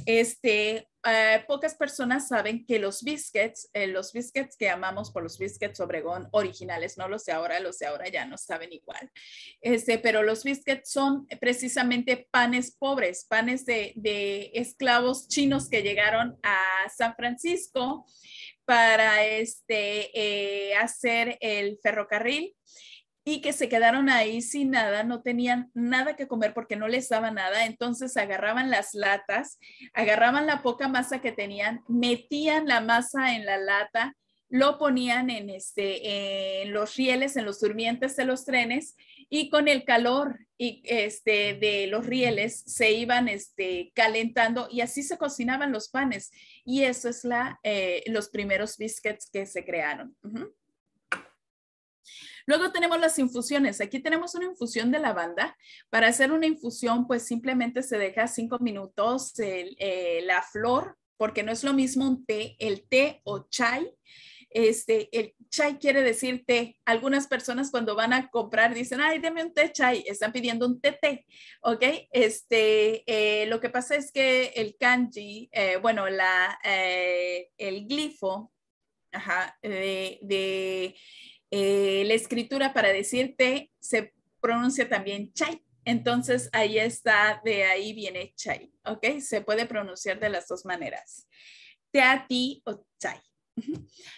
Este, eh, pocas personas saben que los biscuits, eh, los biscuits que amamos por los biscuits Obregón originales, no los sé ahora, los sé ahora ya no saben igual. Este, pero los biscuits son precisamente panes pobres, panes de esclavos chinos que llegaron a San Francisco para este, eh, hacer el ferrocarril y que se quedaron ahí sin nada, no tenían nada que comer porque no les daba nada, entonces agarraban las latas, agarraban la poca masa que tenían, metían la masa en la lata, lo ponían en, este, en los rieles, en los durmientes de los trenes y con el calor y, este, de los rieles se iban este, calentando y así se cocinaban los panes. Y eso es la, eh, los primeros biscuits que se crearon. Luego tenemos las infusiones. Aquí tenemos una infusión de lavanda. Para hacer una infusión, pues simplemente se deja cinco minutos eh, la flor, porque no es lo mismo un té, el té o chai este, el chai quiere decir té. Algunas personas cuando van a comprar dicen, ay, deme un té chai, están pidiendo un té té, ¿ok? Este, eh, lo que pasa es que el kanji, eh, bueno, la, eh, el glifo de, la escritura para decir té se pronuncia también chai. Entonces ahí está, de ahí viene chai, ¿ok? Se puede pronunciar de las dos maneras a ti o chai.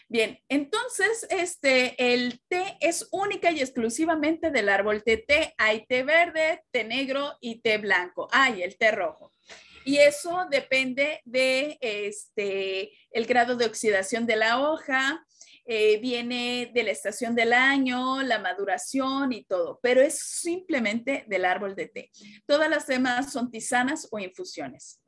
Bien, entonces, este, el té es única y exclusivamente del árbol de té. Hay té verde, té negro y té blanco. Hay el té rojo. Y eso depende de este, el grado de oxidación de la hoja, eh, viene de la estación del año, la maduración y todo, pero es simplemente del árbol de té. Todas las demás son tisanas o infusiones.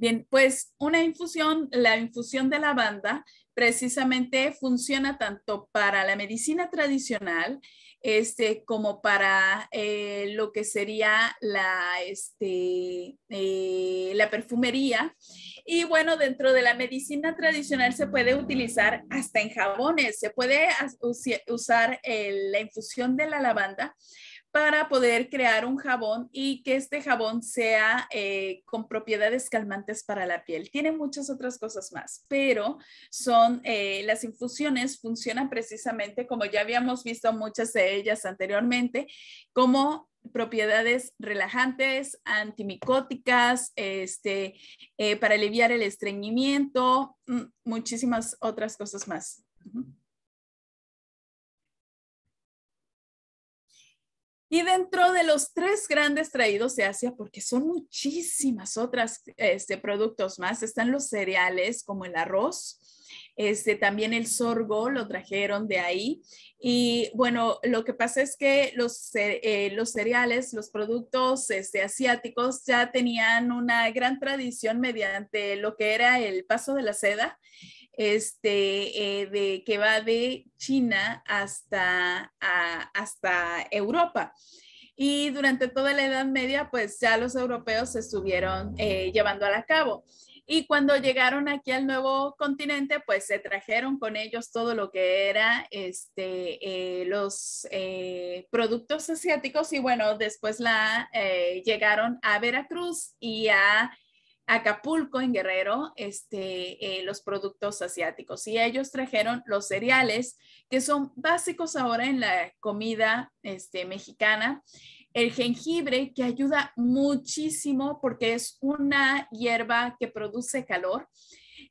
Bien, pues una infusión, la infusión de lavanda precisamente funciona tanto para la medicina tradicional este, como para eh, lo que sería la, este, eh, la perfumería. Y bueno, dentro de la medicina tradicional se puede utilizar hasta en jabones, se puede usar la infusión de la lavanda para poder crear un jabón y que este jabón sea eh, con propiedades calmantes para la piel. Tiene muchas otras cosas más, pero son eh, las infusiones funcionan precisamente como ya habíamos visto muchas de ellas anteriormente, como propiedades relajantes, antimicóticas, este, eh, para aliviar el estreñimiento, mm, muchísimas otras cosas más. Y dentro de los tres grandes traídos de Asia, porque son muchísimas otras este, productos más, están los cereales como el arroz, este, también el sorgo lo trajeron de ahí. Y bueno, lo que pasa es que los, eh, los cereales, los productos este, asiáticos ya tenían una gran tradición mediante lo que era el paso de la seda este, eh, de, que va de China hasta, hasta Europa. Y durante toda la Edad Media, pues ya los europeos se estuvieron eh, llevando a cabo. Y cuando llegaron aquí al nuevo continente, pues se trajeron con ellos todo lo que era este, eh, los productos asiáticos y bueno, después la llegaron a Veracruz y a Acapulco, en Guerrero, este, eh, los productos asiáticos. Y ellos trajeron los cereales, que son básicos ahora en la comida este, mexicana. El jengibre, que ayuda muchísimo porque es una hierba que produce calor.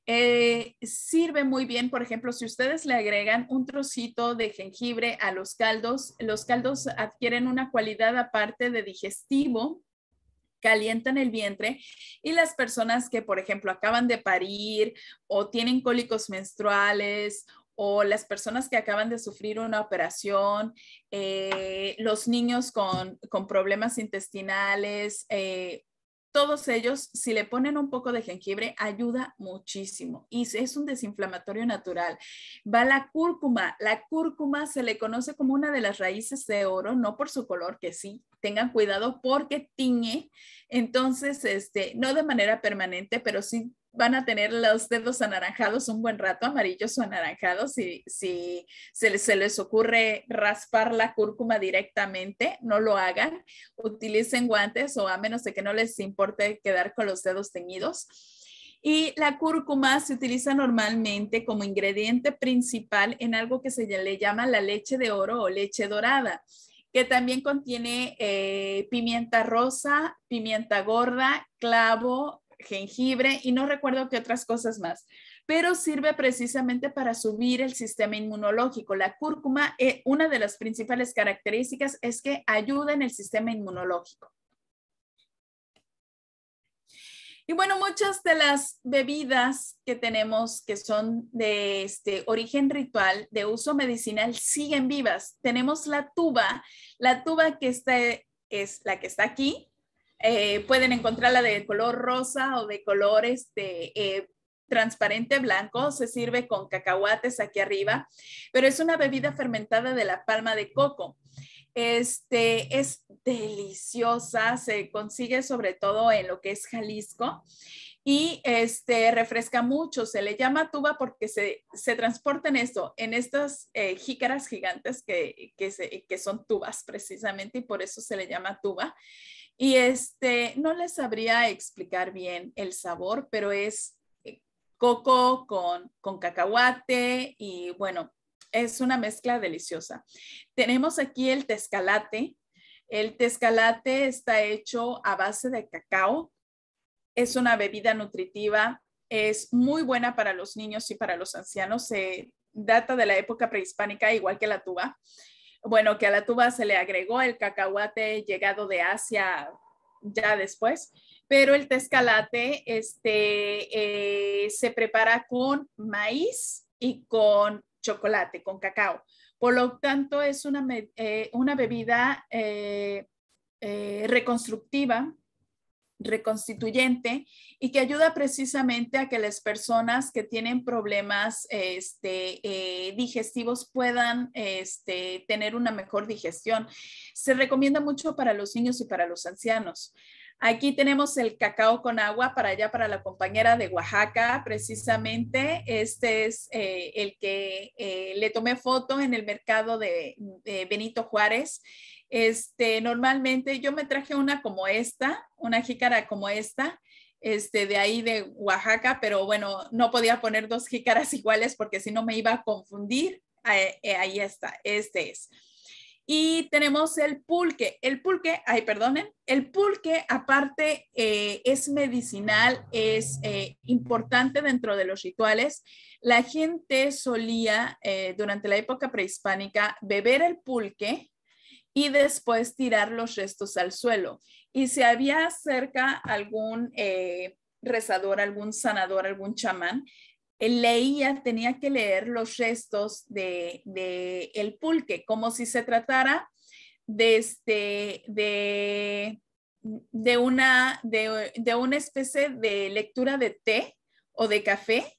Eh, sirve muy bien, por ejemplo, si ustedes le agregan un trocito de jengibre a los caldos, los caldos adquieren una cualidad aparte de digestivo calientan el vientre y las personas que, por ejemplo, acaban de parir o tienen cólicos menstruales o las personas que acaban de sufrir una operación, eh, los niños con, con problemas intestinales, eh, todos ellos, si le ponen un poco de jengibre, ayuda muchísimo y es un desinflamatorio natural. Va la cúrcuma. La cúrcuma se le conoce como una de las raíces de oro, no por su color, que sí, tengan cuidado porque tiñe. Entonces, este, no de manera permanente, pero sí van a tener los dedos anaranjados un buen rato, amarillos o anaranjados, si, si se, les, se les ocurre raspar la cúrcuma directamente, no lo hagan, utilicen guantes o a menos de que no les importe quedar con los dedos teñidos. Y la cúrcuma se utiliza normalmente como ingrediente principal en algo que se le llama la leche de oro o leche dorada que también contiene eh, pimienta rosa, pimienta gorda, clavo, jengibre y no recuerdo qué otras cosas más, pero sirve precisamente para subir el sistema inmunológico. La cúrcuma, eh, una de las principales características es que ayuda en el sistema inmunológico. Y bueno, muchas de las bebidas que tenemos que son de este origen ritual, de uso medicinal, siguen vivas. Tenemos la tuba, la tuba que es la que está aquí, eh, pueden encontrarla de color rosa o de color este, eh, transparente blanco, se sirve con cacahuates aquí arriba, pero es una bebida fermentada de la palma de coco. Este es deliciosa, se consigue sobre todo en lo que es Jalisco y este refresca mucho. Se le llama tuba porque se, se transporta en esto, en estas eh, jícaras gigantes que, que, que son tubas precisamente y por eso se le llama tuba. Y este, no les sabría explicar bien el sabor, pero es eh, coco con, con cacahuate y bueno, es una mezcla deliciosa. Tenemos aquí el tezcalate. El tezcalate está hecho a base de cacao. Es una bebida nutritiva. Es muy buena para los niños y para los ancianos. Se data de la época prehispánica, igual que la tuba bueno, que a la tuba se le agregó el cacahuate llegado de Asia ya después, pero el tezcalate este, eh, se prepara con maíz y con chocolate, con cacao. Por lo tanto, es una, eh, bebida eh, reconstructiva reconstituyente y que ayuda precisamente a que las personas que tienen problemas este, eh, digestivos puedan este, tener una mejor digestión. Se recomienda mucho para los niños y para los ancianos. Aquí tenemos el cacao con agua para allá, para la compañera de Oaxaca, precisamente. Este es eh, el que eh, le tomé foto en el mercado de Benito Juárez. Este, normalmente yo me traje una como esta, una jícara como esta, este, de ahí de Oaxaca, pero bueno, no podía poner dos jícaras *laughs* iguales porque si no me iba a confundir. Eh, eh, ahí, está, este es. Y tenemos el pulque. El pulque, ay, perdonen, el pulque aparte eh, es medicinal, es importante dentro de los rituales. La gente solía durante la época prehispánica beber el pulque y después tirar los restos al suelo. Y si había cerca algún eh, rezador, algún sanador, algún chamán, él leía, tenía que leer los restos de, el pulque, como si se tratara de, este, de, una, de, de una especie de lectura de té o de café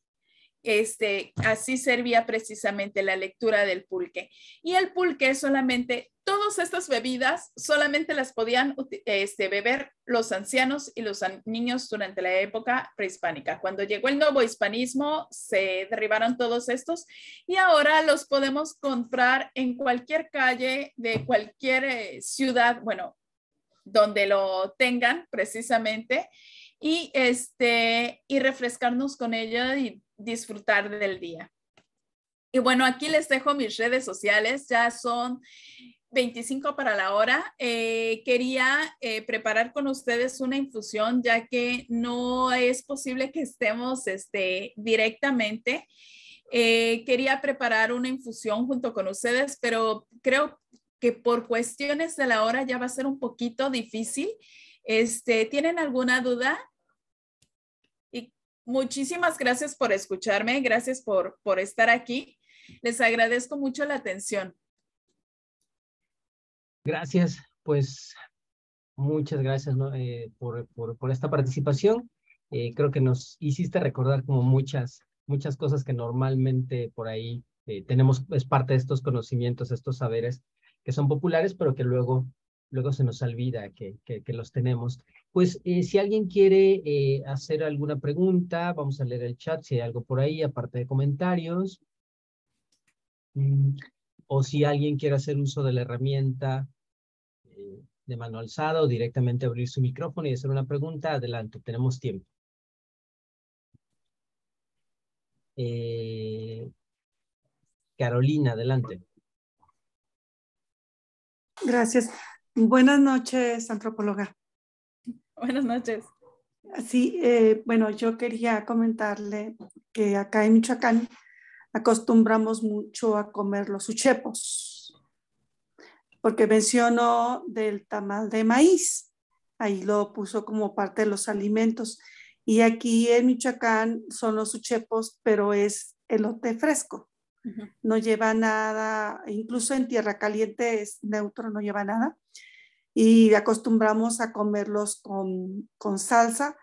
este, así servía precisamente la lectura del pulque. Y el pulque solamente, todas estas bebidas solamente las podían este, beber los ancianos y los niños durante la época prehispánica. Cuando llegó el nuevo hispanismo, se derribaron todos estos y ahora los podemos comprar en cualquier calle de cualquier eh, ciudad, bueno, donde lo tengan precisamente y este y refrescarnos con ella y disfrutar del día. Y bueno, aquí les dejo mis redes sociales, ya son 25 para la hora. Eh, quería eh, preparar con ustedes una infusión, ya que no es posible que estemos este, directamente. Eh, quería preparar una infusión junto con ustedes, pero creo que por cuestiones de la hora ya va a ser un poquito difícil. Este, ¿Tienen alguna duda? Muchísimas gracias por escucharme, gracias por, por estar aquí. Les agradezco mucho la atención. Gracias, pues muchas gracias eh, por, esta participación. Eh, creo que nos hiciste recordar como muchas, muchas cosas que normalmente por ahí eh, tenemos, es parte de estos conocimientos, estos saberes que son populares, pero que luego, luego se nos olvida que, que los tenemos. Pues eh, si alguien quiere eh, hacer alguna pregunta, vamos a leer el chat si hay algo por ahí, aparte de comentarios. Mm, o si alguien quiere hacer uso de la herramienta eh, de mano alzada o directamente abrir su micrófono y hacer una pregunta, adelante, tenemos tiempo. Carolina, adelante. Gracias. Buenas noches, antropóloga. *laughs* Buenas noches. Sí, eh, bueno, yo quería comentarle que acá en Michoacán acostumbramos mucho a comer los uchepos, porque mencionó del tamal de maíz, ahí lo puso como parte de los alimentos, y aquí en Michoacán son los uchepos, pero es elote fresco, no lleva nada, incluso en tierra caliente es neutro, no lleva nada, y acostumbramos a comerlos con, salsa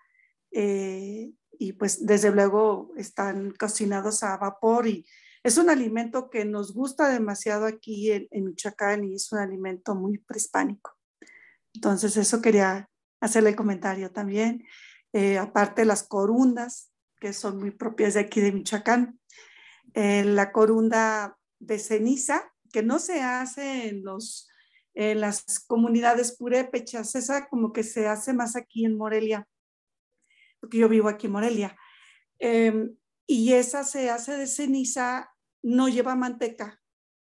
eh, y pues desde luego están cocinados a vapor y es un alimento que nos gusta demasiado aquí en, Michoacán y es un alimento muy prehispánico. Entonces eso quería hacerle comentario también. Eh, aparte las corundas, que son muy propias de aquí de Michoacán. Eh, la corunda de ceniza, que no se hace en los eh, las comunidades purépechas. Esa como que se hace más aquí en Morelia, porque yo vivo aquí en Morelia. Em, y esa se hace de ceniza, no lleva manteca,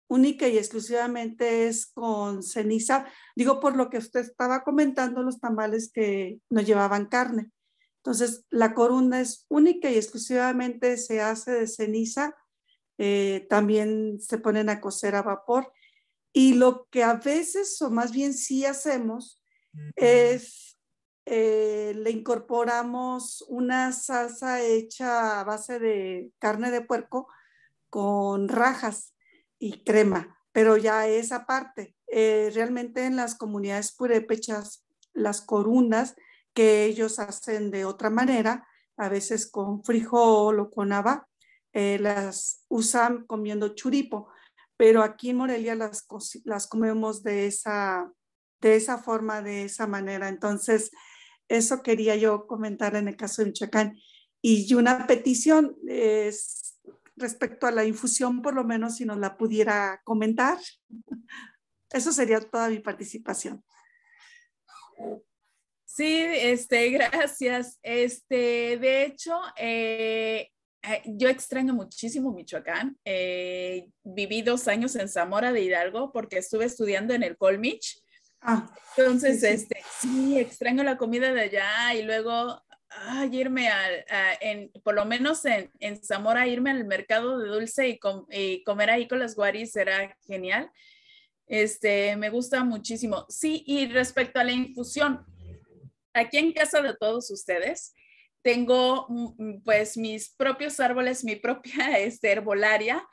única y exclusivamente es con ceniza. Digo, por lo que usted estaba comentando, los tamales que no llevaban carne. Entonces, la corunda es única y exclusivamente se hace de ceniza. Eh, también se ponen a cocer a vapor y lo que a veces, o más bien sí hacemos, es eh, le incorporamos una salsa hecha a base de carne de puerco con rajas y crema, pero ya esa parte. Eh, realmente en las comunidades purépechas, las corundas que ellos hacen de otra manera, a veces con frijol o con haba, eh, las usan comiendo churipo, pero aquí en Morelia las, las comemos de esa, de esa forma, de esa manera. Entonces, eso quería yo comentar en el caso de Michoacán. Y una petición es respecto a la infusión, por lo menos si nos la pudiera comentar. *laughs* Eso sería toda mi participación. Sí, este, *laughs* gracias. Este, de hecho, eh, eh, yo extraño muchísimo Michoacán. Eh, viví dos años en Zamora de Hidalgo porque estuve estudiando en el Colmich. Ah, Entonces, sí, este, extraño la comida de allá y luego irme al, por lo menos en, Zamora, irme al mercado de dulce y, comer ahí con las guaris será genial. Este, me gusta muchísimo. Sí, y respecto a la infusión, aquí en casa de todos ustedes, tengo mm, mm, pues mis propios árboles, mi propia *laughs* este, herbolaria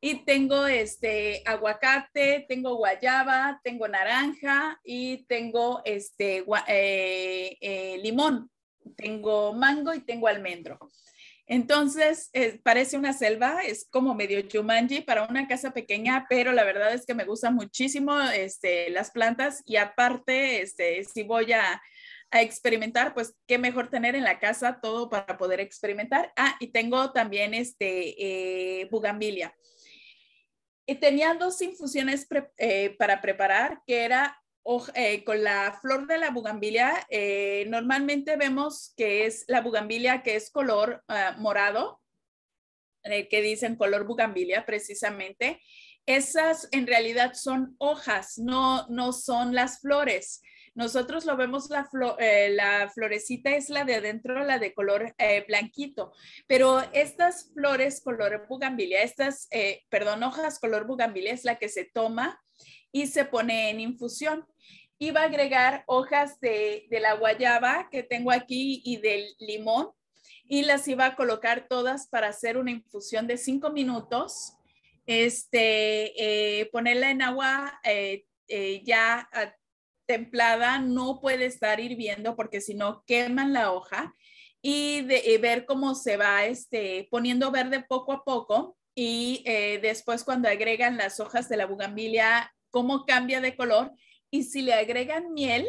y tengo este aguacate, tengo guayaba, tengo naranja y tengo este eh, eh, limón, tengo mango y tengo almendro. Entonces, parece una selva, es como medio chumanji para una casa pequeña, pero la verdad es que me gustan muchísimo este, las plantas y aparte, este, si voy a a experimentar, pues qué mejor tener en la casa todo para poder experimentar. Ah, y tengo también este eh, bugambilia. Y tenía dos infusiones eh, para preparar, que era eh, con la flor de la bugambilia. normalmente vemos que es la bugambilia que es color ah, morado, que dicen color bugambilia precisamente. Esas en realidad son hojas, no, no son las flores. Nosotros lo vemos, la, eh, la florecita es la de adentro, la de color eh, blanquito, pero estas flores color bugambilia, estas, eh, perdón, hojas color bugambilia es la que se toma y se pone en infusión. Iba a agregar hojas de, la guayaba que tengo aquí y del limón y las iba a colocar todas para hacer una infusión de cinco minutos, este, ponerla en agua ya a templada, no puede estar hirviendo porque si no queman la hoja y, ver cómo se va este, poniendo verde poco a poco y eh, después cuando agregan las hojas de la bugambilia, cómo cambia de color y si le agregan miel,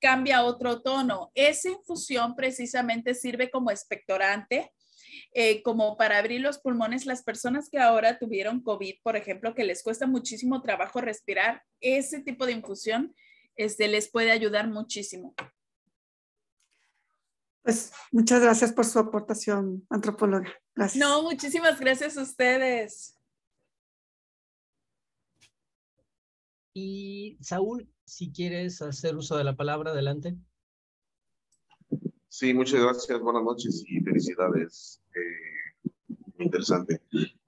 cambia otro tono. Esa infusión precisamente sirve como expectorante, eh, como para abrir los pulmones. Las personas que ahora tuvieron COVID, por ejemplo, que les cuesta muchísimo trabajo respirar, ese tipo de infusión este, les puede ayudar muchísimo. Pues muchas gracias por su aportación, antropóloga. Gracias. No, muchísimas gracias a ustedes. Y Saúl, si quieres hacer uso de la palabra, adelante. Sí, muchas gracias, buenas noches y felicidades. Eh, interesante.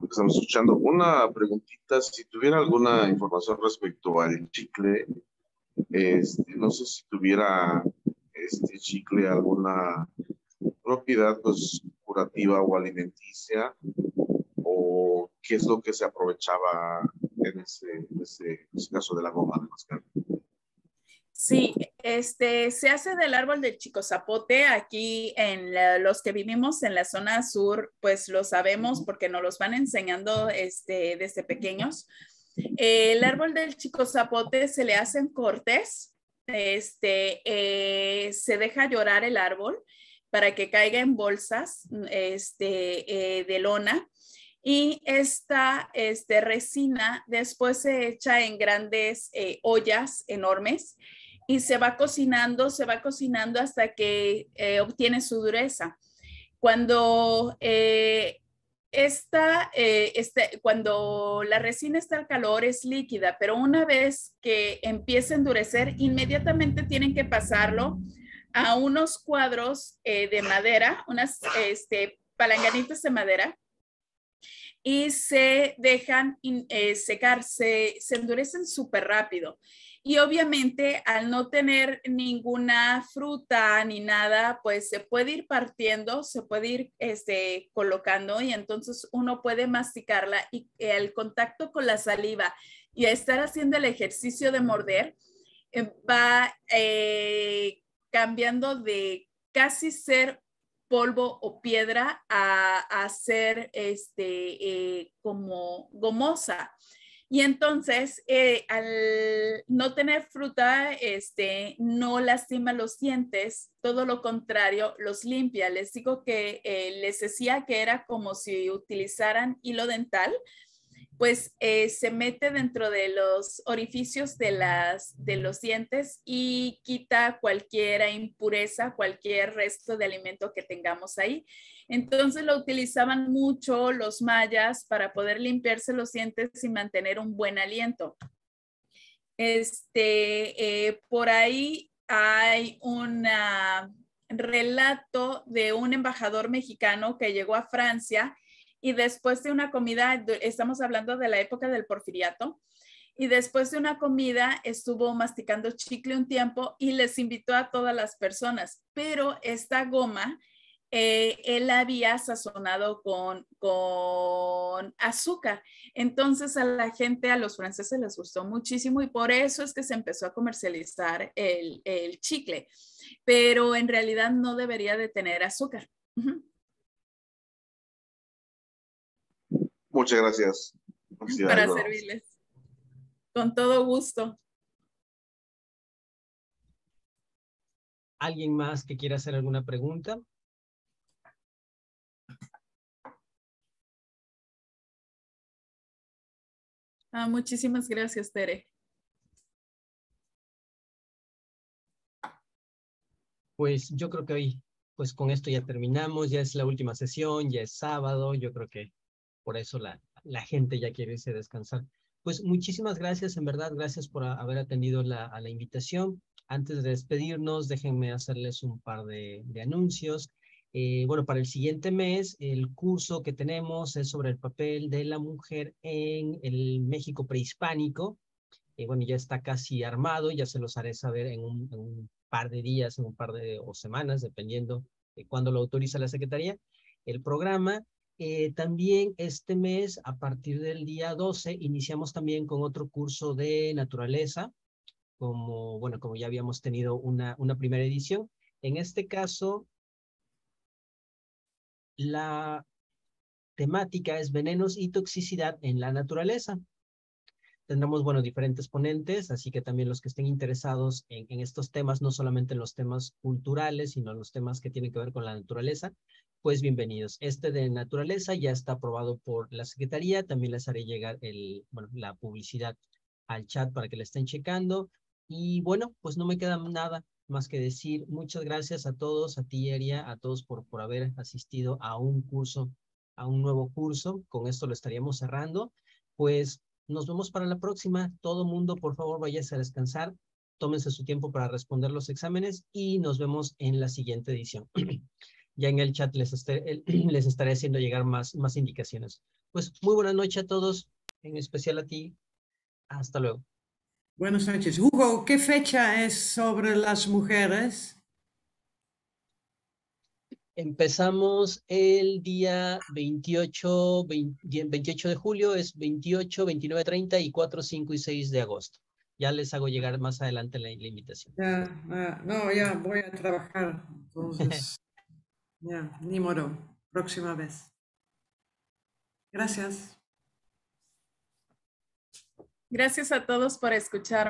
Estamos escuchando una preguntita, si tuviera alguna información respecto al chicle este, no sé si tuviera este chicle alguna propiedad pues, curativa o alimenticia o qué es lo que se aprovechaba en ese, caso de la goma de mascar. Sí, este, se hace del árbol del chico zapote. Aquí en los que vivimos en la zona sur, pues lo sabemos porque nos los van enseñando este, desde pequeños. Eh, el árbol del chico zapote se le hacen cortes, este, eh, se deja llorar el árbol para que caiga en bolsas este, eh, de lona y esta este, resina después se echa en grandes ollas enormes y se va cocinando, se va cocinando hasta que obtiene su dureza. Cuando esta, eh, este, cuando la resina está al calor es líquida, pero una vez que empieza a endurecer, inmediatamente tienen que pasarlo a unos cuadros eh, de madera, unas este, palanganitas de madera, y se dejan eh, secar, se, se endurecen súper rápido. Y obviamente al no tener ninguna fruta ni nada, pues se puede ir partiendo, se puede ir este, colocando y entonces uno puede masticarla y el contacto con la saliva y estar haciendo el ejercicio de morder eh, va eh, cambiando de casi ser polvo o piedra a, ser este, eh, como gomosa. Y entonces, eh, al no tener fruta, este, no lastima los dientes, todo lo contrario, los limpia. Les digo que eh, les decía que era como si utilizaran hilo dental, pues eh, se mete dentro de los orificios de, las, de los dientes y quita cualquier impureza, cualquier resto de alimento que tengamos ahí. Entonces lo utilizaban mucho los mayas para poder limpiarse los dientes y mantener un buen aliento. Este, eh, por ahí hay un relato de un embajador mexicano que llegó a Francia y después de una comida, estamos hablando de la época del porfiriato, y después de una comida estuvo masticando chicle un tiempo y les invitó a todas las personas, pero esta goma eh, él había sazonado con, con azúcar. Entonces a la gente, a los franceses les gustó muchísimo y por eso es que se empezó a comercializar el, chicle, pero en realidad no debería de tener azúcar. Muchas gracias. Para servirles. Con todo gusto. ¿Alguien más que quiera hacer alguna pregunta? Ah, muchísimas gracias, Tere. Pues yo creo que hoy, pues con esto ya terminamos, ya es la última sesión, ya es sábado, yo creo que por eso la, la gente ya quiere irse descansar. Pues muchísimas gracias, en verdad, gracias por haber atendido la, a la invitación. Antes de despedirnos, déjenme hacerles un par de, de anuncios. Eh, bueno, para el siguiente mes, el curso que tenemos es sobre el papel de la mujer en el México prehispánico. Eh, bueno, ya está casi armado, ya se los haré saber en un, par de días, en un par de semanas, dependiendo de cuándo lo autoriza la Secretaría. El programa, eh, también este mes, a partir del día 12, iniciamos también con otro curso de naturaleza, como, bueno, como ya habíamos tenido una, una primera edición. En este caso, la temática es venenos y toxicidad en la naturaleza. Tendremos, bueno, diferentes ponentes, así que también los que estén interesados en, estos temas, no solamente en los temas culturales, sino en los temas que tienen que ver con la naturaleza, pues bienvenidos. Este de naturaleza ya está aprobado por la Secretaría, también les haré llegar la publicidad al chat para que la estén checando. Y bueno, pues no me queda nada más que decir muchas gracias a todos, a ti, Eria, a todos por, por haber asistido a un curso, a un nuevo curso. Con esto lo estaríamos cerrando. Pues nos vemos para la próxima. Todo mundo, por favor, váyase a descansar. Tómense su tiempo para responder los exámenes y nos vemos en la siguiente edición. *clears throat* ya en el chat les, *clears throat* les estaré haciendo llegar más, más indicaciones. Pues muy buena noche a todos, en especial a ti. Hasta luego. Buenas noches. Hugo, ¿qué fecha es sobre las mujeres? Empezamos el día 28, 28 de julio, es 28, 29, 30 y 4, 5 y 6 de agosto. Ya les hago llegar más adelante la, invitación. no, ya voy a trabajar, *laughs* ni moro, próxima vez. Gracias. Gracias a todos por escuchar.